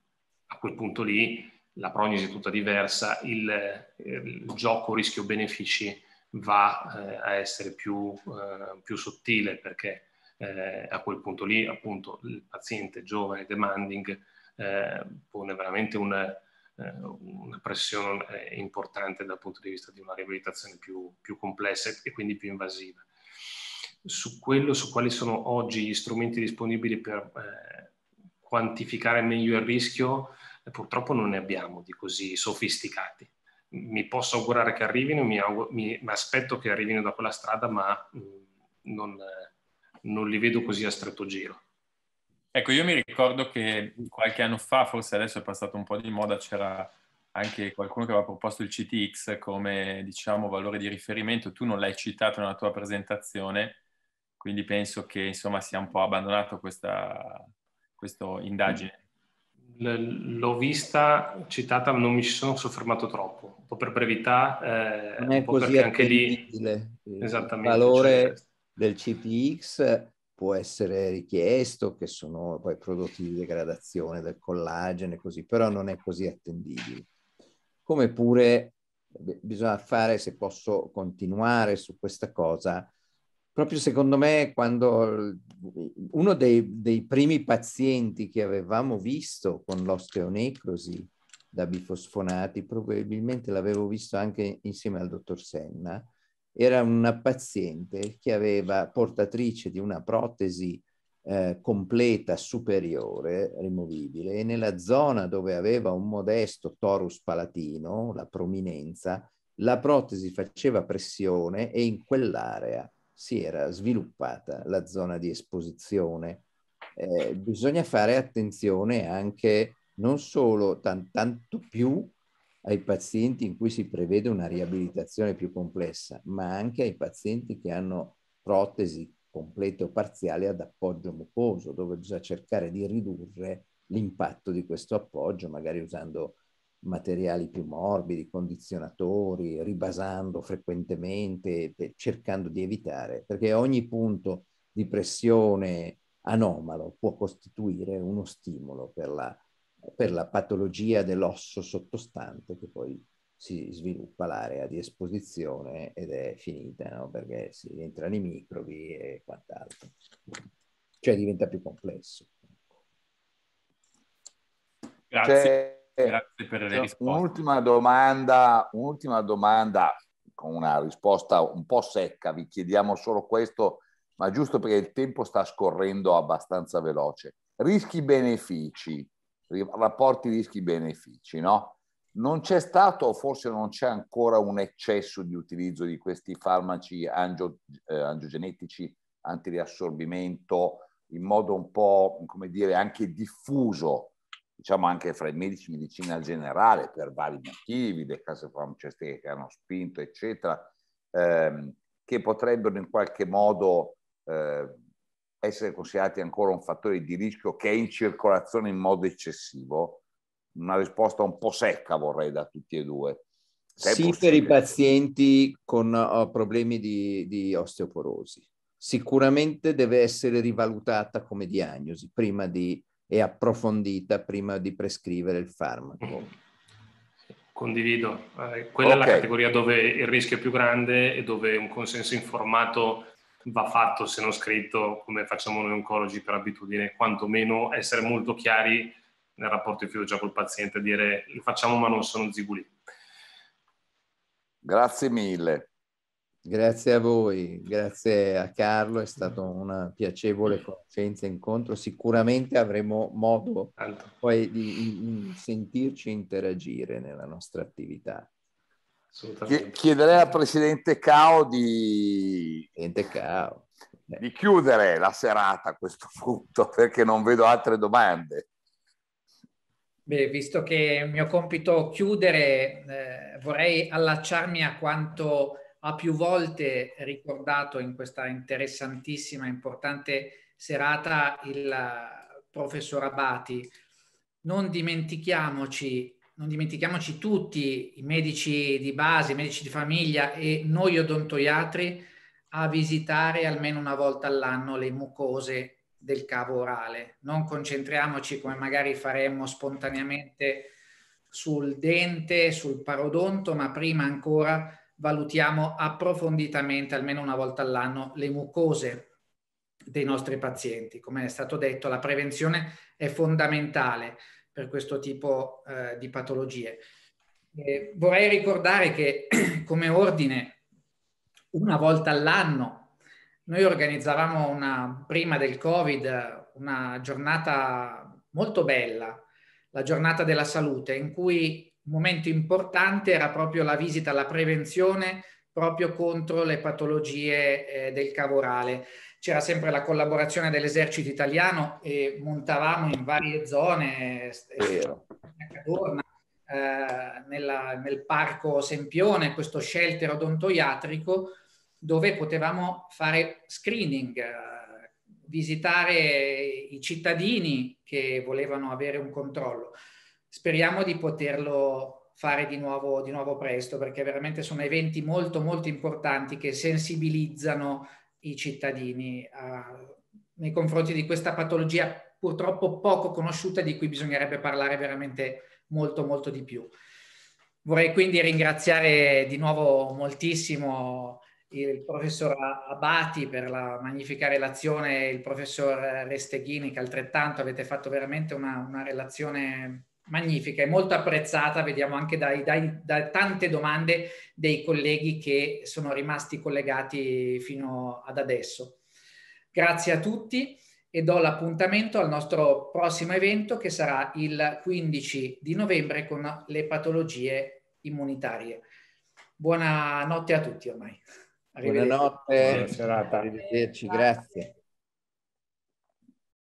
a quel punto lì la prognosi è tutta diversa, il, il gioco rischio-benefici va eh, a essere più, eh, più sottile perché eh, a quel punto lì appunto il paziente giovane demanding eh, pone veramente un, eh, una pressione eh, importante dal punto di vista di una riabilitazione più, più complessa e quindi più invasiva. Su quello, su quali sono oggi gli strumenti disponibili per eh, quantificare meglio il rischio, eh, purtroppo non ne abbiamo di così sofisticati. Mi posso augurare che arrivino, mi, auguro, mi, mi aspetto che arrivino da quella strada, ma mh, mm, non, eh, non li vedo così a stretto
giro. Ecco, io mi ricordo che qualche anno fa, forse adesso è passato un po' di moda, c'era anche qualcuno che aveva proposto il CTX come diciamo, valore di riferimento, tu non l'hai citato nella tua presentazione, quindi penso che insomma sia un po' abbandonato questa, questa indagine.
L'ho vista citata, ma non mi sono soffermato troppo, un po' per brevità, eh, non è
un
po' perché anche lì il valore cioè... del CTX può essere richiesto, che sono poi prodotti di degradazione del collagene, così, però non è così attendibile. Come pure bisogna fare, se posso continuare su questa cosa, proprio secondo me quando uno dei, dei primi pazienti che avevamo visto con l'osteonecrosi da bifosfonati, probabilmente l'avevo visto anche insieme al dottor Senna, era una paziente che aveva portatrice di una protesi eh, completa superiore, rimovibile, e nella zona dove aveva un modesto torus palatino, la prominenza, la protesi faceva pressione e in quell'area si era sviluppata la zona di esposizione. Eh, bisogna fare attenzione anche non solo tanto più ai pazienti in cui si prevede una riabilitazione più complessa, ma anche ai pazienti che hanno protesi complete o parziali ad appoggio mucoso, dove bisogna cercare di ridurre l'impatto di questo appoggio, magari usando materiali più morbidi, condizionatori, ribasando frequentemente, cercando di evitare, perché ogni punto di pressione anomalo può costituire uno stimolo per la per la patologia dell'osso sottostante che poi si sviluppa l'area di esposizione ed è finita, no? perché si entrano i microbi e quant'altro. Cioè diventa
più complesso. Grazie, grazie per le risposte. Un'ultima domanda, un'ultima domanda con una risposta un po' secca, vi chiediamo solo questo, ma giusto perché il tempo sta scorrendo abbastanza veloce. Rischi-benefici rapporti rischi-benefici, no? Non c'è stato, o forse non c'è ancora, un eccesso di utilizzo di questi farmaci angio, eh, angiogenetici, antiriassorbimento, in modo un po', come dire, anche diffuso, diciamo anche fra i medici di medicina generale, per vari motivi, le case farmaceutiche che hanno spinto, eccetera, ehm, che potrebbero in qualche modo eh, essere considerati ancora un fattore di rischio che è in circolazione in modo eccessivo? Una risposta un po' secca vorrei da tutti e due. Se sì, per i
pazienti con oh, problemi di, di osteoporosi. Sicuramente deve essere rivalutata come diagnosi prima di, e approfondita prima di prescrivere il farmaco.
Condivido. Eh, quella okay. è la categoria dove il rischio è più grande e dove un consenso informato va fatto se non scritto come facciamo noi oncologi per abitudine, quantomeno essere molto chiari nel rapporto di fiducia col paziente, dire
lo facciamo ma non sono ziguli. Grazie mille.
Grazie a voi, grazie a Carlo, è stato una piacevole conoscenza e incontro, sicuramente avremo modo poi di sentirci interagire nella nostra attività. Chiederei al presidente Cao
di... Presidente Cao. di chiudere la serata a questo punto perché non vedo altre domande.
Beh, visto che è il mio compito chiudere, eh, vorrei allacciarmi a quanto ha più volte ricordato in questa interessantissima, importante serata il eh, professor Abati. Non dimentichiamoci non dimentichiamoci tutti, i medici di base, i medici di famiglia e noi odontoiatri, a visitare almeno una volta all'anno le mucose del cavo orale. Non concentriamoci come magari faremmo spontaneamente sul dente, sul parodonto, ma prima ancora valutiamo approfonditamente almeno una volta all'anno le mucose dei nostri pazienti. Come è stato detto, la prevenzione è fondamentale per questo tipo eh, di patologie. Eh, vorrei ricordare che come ordine una volta all'anno noi organizzavamo una, prima del Covid una giornata molto bella, la giornata della salute, in cui un momento importante era proprio la visita alla prevenzione proprio contro le patologie eh, del cavo orale. C'era sempre la collaborazione dell'esercito italiano e montavamo in varie zone, eh, Vero. eh, nella, nel parco Sempione, questo shelter odontoiatrico, dove potevamo fare screening, eh, visitare i cittadini che volevano avere un controllo. Speriamo di poterlo fare di nuovo, di nuovo presto, perché veramente sono eventi molto molto importanti che sensibilizzano i cittadini a, nei confronti di questa patologia purtroppo poco conosciuta di cui bisognerebbe parlare veramente molto molto di più. Vorrei quindi ringraziare di nuovo moltissimo il professor Abati per la magnifica relazione, il professor Resteghini che altrettanto avete fatto veramente una, una relazione magnifica e molto apprezzata, vediamo anche dai, dai, da tante domande dei colleghi che sono rimasti collegati fino ad adesso. Grazie a tutti e do l'appuntamento al nostro prossimo evento che sarà il 15 di novembre con le patologie immunitarie. Buonanotte a tutti ormai. Buonanotte, buona serata, arrivederci, grazie.